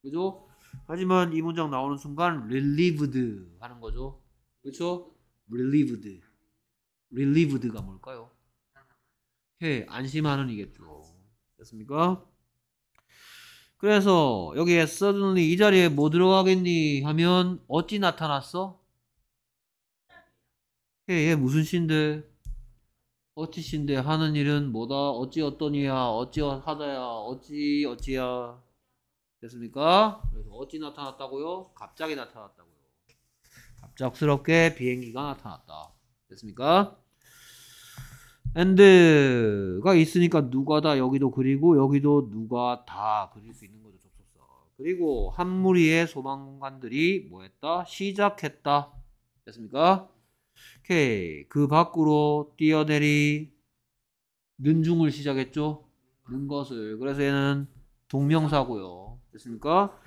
[SPEAKER 1] 그죠? 하지만 이 문장 나오는 순간 relieved드 하는 거죠. 그렇죠? relieved. relieved가 뭘까요? 해 안심하는이겠죠. 됐습니까? 그래서 여기에 suddenly 이 자리에 뭐 들어가겠니 하면 어찌 나타났어? 해, 얘 무슨 신데? 어찌 신데 하는 일은 뭐다? 어찌 어떠니야? 어찌 하다야? 어찌 어찌야? 됐습니까? 그래서 어찌 나타났다고요? 갑자기 나타났다고요. 갑작스럽게 비행기가 나타났다. 됐습니까? and가 있으니까 누가다 여기도 그리고 여기도 누가 다 그릴 수 있는 거죠 접속사. 그리고 한 무리의 소방관들이 뭐했다? 시작했다. 됐습니까? 오케이 그 밖으로 뛰어내리 는중을 시작했죠. 는 것을 그래서 얘는 동명사고요. 됐습니까?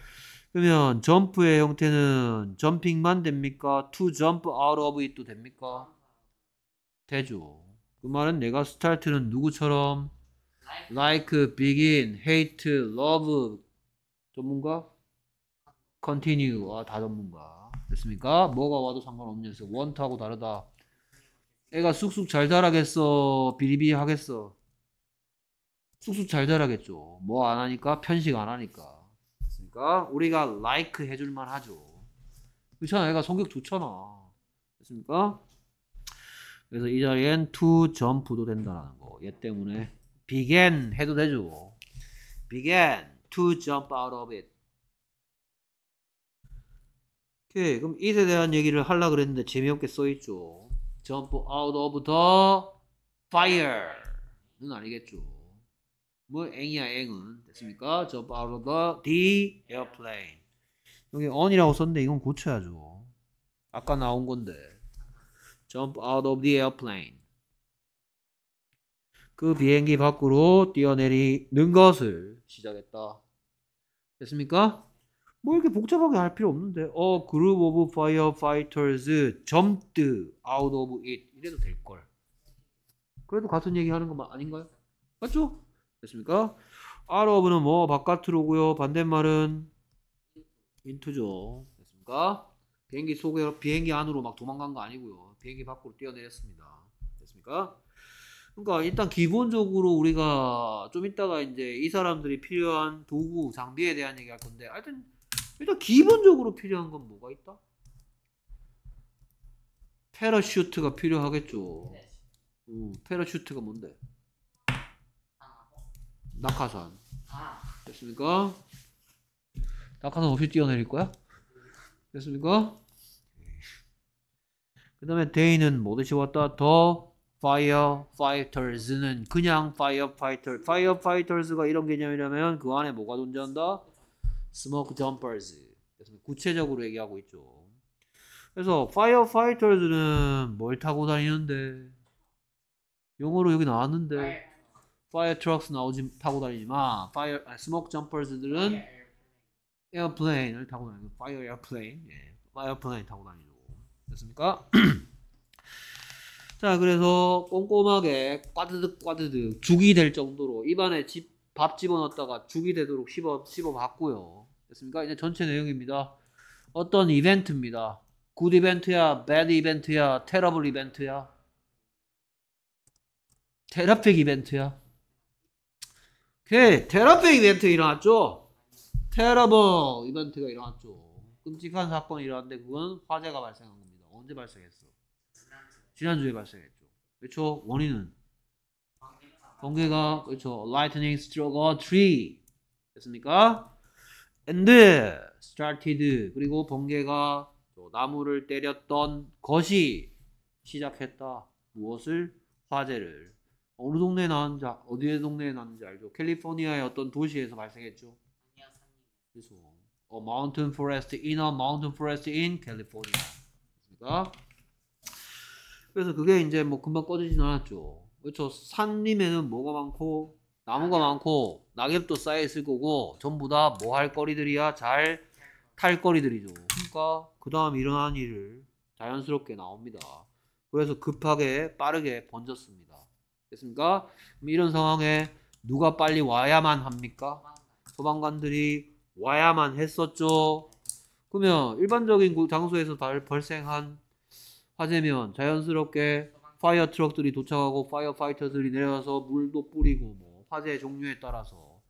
[SPEAKER 1] 그러면 점프의 형태는 점핑만 됩니까? to jump out of it도 됩니까? 되죠. 그 말은 내가 스타트는 누구처럼 like, begin, hate, love 전문가? continue 아, 다 전문가 됐습니까? 뭐가 와도 상관없는 연습 원하고 다르다 애가 쑥쑥 잘 자라겠어 비리비 리 하겠어 쑥쑥 잘 자라겠죠 뭐 안 하니까 편식 안 하니까 않니까 그러니까 우리가 like 해줄만 하죠. 그렇잖아. 얘가 성격 좋잖아. 됐습니까? 그래서 이 자리엔 to 점프도 된다라는 거. 얘 때문에 begin 해도 되죠. begin to jump out of it. 오케이. 그럼 it에 대한 얘기를 하려고 그랬는데 재미없게 써있죠. jump out of the fire는 아니겠죠. 뭐 앵이야 앵은 됐습니까? Jump out of the, airplane. 여기 on이라고 썼는데 이건 고쳐야죠. 아까 나온 건데. Jump out of the airplane. 그 비행기 밖으로 뛰어내리는 것을 시작했다. 됐습니까? 뭐 이렇게 복잡하게 할 필요 없는데 어 그룹 오브 파이어 파이터즈 점드 아웃 오브 잇 이래도 될걸 그래도 같은 얘기 하는 거 아닌가요? 맞죠? 됐습니까? out of는 뭐 바깥으로고요. 반대말은 into죠. 됐습니까? 비행기 속에 비행기 안으로 막 도망간 거 아니고요. 비행기 밖으로 뛰어내렸습니다. 됐습니까? 그러니까 일단 기본적으로 우리가 좀 이따가 이제 이 사람들이 필요한 도구, 장비에 대한 얘기할 건데 하여튼 일단 기본적으로 필요한 건 뭐가 있다? 패러슈트가 필요하겠죠. 음, 패러슈트가 뭔데? 낙하산. 아. 됐습니까? 낙하산 없이 뛰어내릴 거야? 됐습니까? 그 다음에 t h 는 뭐듯이 왔다? 더 firefighters는 그냥 firefighter. firefighters가 이런 개념이라면 그 안에 뭐가 존재한다? smoke jumpers. 구체적으로 얘기하고 있죠. 그래서 firefighters는 뭘 타고 다니는데 영어로 여기 나왔는데 네. 파이어 트럭스 나오지 타고 다니지만 파이어 아, 스모크 점퍼즈들은 에어플레인을 타고 다니고 파이어 에어플레인 예. 파이어 플레인 타고 다니고 됐습니까? [CLEARS THROAT] 자 그래서 꼼꼼하게 꽈드득 꽈드득 죽이 될 정도로 입안에 집, 밥 집어넣다가 었 죽이 되도록 씹어 씹어 봤고요 됐습니까? 이제 전체 내용입니다 어떤 이벤트입니다 굿 이벤트야 배드 이벤트야 테러블 이벤트야 테라픽 이벤트야 오케이. 테러블 이벤트 일어났죠? 테러블 이벤트가 일어났죠. 끔찍한 사건이 일어났는데 그건 화재가 발생한 겁니다. 언제 발생했어? 지난주에 발생했죠. 그렇죠? 원인은? 번개가 그렇죠. Lightning struck a tree. 됐습니까? And started 그리고 번개가 나무를 때렸던 것이 시작했다. 무엇을? 화재를. 어느 동네에 나왔는지 어디의 동네에 나왔는지 알죠? 캘리포니아의 어떤 도시에서 발생했죠. 그래서 A mountain forest in a mountain forest in California. 그러니까 그래서 그게 이제 뭐 금방 꺼지진 않았죠. 그렇죠. 산림에는 뭐가 많고 나무가 많고 낙엽도 쌓여 있을 거고 전부 다 뭐 할 거리들이야 잘 탈 거리들이죠. 그러니까 그 다음 일어난 일을 자연스럽게 나옵니다. 그래서 급하게 빠르게 번졌습니다. 됐습니까? 이런 상황에 누가 빨리 와야만 합니까? 소방관들이 와야만 했었죠. 그러면 일반적인 장소에서 발생한 화재면 자연스럽게 파이어 트럭들이 도착하고 파이어 파이터들이 내려와서 물도 뿌리고 뭐 화재 종류에 따라서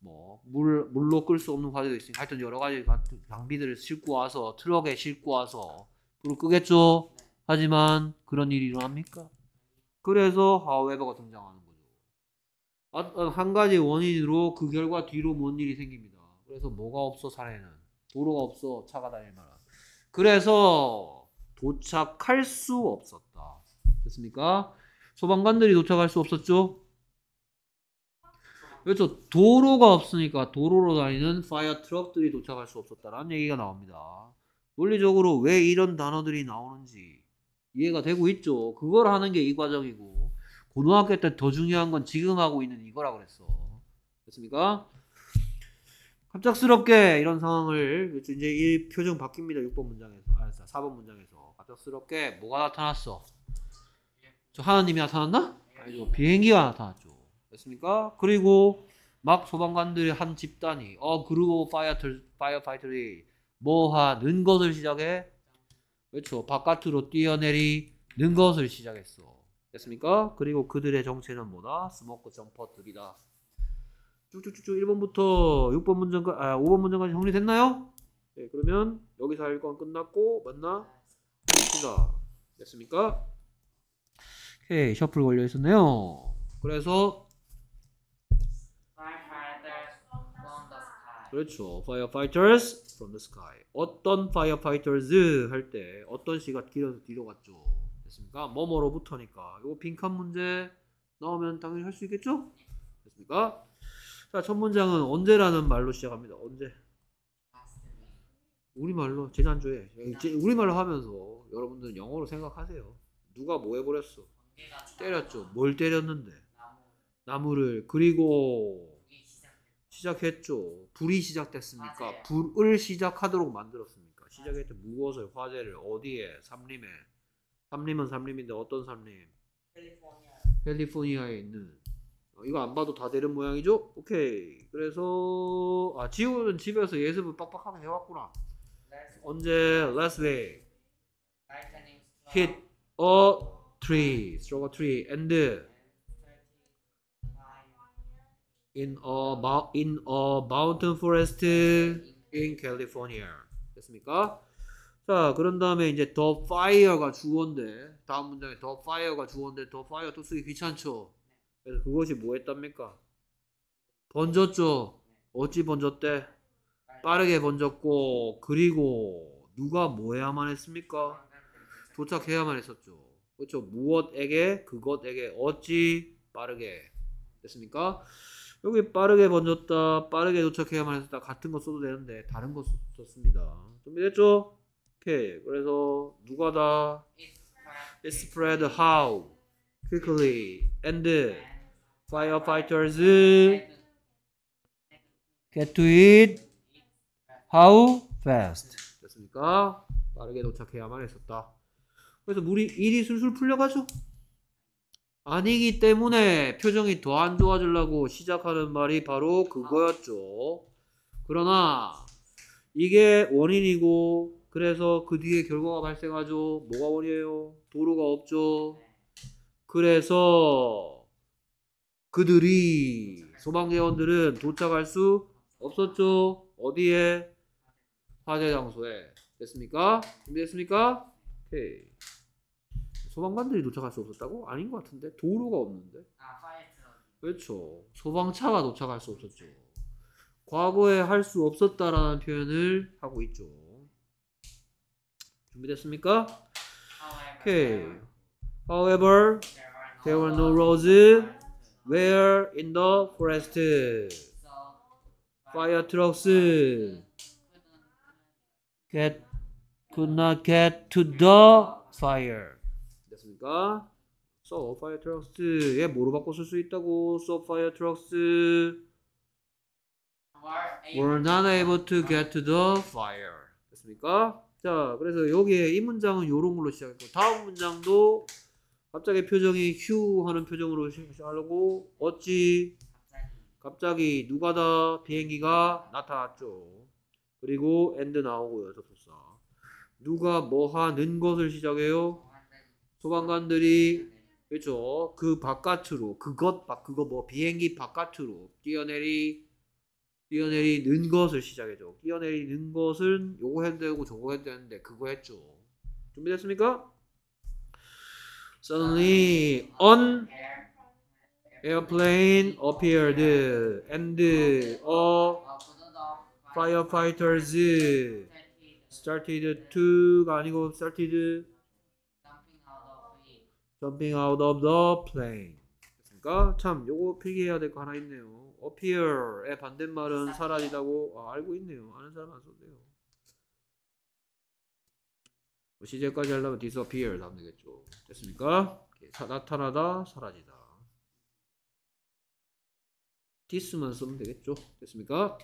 [SPEAKER 1] 뭐 물 물로 끌 수 없는 화재도 있으니까 하여튼 여러 가지 장비들을 싣고 와서 트럭에 싣고 와서 그리 끄겠죠. 하지만 그런 일이 일어납니까? 그래서 h 웨 w 가 등장하는 거죠. 아, 아, 한 가지 원인으로 그 결과 뒤로 뭔 일이 생깁니다. 그래서 뭐가 없어 사례는 도로가 없어 차가 다닐 만한. 그래서 도착할 수 없었다. 됐습니까? 소방관들이 도착할 수 없었죠? 그렇죠. 도로가 없으니까 도로로 다니는 파이어 트럭들이 도착할 수 없었다라는 얘기가 나옵니다. 논리적으로 왜 이런 단어들이 나오는지 이해가 되고 있죠. 그걸 하는 게 이 과정이고 고등학교 때 더 중요한 건 지금 하고 있는 이거라 그랬어. 됐습니까? 갑작스럽게 이런 상황을 그렇죠. 이제 이 표정 바뀝니다. 6번 문장에서 아 4번 문장에서 갑작스럽게 뭐가 나타났어? 저 하나님이 나타났나? 아니죠. 비행기가 나타났죠. 됐습니까? 그리고 막 소방관들의 한 집단이 어그루 오브 파이어 파이어파이터리 뭐 하는 것을 시작해 외렇 바깥으로 뛰어내리는 것을 시작했어. 됐습니까? 그리고 그들의 정체는 뭐다? 스모크 점퍼들이다. 쭉쭉쭉쭉 1번부터 6번 문장까지 아 5번 문장까지 정리됐나요? 네, 그러면 여기서 1권 끝났고 맞나? 습니다 됐습니까? 오케이, 셔플 걸려 있었네요. 그래서 그렇죠. firefighters from the sky. 어떤 firefighters 할 때 어떤 시가 길어서 뒤로 갔죠. 됐습니까? 뭐뭐로부터니까. 이거 빈칸 문제 나오면 당연히 할 수 있겠죠? 됐습니까? 자, 첫 문장은 언제라는 말로 시작합니다. 언제? 우리말로 지난주에 우리말로 하면서 여러분들 영어로 생각하세요. 누가 뭐 해버렸어? 때렸죠. 뭘 때렸는데? 나무를 그리고 시작했죠. 불이 시작됐습니까? 맞아요. 불을 시작하도록 만들었습니까? 시작했죠. 무엇을 화재를 어디에? 삼림에. 삼림은 삼림인데 어떤 삼림? 캘리포니아. 캘리포니아에 있는 어, 이거 안 봐도 다 되는 모양이죠? 오케이. 그래서 아 지우는 집에서 예습을 빡빡하게 해왔구나. 언제 last week hit a tree, s t r o k a tree and in a, in a mountain forest in California. 됐습니까? 자, 그런 다음에 이제 the f 가 주어인데 다음 문장에 the f 가 주어인데 the f 또 쓰기 귀찮죠. 그래서 그것이 뭐 했답니까? 번졌죠. 어찌 번졌대? 빠르게 번졌고 그리고 누가 뭐 해야만 했습니까? 도착해야만 했었죠. 그렇죠. 무엇에게 그것에게 어찌 빠르게 됐습니까? 여기 빠르게 번졌다 빠르게 도착해야만 했다 같은 거 써도 되는데 다른 거 썼습니다 준비됐죠? 오케이 그래서 누가 다 It spread how quickly and firefighters get to it how fast 됐습니까? 빠르게 도착해야만 했었다 그래서 물이 일이 술술 풀려가죠 아니기 때문에 표정이 더 안 좋아지려고 시작하는 말이 바로 그거였죠. 그러나 이게 원인이고 그래서 그 뒤에 결과가 발생하죠. 뭐가 원이에요? 도로가 없죠. 그래서 그들이 소방대원들은 도착할 수 없었죠. 어디에? 화재 장소에. 됐습니까? 준비됐습니까? 오케이. 소방관들이 도착할 수 없었다고? 아닌 것 같은데 도로가 없는데. 아 파이어 트럭. 그렇죠. 소방차가 도착할 수 없었죠. 과거에 할 수 없었다라는 표현을 하고 있죠. 준비됐습니까? 오케이. However, there were no roads where in the forest. Fire trucks get could not get to the fire. 됐습니까? So fire trucks. 얘 뭐로 바꿔 쓸 수 있다고? So fire trucks were not able to get to the fire. 됐습니까? 자, 그래서 여기에 이 문장은 요런 걸로 시작했고 다음 문장도 갑자기 표정이 휴 하는 표정으로 시작하려고 어찌 갑자기 누가 다 비행기가 나타났죠. 그리고 and 나오고요. 접속사. 누가 뭐 하는 것을 시작해요? 소방관들이 그렇죠. 그 바깥으로 그것 밖 그거 뭐 비행기 바깥으로 뛰어내리 뛰어내리는 것을 시작해줘. 뛰어내리는 것은 요거 해도 되고 저거 해도 되는데 그거 했죠. 준비됐습니까? Suddenly an airplane appeared and a firefighters started to가 아니고 started jumping out of the plane. 됐습니까? 참, 요거 필기해야 될 거 하나 있네요. appear의 반대말은 사라지다고 아, 알고 있네요. 아는 사람 안 써도 돼요. 뭐 시제까지 하려면 disappear 하면 되겠죠. 됐습니까? 사, 나타나다, 사라지다. this만 쓰면 되겠죠. 됐습니까?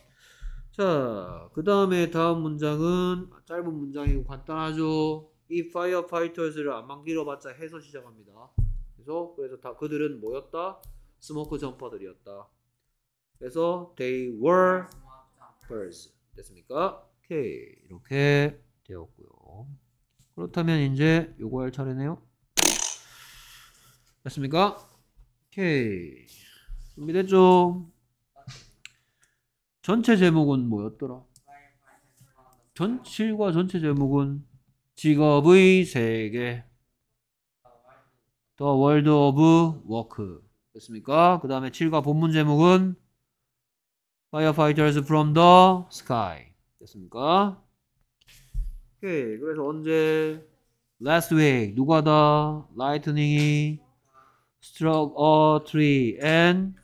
[SPEAKER 1] 자, 그 다음에 다음 문장은 아, 짧은 문장이고 간단하죠. 이 파이어파이터즈를 안만기로봤자 해서 시작합니다. 그래서 그래서 다 그들은 뭐였다? 스모크 점퍼들이었다. 그래서 they were birds 됐습니까? 오케이 이렇게 되었고요. 그렇다면 이제 요거 할 차례네요. 됐습니까? 오케이 준비됐죠? 전체 제목은 뭐였더라? 전실과 전체 제목은 직업의 세계 더 월드 오브 워크 됐습니까? 그 다음에 7과 본문 제목은 Firefighters from the Sky 됐습니까? 오케이 그래서 언제 Last week 누가 다 Lightning이 struck a tree and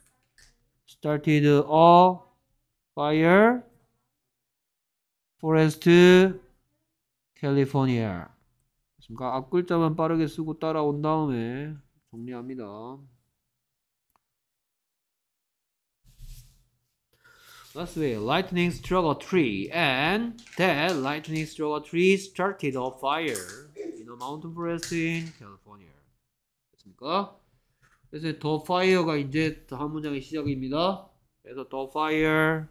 [SPEAKER 1] started a fire forest 캘리포니아. 그러니까 앞글자만 빠르게 쓰고 따라온 다음에 정리합니다. Last way, lightning struck a tree, and that lightning struck a tree started a fire in a mountain forest in California. 됐습니까? 그래서 the fire가 이제 한 문장의 시작입니다. 그래서 the fire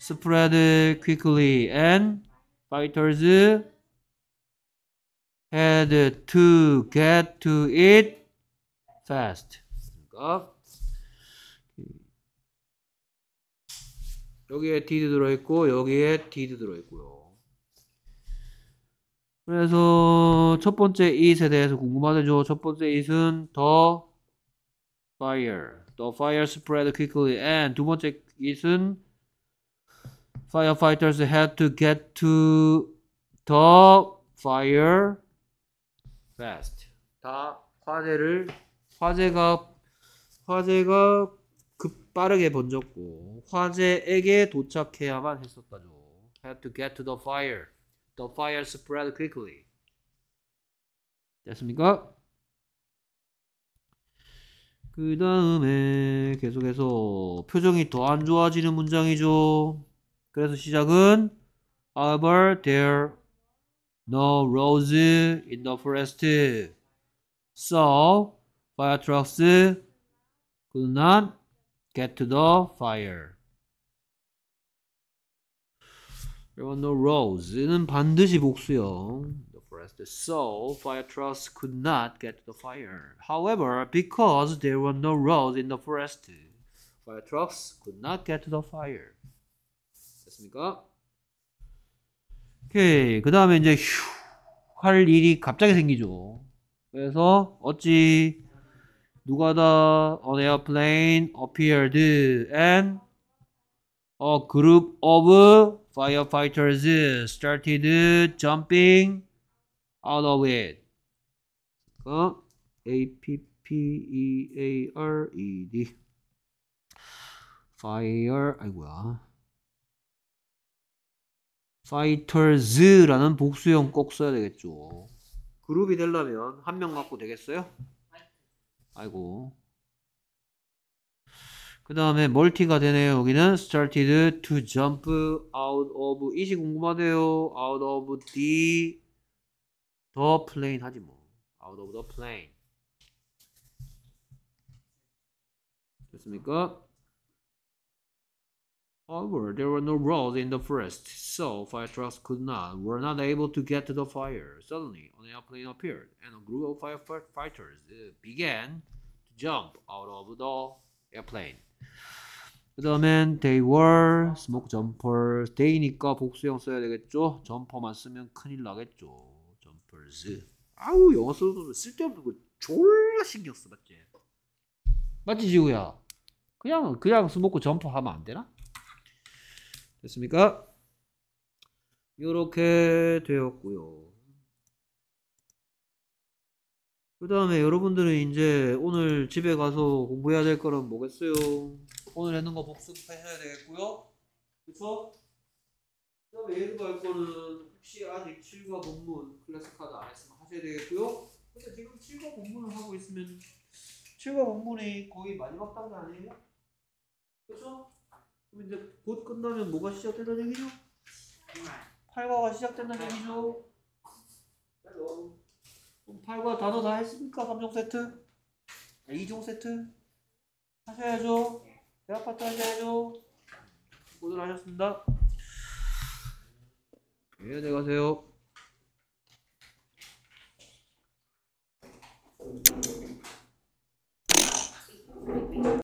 [SPEAKER 1] spread quickly and fighters had to get to it fast. 그러니까 여기에 did 들어있고 여기에 did 들어있고요. 그래서 첫 번째 it에 대해서 궁금하죠. 첫 번째 it은 the fire. The fire spread quickly and 두 번째 it은 firefighters had to get to the fire fast. 다 화재를 화재가 화재가 급 빠르게 번졌고 화재에게 도착해야만 했었다죠. Had to get to the fire. The fire spread quickly. 됐습니까? 그 다음에 계속해서 표정이 더 안 좋아지는 문장이죠. 그래서 시작은 However, there no roads in the forest. So fire trucks could not get to the fire. There were no roads는 반드시 복수형. The forest. So fire trucks could not get to the fire. However, because there were no roads in the forest, fire trucks could not get to the fire. 됐습니까? 오케이. 그 다음에 이제 휴할 일이 갑자기 생기죠. 그래서 어찌 누가 다 on airplane appeared and a group of firefighters started jumping out of it. 어? A P P E A R E D. fire 아이고야. f 이 g h t 라는 복수형 꼭 써야 되겠죠. 그룹이 되려면 한 명 갖고 되겠어요? 아이고. 그 다음에 멀티가 되네요. 여기는 started to jump out of 이 시 궁금하네요. out of the the plane 하지 뭐. out of the plane. 됐습니까? However, there were no roads in the forest, so fire trucks could not, were not able to get to the fire. Suddenly, an airplane appeared, and a group of firefighters uh, began to jump out of the airplane. 그 다음엔 they were smoke jumpers. they니까 복수형 써야 되겠죠? 점퍼만 쓰면 큰일 나겠죠. jumpers. 아우 영어 쓰는 쓸데없는 거 졸라 신경 써 맞지? 맞지 지우야? 그냥 그냥 스모크 점퍼 하면 안 되나? 됐습니까? 이렇게 되었고요. 그 다음에 여러분들은 이제 오늘 집에 가서 공부해야 될 거는 뭐겠어요? 오늘 했는 거 복습해야 되겠고요. 그쵸? 그 다음에 예습할 거는 혹시 아직 7과 본문 클래스 카드 안 했으면 하셔야 되겠고요. 근데 지금 7과 본문을 하고 있으면 7과 본문이 거의 마지막 단계 아니에요? 그쵸? 이제 곧 끝나면 뭐가 시작된다는 얘기죠? 팔과가 시작된다는 얘기죠? 그럼 팔과 단어 다 했습니까? 3종 세트? 2종 아, 세트? 하셔야죠. 대학파트 하셔야죠. 고들 하셨습니다. 예, 네, 안녕히 네, 가세요.